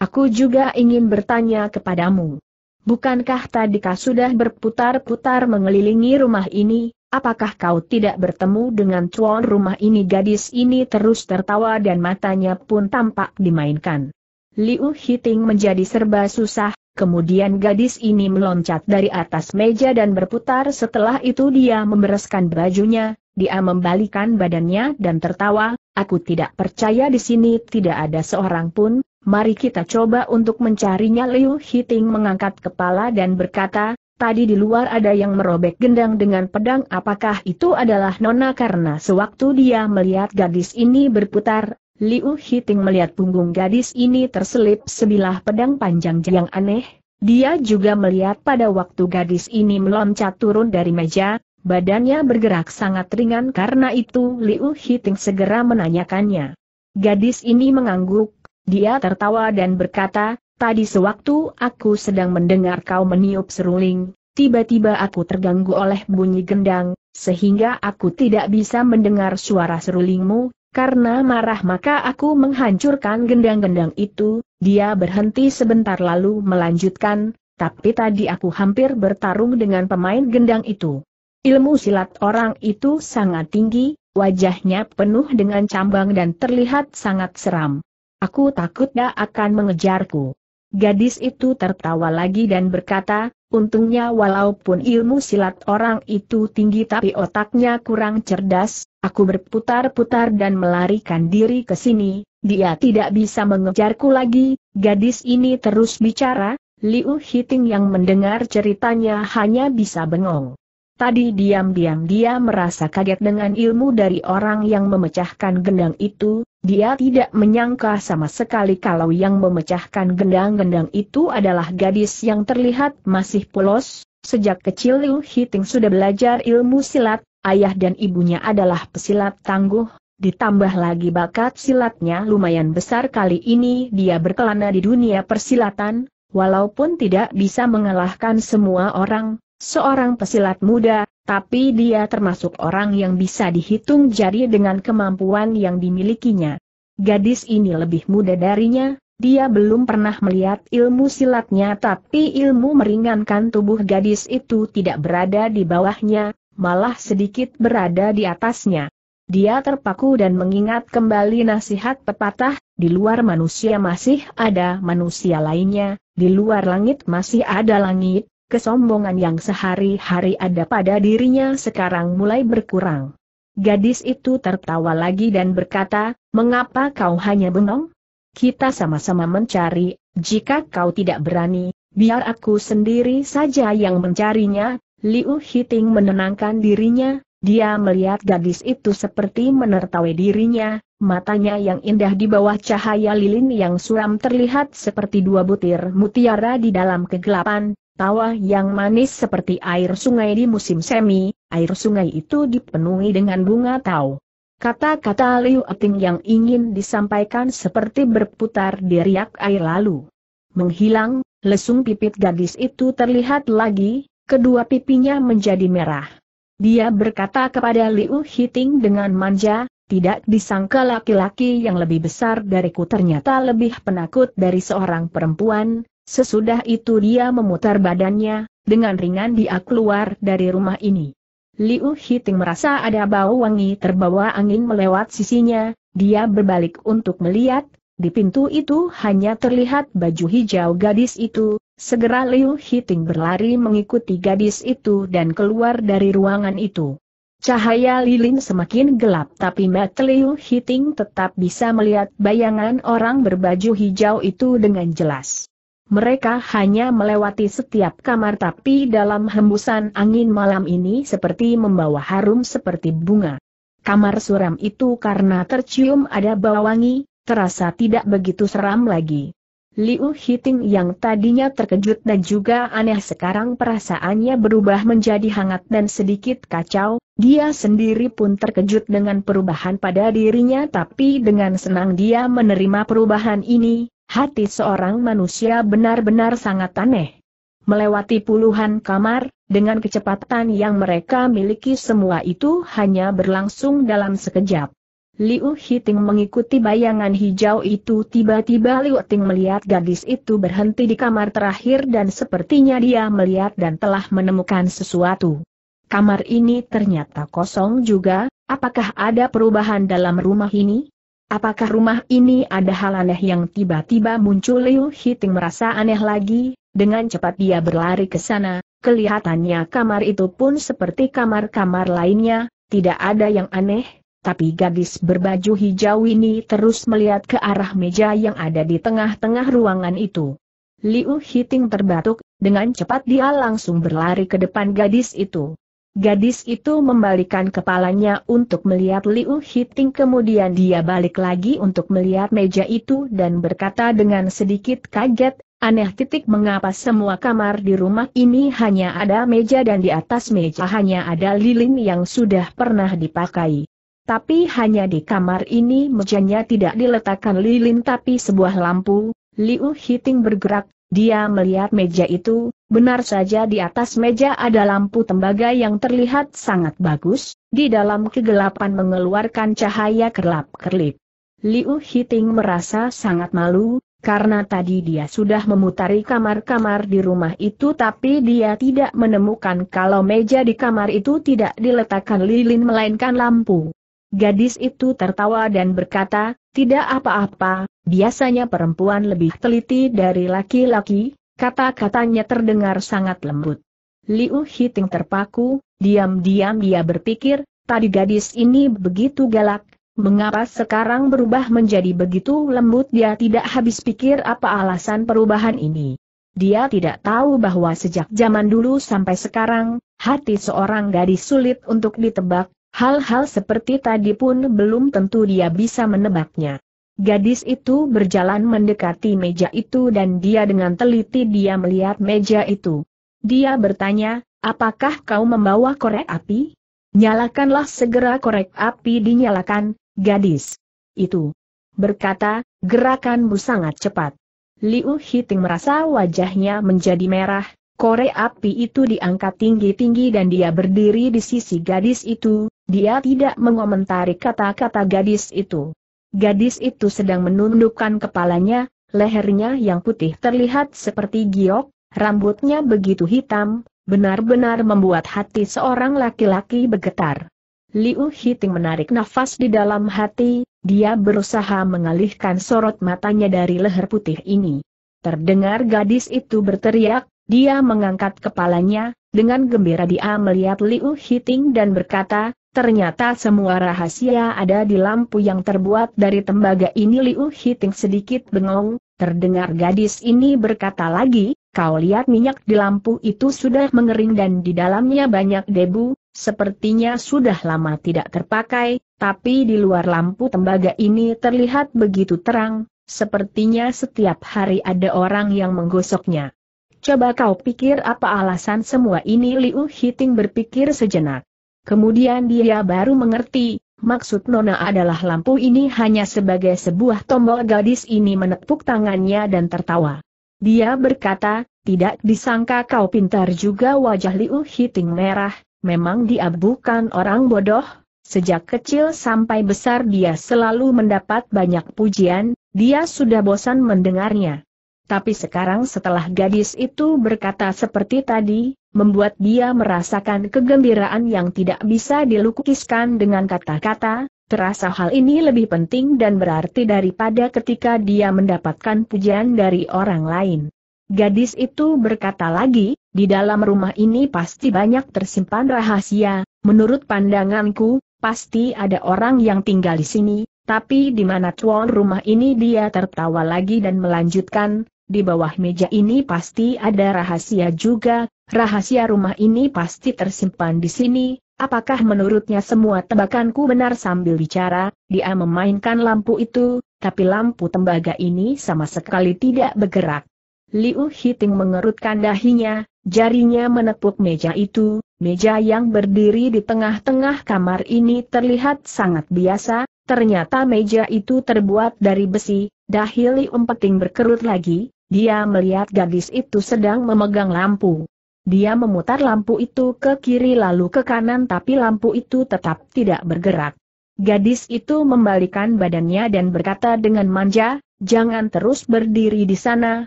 Aku juga ingin bertanya kepadamu. Bukankah tadika sudah berputar-putar mengelilingi rumah ini, Apakah kau tidak bertemu dengan Cuan? rumah ini gadis ini terus tertawa dan matanya pun tampak dimainkan. Liu Hiting menjadi serba susah, kemudian gadis ini meloncat dari atas meja dan berputar setelah itu dia membereskan bajunya, dia membalikan badannya dan tertawa, aku tidak percaya di sini tidak ada seorang pun, mari kita coba untuk mencarinya Liu Hiting mengangkat kepala dan berkata, Tadi di luar ada yang merobek gendang dengan pedang apakah itu adalah Nona karena sewaktu dia melihat gadis ini berputar, Liu Hiting melihat punggung gadis ini terselip sebilah pedang panjang yang aneh. Dia juga melihat pada waktu gadis ini meloncat turun dari meja, badannya bergerak sangat ringan karena itu Liu Hiting segera menanyakannya. Gadis ini mengangguk, dia tertawa dan berkata, Tadi sewaktu aku sedang mendengar kau meniup seruling, tiba-tiba aku terganggu oleh bunyi gendang, sehingga aku tidak bisa mendengar suara serulingmu, karena marah maka aku menghancurkan gendang-gendang itu, dia berhenti sebentar lalu melanjutkan, tapi tadi aku hampir bertarung dengan pemain gendang itu. Ilmu silat orang itu sangat tinggi, wajahnya penuh dengan cambang dan terlihat sangat seram. Aku takut dia akan mengejarku. Gadis itu tertawa lagi dan berkata, untungnya walaupun ilmu silat orang itu tinggi tapi otaknya kurang cerdas, aku berputar-putar dan melarikan diri ke sini, dia tidak bisa mengejarku lagi, gadis ini terus bicara, Liu Hiting yang mendengar ceritanya hanya bisa bengong. Tadi diam-diam dia merasa kaget dengan ilmu dari orang yang memecahkan gendang itu, dia tidak menyangka sama sekali kalau yang memecahkan gendang-gendang itu adalah gadis yang terlihat masih polos. Sejak kecil Liu Hiting sudah belajar ilmu silat, ayah dan ibunya adalah pesilat tangguh. Ditambah lagi bakat silatnya lumayan besar kali ini dia berkelana di dunia persilatan, walaupun tidak bisa mengalahkan semua orang, seorang pesilat muda, tapi dia termasuk orang yang bisa dihitung jari dengan kemampuan yang dimilikinya. Gadis ini lebih muda darinya, dia belum pernah melihat ilmu silatnya tapi ilmu meringankan tubuh gadis itu tidak berada di bawahnya, malah sedikit berada di atasnya. Dia terpaku dan mengingat kembali nasihat pepatah, di luar manusia masih ada manusia lainnya, di luar langit masih ada langit, kesombongan yang sehari-hari ada pada dirinya sekarang mulai berkurang. Gadis itu tertawa lagi dan berkata, mengapa kau hanya bengong? Kita sama-sama mencari, jika kau tidak berani, biar aku sendiri saja yang mencarinya, Liu Hiting menenangkan dirinya, dia melihat gadis itu seperti menertawai dirinya, matanya yang indah di bawah cahaya lilin yang suram terlihat seperti dua butir mutiara di dalam kegelapan, Tawa yang manis seperti air sungai di musim semi, air sungai itu dipenuhi dengan bunga tau. Kata-kata Liu Ating yang ingin disampaikan seperti berputar di riak air lalu. Menghilang, lesung pipit gadis itu terlihat lagi, kedua pipinya menjadi merah. Dia berkata kepada Liu Hiting dengan manja, tidak disangka laki-laki yang lebih besar dariku ternyata lebih penakut dari seorang perempuan, Sesudah itu dia memutar badannya, dengan ringan dia keluar dari rumah ini. Liu Hiting merasa ada bau wangi terbawa angin melewat sisinya, dia berbalik untuk melihat, di pintu itu hanya terlihat baju hijau gadis itu, segera Liu Hiting berlari mengikuti gadis itu dan keluar dari ruangan itu. Cahaya lilin semakin gelap tapi mata Liu Hiting tetap bisa melihat bayangan orang berbaju hijau itu dengan jelas. Mereka hanya melewati setiap kamar tapi dalam hembusan angin malam ini seperti membawa harum seperti bunga. Kamar suram itu karena tercium ada bau wangi, terasa tidak begitu seram lagi. Liu Hiting yang tadinya terkejut dan juga aneh sekarang perasaannya berubah menjadi hangat dan sedikit kacau, dia sendiri pun terkejut dengan perubahan pada dirinya tapi dengan senang dia menerima perubahan ini, Hati seorang manusia benar-benar sangat aneh. Melewati puluhan kamar, dengan kecepatan yang mereka miliki semua itu hanya berlangsung dalam sekejap. Liu Hiting mengikuti bayangan hijau itu tiba-tiba Liu Ting melihat gadis itu berhenti di kamar terakhir dan sepertinya dia melihat dan telah menemukan sesuatu. Kamar ini ternyata kosong juga, apakah ada perubahan dalam rumah ini? Apakah rumah ini ada hal aneh yang tiba-tiba muncul Liu Hiting merasa aneh lagi, dengan cepat dia berlari ke sana, kelihatannya kamar itu pun seperti kamar-kamar lainnya, tidak ada yang aneh, tapi gadis berbaju hijau ini terus melihat ke arah meja yang ada di tengah-tengah ruangan itu. Liu Hiting terbatuk, dengan cepat dia langsung berlari ke depan gadis itu. Gadis itu membalikan kepalanya untuk melihat Liu Hiting kemudian dia balik lagi untuk melihat meja itu dan berkata dengan sedikit kaget, aneh titik mengapa semua kamar di rumah ini hanya ada meja dan di atas meja hanya ada lilin yang sudah pernah dipakai. Tapi hanya di kamar ini mejanya tidak diletakkan lilin tapi sebuah lampu, Liu Hiting bergerak, dia melihat meja itu, Benar saja di atas meja ada lampu tembaga yang terlihat sangat bagus, di dalam kegelapan mengeluarkan cahaya kerlap-kerlip. Liu Hiting merasa sangat malu, karena tadi dia sudah memutari kamar-kamar di rumah itu tapi dia tidak menemukan kalau meja di kamar itu tidak diletakkan lilin melainkan lampu. Gadis itu tertawa dan berkata, tidak apa-apa, biasanya perempuan lebih teliti dari laki-laki, Kata-katanya terdengar sangat lembut. Liu Hiting terpaku, diam-diam dia berpikir, tadi gadis ini begitu galak, mengapa sekarang berubah menjadi begitu lembut dia tidak habis pikir apa alasan perubahan ini. Dia tidak tahu bahwa sejak zaman dulu sampai sekarang, hati seorang gadis sulit untuk ditebak, hal-hal seperti tadi pun belum tentu dia bisa menebaknya. Gadis itu berjalan mendekati meja itu dan dia dengan teliti dia melihat meja itu. Dia bertanya, apakah kau membawa korek api? Nyalakanlah segera korek api dinyalakan, gadis. Itu. Berkata, gerakanmu sangat cepat. Liu Hiting merasa wajahnya menjadi merah, korek api itu diangkat tinggi-tinggi dan dia berdiri di sisi gadis itu, dia tidak mengomentari kata-kata gadis itu gadis itu sedang menundukkan kepalanya, lehernya yang putih terlihat seperti giok, rambutnya begitu hitam, benar-benar membuat hati seorang laki-laki bergetar. Liu Hiting menarik nafas di dalam hati, dia berusaha mengalihkan sorot matanya dari leher putih ini. Terdengar gadis itu berteriak, dia mengangkat kepalanya, dengan gembira dia melihat Liu Hiting dan berkata, Ternyata semua rahasia ada di lampu yang terbuat dari tembaga ini Liu Hiting sedikit bengong, terdengar gadis ini berkata lagi, kau lihat minyak di lampu itu sudah mengering dan di dalamnya banyak debu, sepertinya sudah lama tidak terpakai, tapi di luar lampu tembaga ini terlihat begitu terang, sepertinya setiap hari ada orang yang menggosoknya. Coba kau pikir apa alasan semua ini Liu Hiting berpikir sejenak. Kemudian dia baru mengerti, Maksud Nona adalah lampu ini hanya sebagai sebuah tombol gadis ini menepuk tangannya dan tertawa. Dia berkata, tidak disangka kau pintar juga wajah Liu Hiting merah, memang dia bukan orang bodoh, sejak kecil sampai besar dia selalu mendapat banyak pujian, dia sudah bosan mendengarnya. Tapi sekarang setelah gadis itu berkata seperti tadi, membuat dia merasakan kegembiraan yang tidak bisa dilukiskan dengan kata-kata, terasa hal ini lebih penting dan berarti daripada ketika dia mendapatkan pujian dari orang lain. Gadis itu berkata lagi, di dalam rumah ini pasti banyak tersimpan rahasia, menurut pandanganku, pasti ada orang yang tinggal di sini, tapi di mana tuan rumah ini dia tertawa lagi dan melanjutkan, di bawah meja ini pasti ada rahasia juga, rahasia rumah ini pasti tersimpan di sini, apakah menurutnya semua tebakanku benar sambil bicara, dia memainkan lampu itu, tapi lampu tembaga ini sama sekali tidak bergerak. Liu Hiting mengerutkan dahinya, jarinya menepuk meja itu, meja yang berdiri di tengah-tengah kamar ini terlihat sangat biasa, ternyata meja itu terbuat dari besi, Dahili umpeting berkerut lagi, dia melihat gadis itu sedang memegang lampu. Dia memutar lampu itu ke kiri lalu ke kanan tapi lampu itu tetap tidak bergerak. Gadis itu membalikan badannya dan berkata dengan manja, jangan terus berdiri di sana,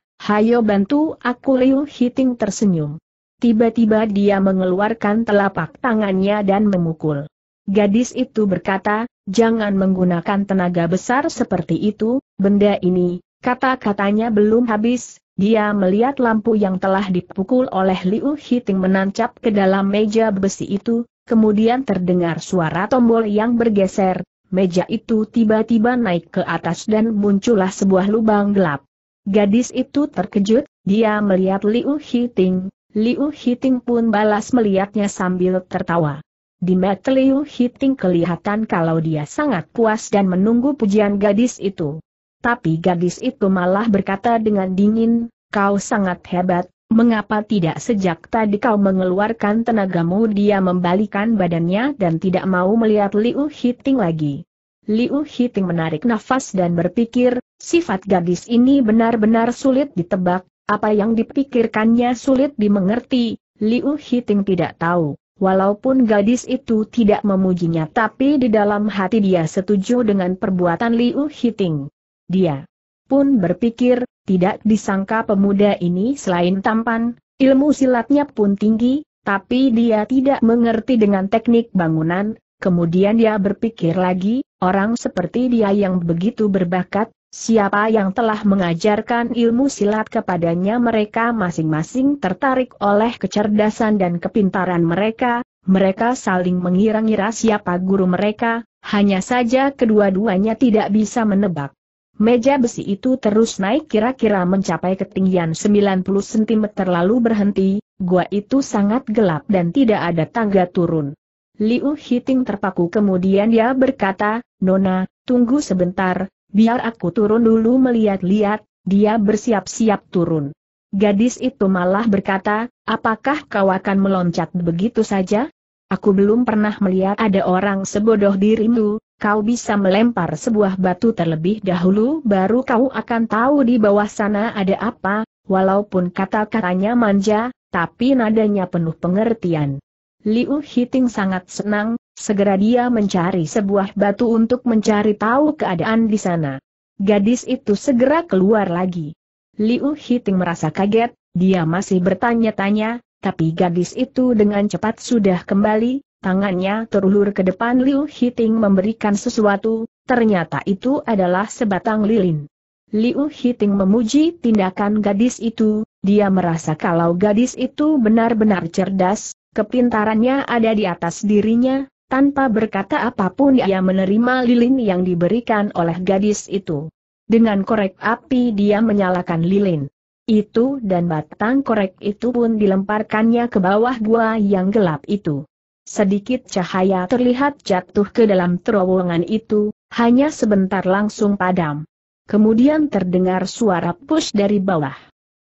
hayo bantu aku Liu Hiting tersenyum. Tiba-tiba dia mengeluarkan telapak tangannya dan memukul. Gadis itu berkata, jangan menggunakan tenaga besar seperti itu, benda ini, Kata-katanya belum habis, dia melihat lampu yang telah dipukul oleh Liu Hiting menancap ke dalam meja besi itu, kemudian terdengar suara tombol yang bergeser, meja itu tiba-tiba naik ke atas dan muncullah sebuah lubang gelap. Gadis itu terkejut, dia melihat Liu Hiting, Liu Hiting pun balas melihatnya sambil tertawa. Di mata Liu Hiting kelihatan kalau dia sangat puas dan menunggu pujian gadis itu. Tapi gadis itu malah berkata dengan dingin, kau sangat hebat, mengapa tidak sejak tadi kau mengeluarkan tenagamu dia membalikan badannya dan tidak mau melihat Liu Hiting lagi. Liu Hiting menarik nafas dan berpikir, sifat gadis ini benar-benar sulit ditebak, apa yang dipikirkannya sulit dimengerti, Liu Hiting tidak tahu. Walaupun gadis itu tidak memujinya tapi di dalam hati dia setuju dengan perbuatan Liu Hiting. Dia pun berpikir, tidak disangka pemuda ini selain tampan, ilmu silatnya pun tinggi, tapi dia tidak mengerti dengan teknik bangunan, kemudian dia berpikir lagi, orang seperti dia yang begitu berbakat, siapa yang telah mengajarkan ilmu silat kepadanya mereka masing-masing tertarik oleh kecerdasan dan kepintaran mereka, mereka saling mengira-ngira siapa guru mereka, hanya saja kedua-duanya tidak bisa menebak. Meja besi itu terus naik kira-kira mencapai ketinggian 90 cm lalu berhenti, gua itu sangat gelap dan tidak ada tangga turun. Liu Hiting terpaku kemudian dia berkata, Nona, tunggu sebentar, biar aku turun dulu melihat-lihat, dia bersiap-siap turun. Gadis itu malah berkata, apakah kau akan meloncat begitu saja? Aku belum pernah melihat ada orang sebodoh dirimu, kau bisa melempar sebuah batu terlebih dahulu baru kau akan tahu di bawah sana ada apa, walaupun kata-katanya manja, tapi nadanya penuh pengertian. Liu Hiting sangat senang, segera dia mencari sebuah batu untuk mencari tahu keadaan di sana. Gadis itu segera keluar lagi. Liu Hiting merasa kaget, dia masih bertanya-tanya, tapi gadis itu dengan cepat sudah kembali, Tangannya terulur ke depan Liu Hiting memberikan sesuatu, ternyata itu adalah sebatang lilin. Liu Hiting memuji tindakan gadis itu, dia merasa kalau gadis itu benar-benar cerdas, kepintarannya ada di atas dirinya, tanpa berkata apapun ia menerima lilin yang diberikan oleh gadis itu. Dengan korek api dia menyalakan lilin itu dan batang korek itu pun dilemparkannya ke bawah gua yang gelap itu sedikit cahaya terlihat jatuh ke dalam terowongan itu, hanya sebentar langsung padam. Kemudian terdengar suara push dari bawah.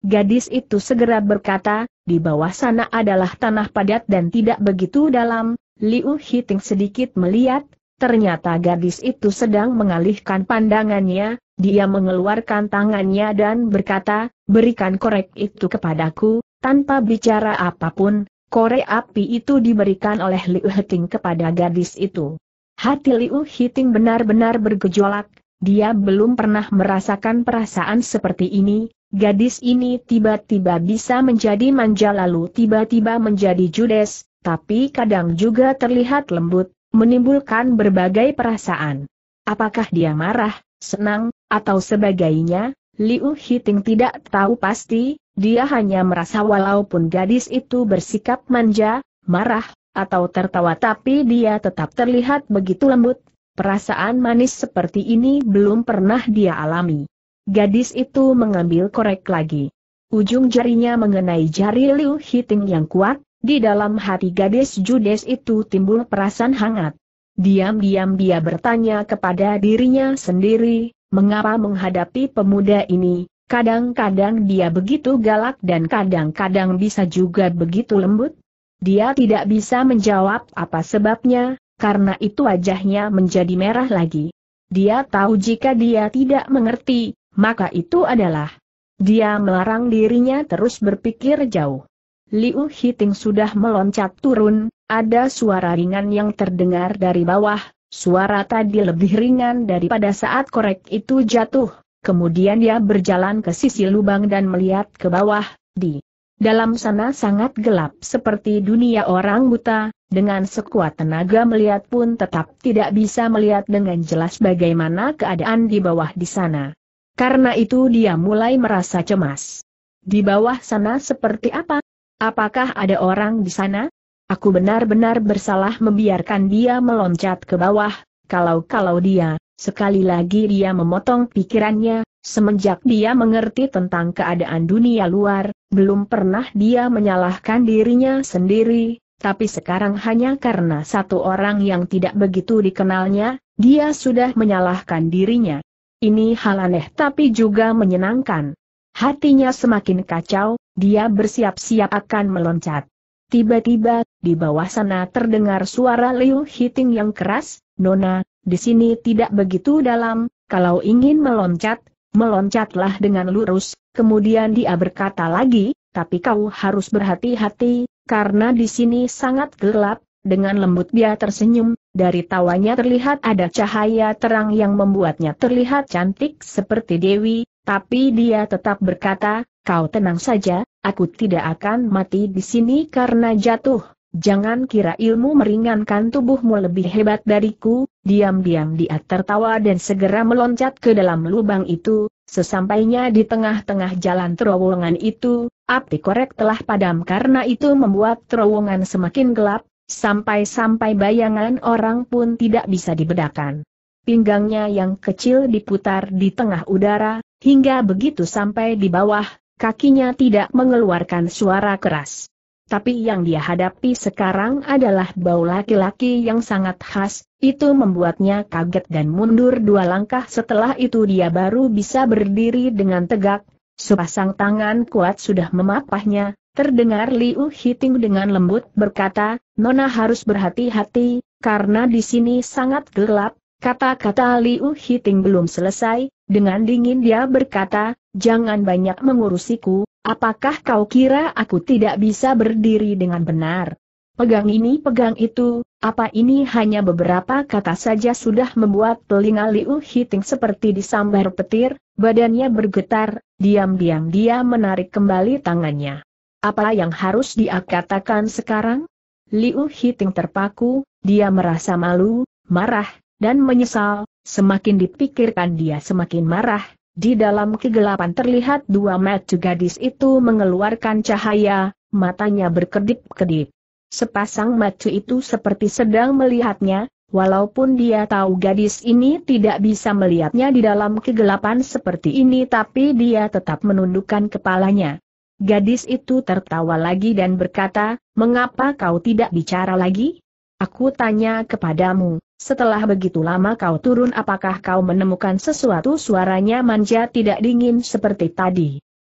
Gadis itu segera berkata, di bawah sana adalah tanah padat dan tidak begitu dalam, Liu Hiting sedikit melihat, ternyata gadis itu sedang mengalihkan pandangannya, dia mengeluarkan tangannya dan berkata, berikan korek itu kepadaku, tanpa bicara apapun, Kore api itu diberikan oleh Liu Heting kepada gadis itu. Hati Liu Heting benar-benar bergejolak, dia belum pernah merasakan perasaan seperti ini, gadis ini tiba-tiba bisa menjadi manja lalu tiba-tiba menjadi judes, tapi kadang juga terlihat lembut, menimbulkan berbagai perasaan. Apakah dia marah, senang, atau sebagainya, Liu Heting tidak tahu pasti, dia hanya merasa walaupun gadis itu bersikap manja, marah, atau tertawa tapi dia tetap terlihat begitu lembut, perasaan manis seperti ini belum pernah dia alami. Gadis itu mengambil korek lagi. Ujung jarinya mengenai jari Liu Hiting yang kuat, di dalam hati gadis judes itu timbul perasaan hangat. Diam-diam dia bertanya kepada dirinya sendiri, mengapa menghadapi pemuda ini, Kadang-kadang dia begitu galak dan kadang-kadang bisa juga begitu lembut. Dia tidak bisa menjawab apa sebabnya, karena itu wajahnya menjadi merah lagi. Dia tahu jika dia tidak mengerti, maka itu adalah dia melarang dirinya terus berpikir jauh. Liu Hiting sudah meloncat turun, ada suara ringan yang terdengar dari bawah, suara tadi lebih ringan daripada saat korek itu jatuh. Kemudian dia berjalan ke sisi lubang dan melihat ke bawah, di dalam sana sangat gelap seperti dunia orang buta, dengan sekuat tenaga melihat pun tetap tidak bisa melihat dengan jelas bagaimana keadaan di bawah di sana. Karena itu dia mulai merasa cemas. Di bawah sana seperti apa? Apakah ada orang di sana? Aku benar-benar bersalah membiarkan dia meloncat ke bawah, kalau-kalau dia Sekali lagi dia memotong pikirannya, semenjak dia mengerti tentang keadaan dunia luar, belum pernah dia menyalahkan dirinya sendiri, tapi sekarang hanya karena satu orang yang tidak begitu dikenalnya, dia sudah menyalahkan dirinya. Ini hal aneh tapi juga menyenangkan. Hatinya semakin kacau, dia bersiap-siap akan meloncat. Tiba-tiba, di bawah sana terdengar suara Liu Hiting yang keras, Nona, di sini tidak begitu dalam, kalau ingin meloncat, meloncatlah dengan lurus, kemudian dia berkata lagi, tapi kau harus berhati-hati, karena di sini sangat gelap, dengan lembut dia tersenyum, dari tawanya terlihat ada cahaya terang yang membuatnya terlihat cantik seperti Dewi, tapi dia tetap berkata, kau tenang saja, Aku tidak akan mati di sini karena jatuh. Jangan kira ilmu meringankan tubuhmu lebih hebat dariku, diam-diam dia tertawa dan segera meloncat ke dalam lubang itu, sesampainya di tengah-tengah jalan terowongan itu, api korek telah padam karena itu membuat terowongan semakin gelap, sampai-sampai bayangan orang pun tidak bisa dibedakan. Pinggangnya yang kecil diputar di tengah udara, hingga begitu sampai di bawah, kakinya tidak mengeluarkan suara keras. Tapi yang dia hadapi sekarang adalah bau laki-laki yang sangat khas, itu membuatnya kaget dan mundur dua langkah setelah itu dia baru bisa berdiri dengan tegak, sepasang tangan kuat sudah memapahnya, terdengar Liu Hiting dengan lembut berkata, Nona harus berhati-hati, karena di sini sangat gelap, Kata-kata Liu Hiting belum selesai, dengan dingin dia berkata, jangan banyak mengurusiku, apakah kau kira aku tidak bisa berdiri dengan benar? Pegang ini pegang itu, apa ini hanya beberapa kata saja sudah membuat telinga Liu Hiting seperti disambar petir, badannya bergetar, diam-diam dia menarik kembali tangannya. Apa yang harus dia katakan sekarang? Liu Hiting terpaku, dia merasa malu, marah, dan menyesal, semakin dipikirkan dia semakin marah, di dalam kegelapan terlihat dua mata gadis itu mengeluarkan cahaya, matanya berkedip-kedip. Sepasang mata itu seperti sedang melihatnya, Walaupun dia tahu gadis ini tidak bisa melihatnya di dalam kegelapan seperti ini tapi dia tetap menundukkan kepalanya. Gadis itu tertawa lagi dan berkata, mengapa kau tidak bicara lagi? Aku tanya kepadamu, setelah begitu lama kau turun apakah kau menemukan sesuatu suaranya manja tidak dingin seperti tadi.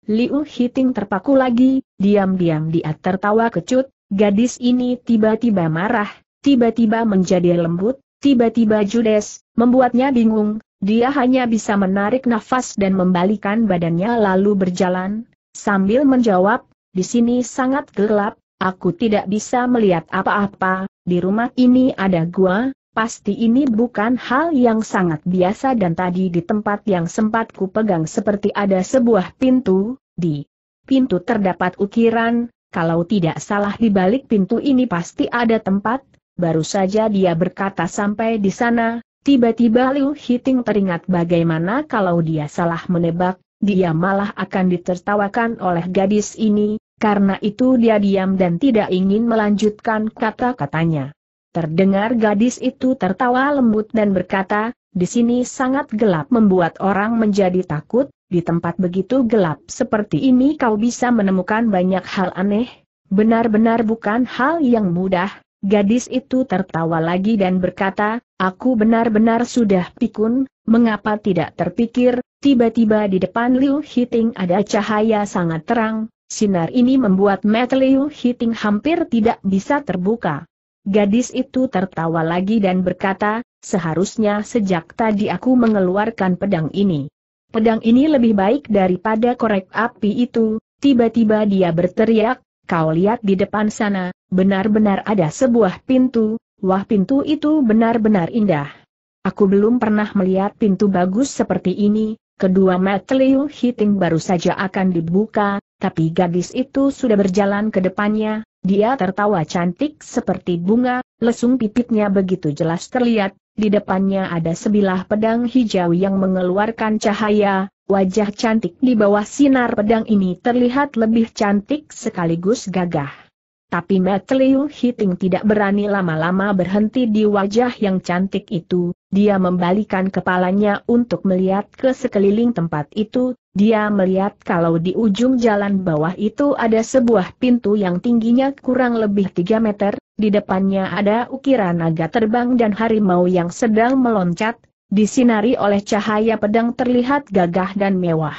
Liu Hiting terpaku lagi, diam-diam dia tertawa kecut, gadis ini tiba-tiba marah, tiba-tiba menjadi lembut, tiba-tiba judes, membuatnya bingung, dia hanya bisa menarik nafas dan membalikan badannya lalu berjalan, sambil menjawab, di sini sangat gelap, aku tidak bisa melihat apa-apa, di rumah ini ada gua, Pasti ini bukan hal yang sangat biasa dan tadi di tempat yang sempat ku pegang seperti ada sebuah pintu, di pintu terdapat ukiran, kalau tidak salah di balik pintu ini pasti ada tempat, baru saja dia berkata sampai di sana, tiba-tiba Liu Hiting teringat bagaimana kalau dia salah menebak, dia malah akan ditertawakan oleh gadis ini, karena itu dia diam dan tidak ingin melanjutkan kata-katanya. Terdengar gadis itu tertawa lembut dan berkata, di sini sangat gelap membuat orang menjadi takut, di tempat begitu gelap seperti ini kau bisa menemukan banyak hal aneh, benar-benar bukan hal yang mudah. Gadis itu tertawa lagi dan berkata, aku benar-benar sudah pikun, mengapa tidak terpikir, tiba-tiba di depan Liu Hiting ada cahaya sangat terang, sinar ini membuat mata Liu Hiting hampir tidak bisa terbuka. Gadis itu tertawa lagi dan berkata, seharusnya sejak tadi aku mengeluarkan pedang ini. Pedang ini lebih baik daripada korek api itu, tiba-tiba dia berteriak, kau lihat di depan sana, benar-benar ada sebuah pintu, wah pintu itu benar-benar indah. Aku belum pernah melihat pintu bagus seperti ini, kedua mata Liu Hiting baru saja akan dibuka, tapi gadis itu sudah berjalan ke depannya, dia tertawa cantik seperti bunga, lesung pipitnya begitu jelas terlihat, di depannya ada sebilah pedang hijau yang mengeluarkan cahaya, wajah cantik di bawah sinar pedang ini terlihat lebih cantik sekaligus gagah. Tapi Liu Hiting tidak berani lama-lama berhenti di wajah yang cantik itu, dia membalikan kepalanya untuk melihat ke sekeliling tempat itu, dia melihat kalau di ujung jalan bawah itu ada sebuah pintu yang tingginya kurang lebih 3 meter, di depannya ada ukiran naga terbang dan harimau yang sedang meloncat, disinari oleh cahaya pedang terlihat gagah dan mewah.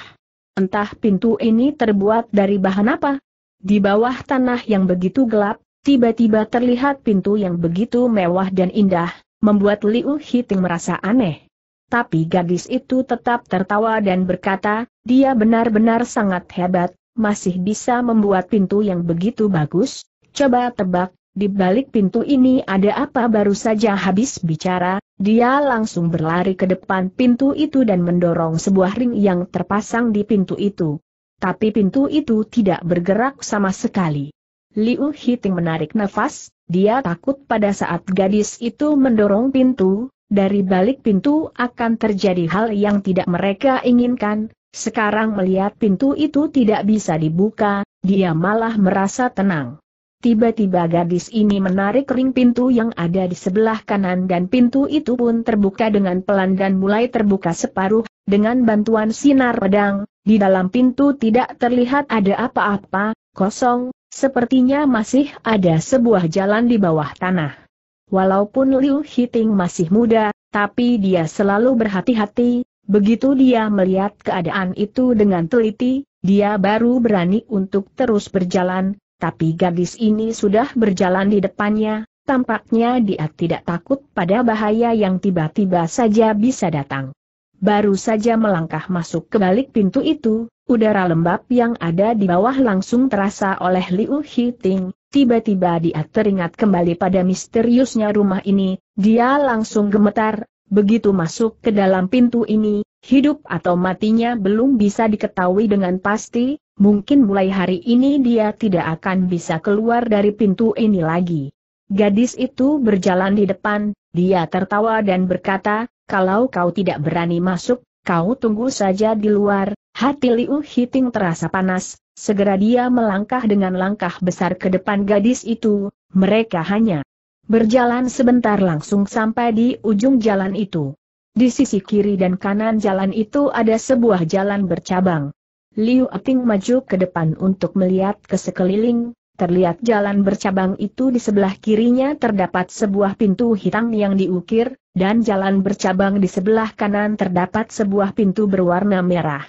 Entah pintu ini terbuat dari bahan apa? Di bawah tanah yang begitu gelap, tiba-tiba terlihat pintu yang begitu mewah dan indah, membuat Liu Hiting merasa aneh tapi gadis itu tetap tertawa dan berkata, dia benar-benar sangat hebat, masih bisa membuat pintu yang begitu bagus, coba tebak, di balik pintu ini ada apa baru saja habis bicara, dia langsung berlari ke depan pintu itu dan mendorong sebuah ring yang terpasang di pintu itu. Tapi pintu itu tidak bergerak sama sekali. Liu Hiting menarik nafas, dia takut pada saat gadis itu mendorong pintu, dari balik pintu akan terjadi hal yang tidak mereka inginkan, sekarang melihat pintu itu tidak bisa dibuka, dia malah merasa tenang. Tiba-tiba gadis ini menarik ring pintu yang ada di sebelah kanan dan pintu itu pun terbuka dengan pelan dan mulai terbuka separuh, dengan bantuan sinar pedang, di dalam pintu tidak terlihat ada apa-apa, kosong, sepertinya masih ada sebuah jalan di bawah tanah. Walaupun Liu Hiting masih muda, tapi dia selalu berhati-hati, begitu dia melihat keadaan itu dengan teliti, dia baru berani untuk terus berjalan, tapi gadis ini sudah berjalan di depannya, tampaknya dia tidak takut pada bahaya yang tiba-tiba saja bisa datang. Baru saja melangkah masuk ke balik pintu itu, udara lembab yang ada di bawah langsung terasa oleh Liu Hiting, tiba-tiba dia teringat kembali pada misteriusnya rumah ini, dia langsung gemetar, begitu masuk ke dalam pintu ini, hidup atau matinya belum bisa diketahui dengan pasti, mungkin mulai hari ini dia tidak akan bisa keluar dari pintu ini lagi. Gadis itu berjalan di depan, dia tertawa dan berkata, kalau kau tidak berani masuk, kau tunggu saja di luar, hati Liu Hiting terasa panas, segera dia melangkah dengan langkah besar ke depan gadis itu, mereka hanya berjalan sebentar langsung sampai di ujung jalan itu. Di sisi kiri dan kanan jalan itu ada sebuah jalan bercabang. Liu Aping maju ke depan untuk melihat ke sekeliling, Terlihat jalan bercabang itu di sebelah kirinya terdapat sebuah pintu hitam yang diukir, dan jalan bercabang di sebelah kanan terdapat sebuah pintu berwarna merah.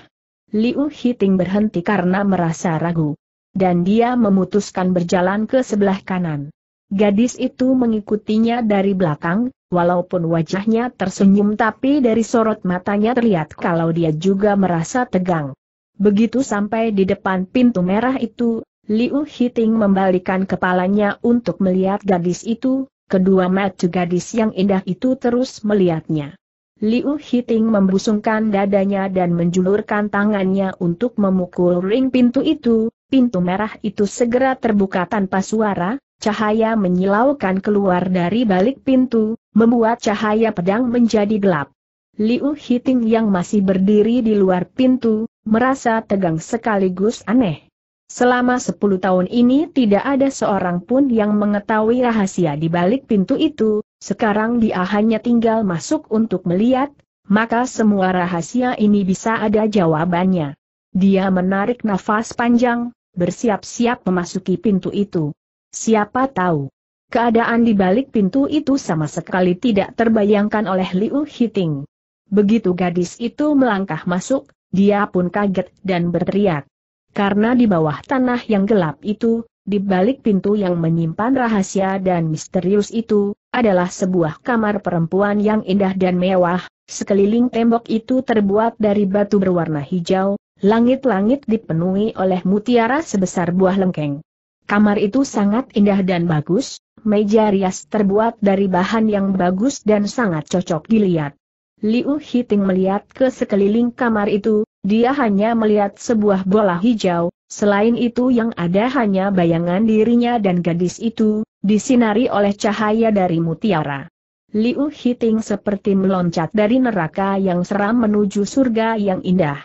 Liu Hiting berhenti karena merasa ragu. Dan dia memutuskan berjalan ke sebelah kanan. Gadis itu mengikutinya dari belakang, walaupun wajahnya tersenyum tapi dari sorot matanya terlihat kalau dia juga merasa tegang. Begitu sampai di depan pintu merah itu, Liu Hiting membalikan kepalanya untuk melihat gadis itu, kedua mata gadis yang indah itu terus melihatnya. Liu Hiting membusungkan dadanya dan menjulurkan tangannya untuk memukul ring pintu itu, pintu merah itu segera terbuka tanpa suara, cahaya menyilaukan keluar dari balik pintu, membuat cahaya pedang menjadi gelap. Liu Hiting yang masih berdiri di luar pintu, merasa tegang sekaligus aneh. Selama sepuluh tahun ini tidak ada seorang pun yang mengetahui rahasia di balik pintu itu, sekarang dia hanya tinggal masuk untuk melihat, maka semua rahasia ini bisa ada jawabannya. Dia menarik nafas panjang, bersiap-siap memasuki pintu itu. Siapa tahu? Keadaan di balik pintu itu sama sekali tidak terbayangkan oleh Liu Hiting. Begitu gadis itu melangkah masuk, dia pun kaget dan berteriak. Karena di bawah tanah yang gelap itu, di balik pintu yang menyimpan rahasia dan misterius itu, adalah sebuah kamar perempuan yang indah dan mewah, sekeliling tembok itu terbuat dari batu berwarna hijau, langit-langit dipenuhi oleh mutiara sebesar buah lengkeng. Kamar itu sangat indah dan bagus, meja rias terbuat dari bahan yang bagus dan sangat cocok dilihat. Liu Hiting melihat ke sekeliling kamar itu, dia hanya melihat sebuah bola hijau, selain itu yang ada hanya bayangan dirinya dan gadis itu, disinari oleh cahaya dari mutiara. Liu Hiting seperti meloncat dari neraka yang seram menuju surga yang indah.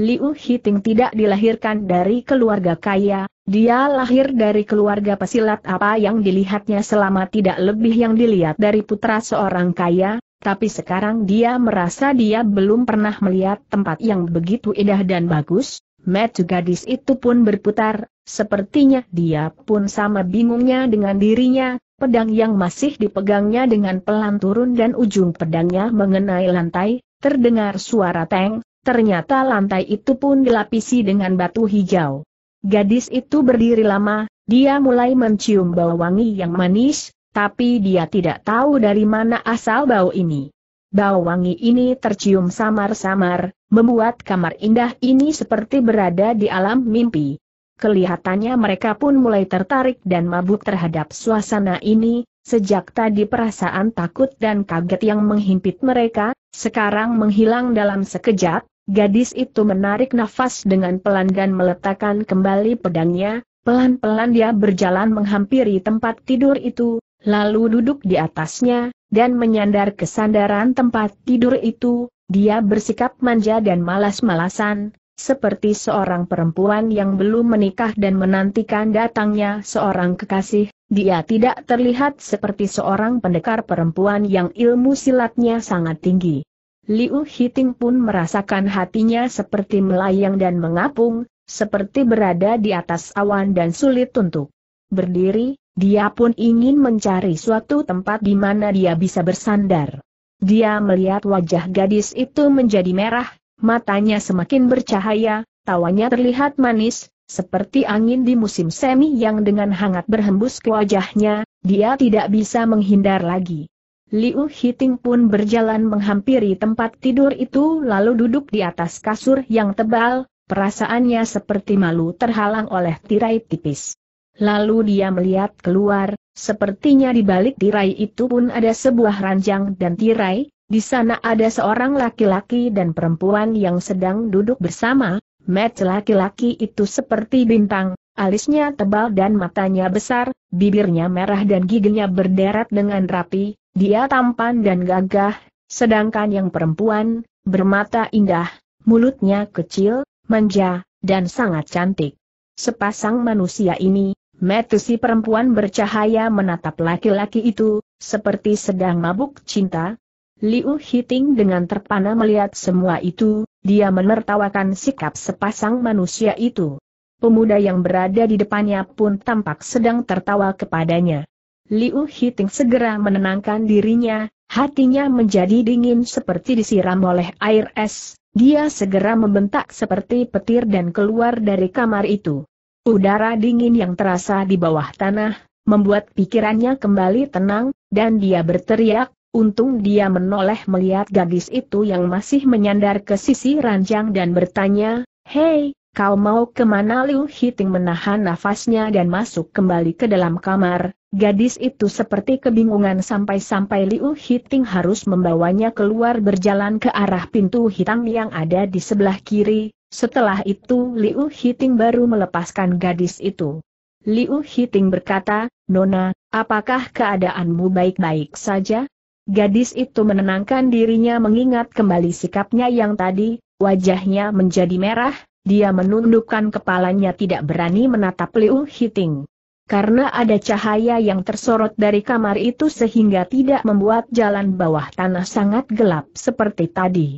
Liu Hiting tidak dilahirkan dari keluarga kaya, dia lahir dari keluarga pesilat apa yang dilihatnya selama tidak lebih yang dilihat dari putra seorang kaya, tapi sekarang dia merasa dia belum pernah melihat tempat yang begitu indah dan bagus, Metu gadis itu pun berputar, sepertinya dia pun sama bingungnya dengan dirinya, pedang yang masih dipegangnya dengan pelan turun dan ujung pedangnya mengenai lantai, terdengar suara teng, ternyata lantai itu pun dilapisi dengan batu hijau. Gadis itu berdiri lama, dia mulai mencium bau wangi yang manis, tapi dia tidak tahu dari mana asal bau ini. Bau wangi ini tercium samar-samar, membuat kamar indah ini seperti berada di alam mimpi. Kelihatannya mereka pun mulai tertarik dan mabuk terhadap suasana ini, sejak tadi perasaan takut dan kaget yang menghimpit mereka, sekarang menghilang dalam sekejap, gadis itu menarik nafas dengan pelan dan meletakkan kembali pedangnya, pelan-pelan dia berjalan menghampiri tempat tidur itu, lalu duduk di atasnya, dan menyandar ke sandaran tempat tidur itu, dia bersikap manja dan malas-malasan, seperti seorang perempuan yang belum menikah dan menantikan datangnya seorang kekasih, dia tidak terlihat seperti seorang pendekar perempuan yang ilmu silatnya sangat tinggi. Liu Hiting pun merasakan hatinya seperti melayang dan mengapung, seperti berada di atas awan dan sulit untuk berdiri, dia pun ingin mencari suatu tempat di mana dia bisa bersandar. Dia melihat wajah gadis itu menjadi merah, matanya semakin bercahaya, tawanya terlihat manis, seperti angin di musim semi yang dengan hangat berhembus ke wajahnya, dia tidak bisa menghindar lagi. Liu Hiting pun berjalan menghampiri tempat tidur itu lalu duduk di atas kasur yang tebal, perasaannya seperti malu terhalang oleh tirai tipis. Lalu dia melihat keluar, sepertinya di balik tirai itu pun ada sebuah ranjang dan tirai, di sana ada seorang laki-laki dan perempuan yang sedang duduk bersama, match laki-laki itu seperti bintang, alisnya tebal dan matanya besar, bibirnya merah dan giginya berderet dengan rapi, dia tampan dan gagah, sedangkan yang perempuan, bermata indah, mulutnya kecil, manja, dan sangat cantik. Sepasang manusia ini, Metu perempuan bercahaya menatap laki-laki itu, seperti sedang mabuk cinta. Liu Hiting dengan terpana melihat semua itu, dia menertawakan sikap sepasang manusia itu. Pemuda yang berada di depannya pun tampak sedang tertawa kepadanya. Liu Hiting segera menenangkan dirinya, hatinya menjadi dingin seperti disiram oleh air es, dia segera membentak seperti petir dan keluar dari kamar itu. Udara dingin yang terasa di bawah tanah, membuat pikirannya kembali tenang, dan dia berteriak, untung dia menoleh melihat gadis itu yang masih menyandar ke sisi ranjang dan bertanya, Hei, kau mau kemana Liu Hiting menahan nafasnya dan masuk kembali ke dalam kamar, Gadis itu seperti kebingungan sampai-sampai Liu Hiting harus membawanya keluar berjalan ke arah pintu hitam yang ada di sebelah kiri, setelah itu Liu Hiting baru melepaskan gadis itu. Liu Hiting berkata, Nona, apakah keadaanmu baik-baik saja? Gadis itu menenangkan dirinya mengingat kembali sikapnya yang tadi, wajahnya menjadi merah, dia menundukkan kepalanya tidak berani menatap Liu Hiting karena ada cahaya yang tersorot dari kamar itu sehingga tidak membuat jalan bawah tanah sangat gelap seperti tadi.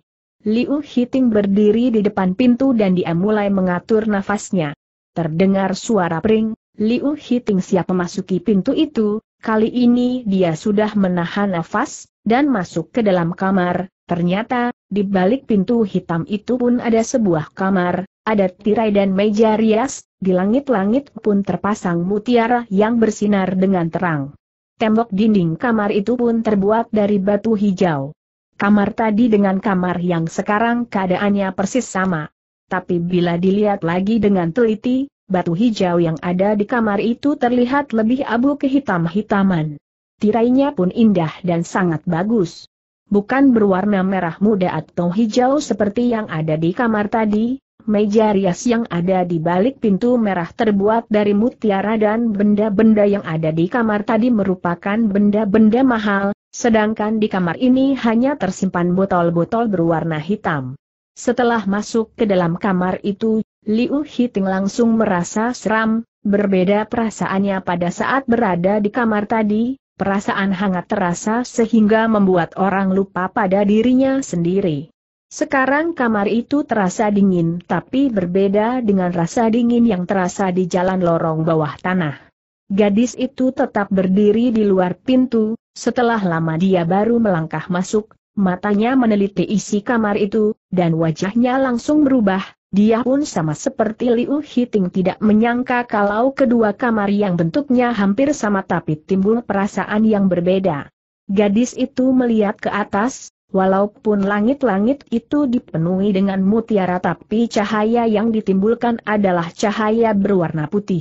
Liu Hiting berdiri di depan pintu dan dia mulai mengatur nafasnya. Terdengar suara pring, Liu Hiting siap memasuki pintu itu, kali ini dia sudah menahan nafas, dan masuk ke dalam kamar, ternyata, di balik pintu hitam itu pun ada sebuah kamar, ada tirai dan meja rias, di langit-langit pun terpasang mutiara yang bersinar dengan terang. Tembok dinding kamar itu pun terbuat dari batu hijau. Kamar tadi dengan kamar yang sekarang keadaannya persis sama. Tapi bila dilihat lagi dengan teliti, batu hijau yang ada di kamar itu terlihat lebih abu kehitam-hitaman. Tirainya pun indah dan sangat bagus. Bukan berwarna merah muda atau hijau seperti yang ada di kamar tadi, meja rias yang ada di balik pintu merah terbuat dari mutiara dan benda-benda yang ada di kamar tadi merupakan benda-benda mahal, sedangkan di kamar ini hanya tersimpan botol-botol berwarna hitam. Setelah masuk ke dalam kamar itu, Liu Hiting langsung merasa seram, berbeda perasaannya pada saat berada di kamar tadi, perasaan hangat terasa sehingga membuat orang lupa pada dirinya sendiri. Sekarang kamar itu terasa dingin tapi berbeda dengan rasa dingin yang terasa di jalan lorong bawah tanah. Gadis itu tetap berdiri di luar pintu, setelah lama dia baru melangkah masuk, matanya meneliti isi kamar itu, dan wajahnya langsung berubah, dia pun sama seperti Liu Hiting tidak menyangka kalau kedua kamar yang bentuknya hampir sama tapi timbul perasaan yang berbeda. Gadis itu melihat ke atas, Walaupun langit-langit itu dipenuhi dengan mutiara tapi cahaya yang ditimbulkan adalah cahaya berwarna putih.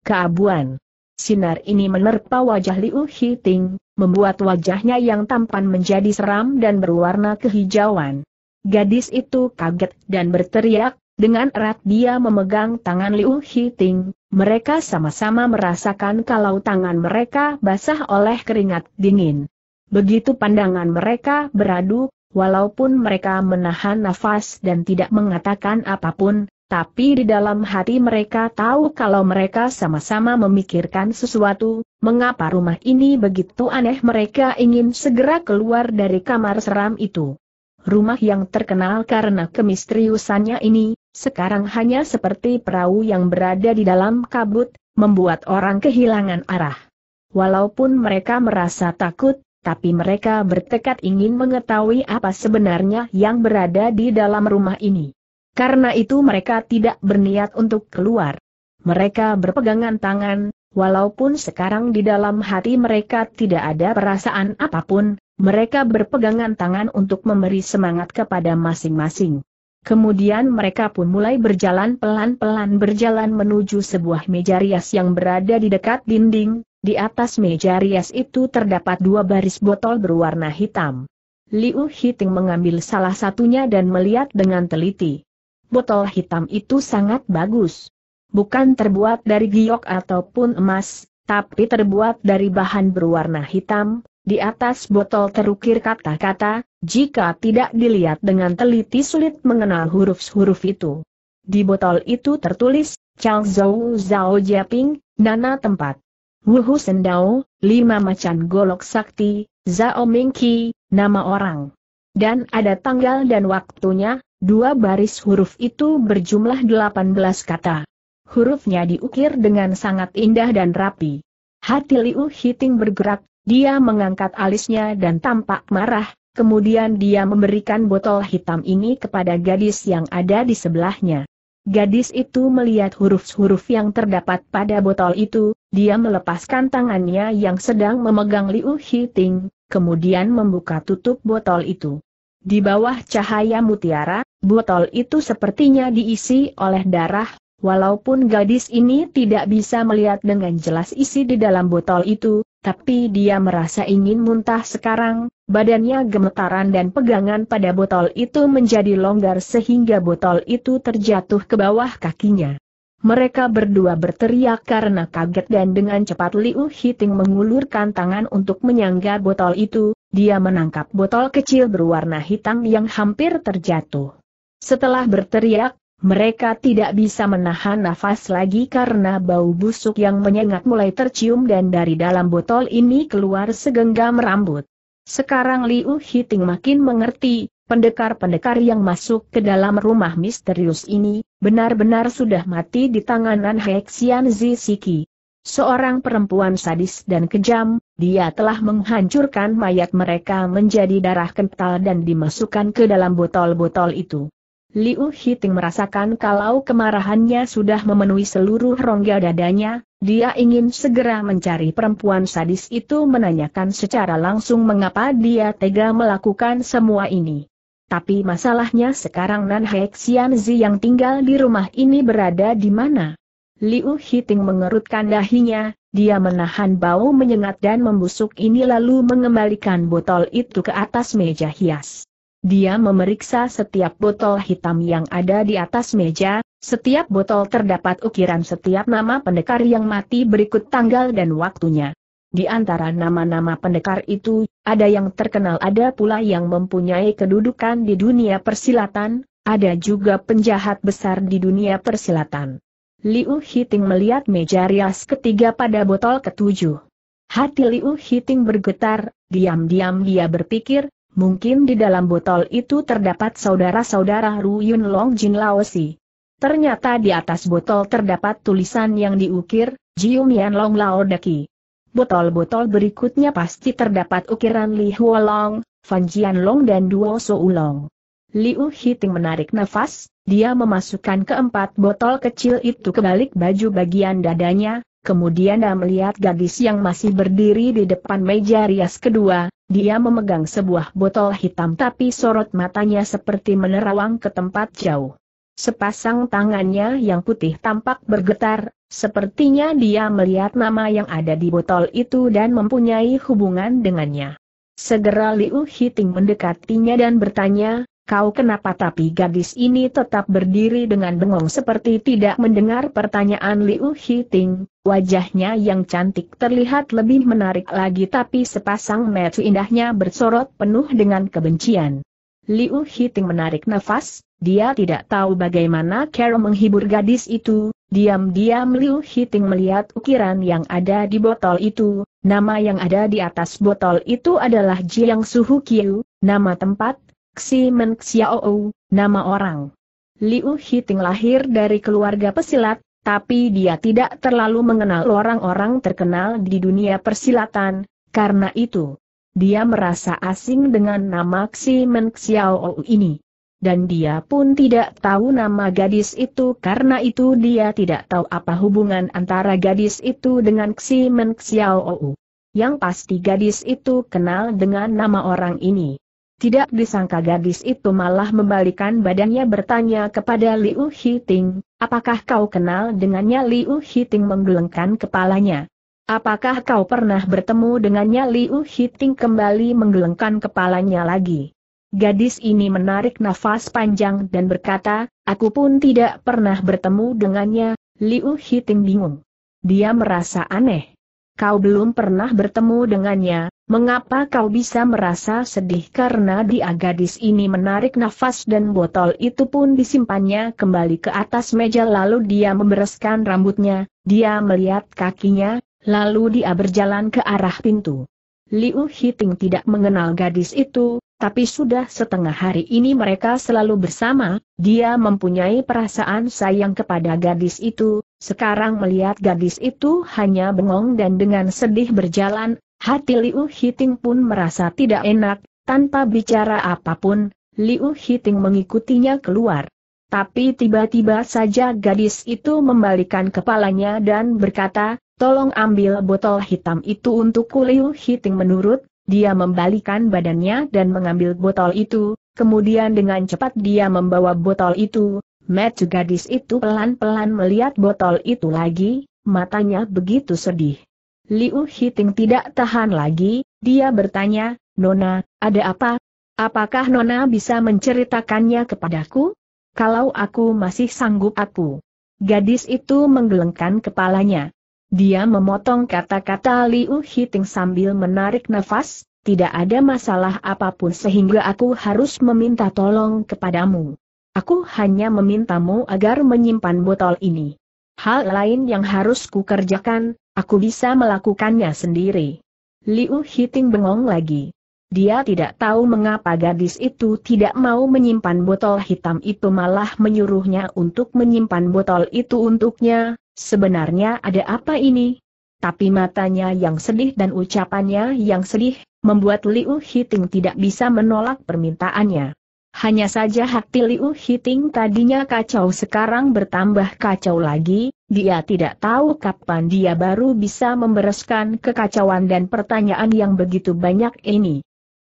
Keabuan. Sinar ini menerpa wajah Liu Hiting, membuat wajahnya yang tampan menjadi seram dan berwarna kehijauan. Gadis itu kaget dan berteriak, dengan erat dia memegang tangan Liu Hiting, mereka sama-sama merasakan kalau tangan mereka basah oleh keringat dingin. Begitu pandangan mereka beradu, walaupun mereka menahan nafas dan tidak mengatakan apapun, tapi di dalam hati mereka tahu kalau mereka sama-sama memikirkan sesuatu, mengapa rumah ini begitu aneh mereka ingin segera keluar dari kamar seram itu. Rumah yang terkenal karena kemisteriusannya ini, sekarang hanya seperti perahu yang berada di dalam kabut, membuat orang kehilangan arah. Walaupun mereka merasa takut, tapi mereka bertekad ingin mengetahui apa sebenarnya yang berada di dalam rumah ini. Karena itu mereka tidak berniat untuk keluar. Mereka berpegangan tangan, walaupun sekarang di dalam hati mereka tidak ada perasaan apapun, mereka berpegangan tangan untuk memberi semangat kepada masing-masing. Kemudian mereka pun mulai berjalan pelan-pelan berjalan menuju sebuah meja rias yang berada di dekat dinding, di atas meja rias itu terdapat dua baris botol berwarna hitam. Liu Hiting mengambil salah satunya dan melihat dengan teliti. Botol hitam itu sangat bagus. Bukan terbuat dari giok ataupun emas, tapi terbuat dari bahan berwarna hitam. Di atas botol terukir kata-kata, jika tidak dilihat dengan teliti sulit mengenal huruf-huruf itu. Di botol itu tertulis, Chang Zhou Zhao Jiaping, Nana Tempat. Wuhu Sendao, lima macan golok sakti, Zao Mingki, nama orang. Dan ada tanggal dan waktunya, dua baris huruf itu berjumlah delapan belas kata. Hurufnya diukir dengan sangat indah dan rapi. Hati Liu Hiting bergerak, dia mengangkat alisnya dan tampak marah, kemudian dia memberikan botol hitam ini kepada gadis yang ada di sebelahnya. Gadis itu melihat huruf-huruf yang terdapat pada botol itu, dia melepaskan tangannya yang sedang memegang Liu Hiting, kemudian membuka tutup botol itu. Di bawah cahaya mutiara, botol itu sepertinya diisi oleh darah Walaupun gadis ini tidak bisa melihat dengan jelas isi di dalam botol itu, tapi dia merasa ingin muntah sekarang, badannya gemetaran dan pegangan pada botol itu menjadi longgar sehingga botol itu terjatuh ke bawah kakinya. Mereka berdua berteriak karena kaget dan dengan cepat Liu Hiting mengulurkan tangan untuk menyangga botol itu, dia menangkap botol kecil berwarna hitam yang hampir terjatuh. Setelah berteriak, mereka tidak bisa menahan nafas lagi karena bau busuk yang menyengat mulai tercium dan dari dalam botol ini keluar segenggam rambut. Sekarang Liu Hiting makin mengerti, pendekar-pendekar yang masuk ke dalam rumah misterius ini, benar-benar sudah mati di tanganan Hexian Zisiki. Seorang perempuan sadis dan kejam, dia telah menghancurkan mayat mereka menjadi darah kental dan dimasukkan ke dalam botol-botol itu. Liu Hiting merasakan kalau kemarahannya sudah memenuhi seluruh rongga dadanya, dia ingin segera mencari perempuan sadis itu menanyakan secara langsung mengapa dia tega melakukan semua ini. Tapi masalahnya sekarang Nan Hek yang tinggal di rumah ini berada di mana? Liu Hiting mengerutkan dahinya, dia menahan bau menyengat dan membusuk ini lalu mengembalikan botol itu ke atas meja hias. Dia memeriksa setiap botol hitam yang ada di atas meja, setiap botol terdapat ukiran setiap nama pendekar yang mati berikut tanggal dan waktunya. Di antara nama-nama pendekar itu, ada yang terkenal ada pula yang mempunyai kedudukan di dunia persilatan, ada juga penjahat besar di dunia persilatan. Liu Hiting melihat meja rias ketiga pada botol ketujuh. Hati Liu Hiting bergetar, diam-diam dia berpikir, mungkin di dalam botol itu terdapat saudara-saudara Ruyun Long Jin Laosi. Ternyata di atas botol terdapat tulisan yang diukir, Yan Long Lao Deki. Botol-botol berikutnya pasti terdapat ukiran Li Huo Long, Fan Jian Long dan Duo U Long. Liu Hiting menarik nafas, dia memasukkan keempat botol kecil itu ke balik baju bagian dadanya, kemudian dia melihat gadis yang masih berdiri di depan meja rias kedua, dia memegang sebuah botol hitam tapi sorot matanya seperti menerawang ke tempat jauh. Sepasang tangannya yang putih tampak bergetar, sepertinya dia melihat nama yang ada di botol itu dan mempunyai hubungan dengannya. Segera Liu Hiting mendekatinya dan bertanya, kau kenapa tapi gadis ini tetap berdiri dengan bengong seperti tidak mendengar pertanyaan Liu Hiting, wajahnya yang cantik terlihat lebih menarik lagi tapi sepasang mata indahnya bersorot penuh dengan kebencian. Liu Hiting menarik nafas, dia tidak tahu bagaimana Carol menghibur gadis itu, diam-diam Liu Hiting melihat ukiran yang ada di botol itu, nama yang ada di atas botol itu adalah Jiang Suhu Qiu, nama tempat, Xi Men Xiaou, nama orang. Liu Hiting lahir dari keluarga pesilat, tapi dia tidak terlalu mengenal orang-orang terkenal di dunia persilatan, karena itu. Dia merasa asing dengan nama Xi Men Xiaou ini. Dan dia pun tidak tahu nama gadis itu karena itu dia tidak tahu apa hubungan antara gadis itu dengan Xi Men Xiaou. Yang pasti gadis itu kenal dengan nama orang ini. Tidak disangka gadis itu malah membalikan badannya bertanya kepada Liu Hiting, apakah kau kenal dengannya Liu Hiting menggelengkan kepalanya. Apakah kau pernah bertemu dengannya Liu Hiting kembali menggelengkan kepalanya lagi. Gadis ini menarik nafas panjang dan berkata, aku pun tidak pernah bertemu dengannya, Liu Hiting bingung. Dia merasa aneh. Kau belum pernah bertemu dengannya, Mengapa kau bisa merasa sedih karena dia gadis ini menarik nafas dan botol itu pun disimpannya kembali ke atas meja lalu dia membereskan rambutnya, dia melihat kakinya, lalu dia berjalan ke arah pintu. Liu Hiting tidak mengenal gadis itu, tapi sudah setengah hari ini mereka selalu bersama, dia mempunyai perasaan sayang kepada gadis itu, sekarang melihat gadis itu hanya bengong dan dengan sedih berjalan, Hati Liu Hiting pun merasa tidak enak, tanpa bicara apapun, Liu Hiting mengikutinya keluar. Tapi tiba-tiba saja gadis itu membalikan kepalanya dan berkata, tolong ambil botol hitam itu untukku Liu Hiting menurut, dia membalikan badannya dan mengambil botol itu, kemudian dengan cepat dia membawa botol itu, Matthew gadis itu pelan-pelan melihat botol itu lagi, matanya begitu sedih. Liu Hiting tidak tahan lagi, dia bertanya, Nona, ada apa? Apakah Nona bisa menceritakannya kepadaku? Kalau aku masih sanggup aku. Gadis itu menggelengkan kepalanya. Dia memotong kata-kata Liu Hiting sambil menarik nafas, tidak ada masalah apapun sehingga aku harus meminta tolong kepadamu. Aku hanya memintamu agar menyimpan botol ini. Hal lain yang harus kukerjakan, Aku bisa melakukannya sendiri. Liu Hiting bengong lagi. Dia tidak tahu mengapa gadis itu tidak mau menyimpan botol hitam itu malah menyuruhnya untuk menyimpan botol itu untuknya, sebenarnya ada apa ini? Tapi matanya yang sedih dan ucapannya yang sedih, membuat Liu Hiting tidak bisa menolak permintaannya. Hanya saja hati Liu Hiting tadinya kacau sekarang bertambah kacau lagi, dia tidak tahu kapan dia baru bisa membereskan kekacauan dan pertanyaan yang begitu banyak ini.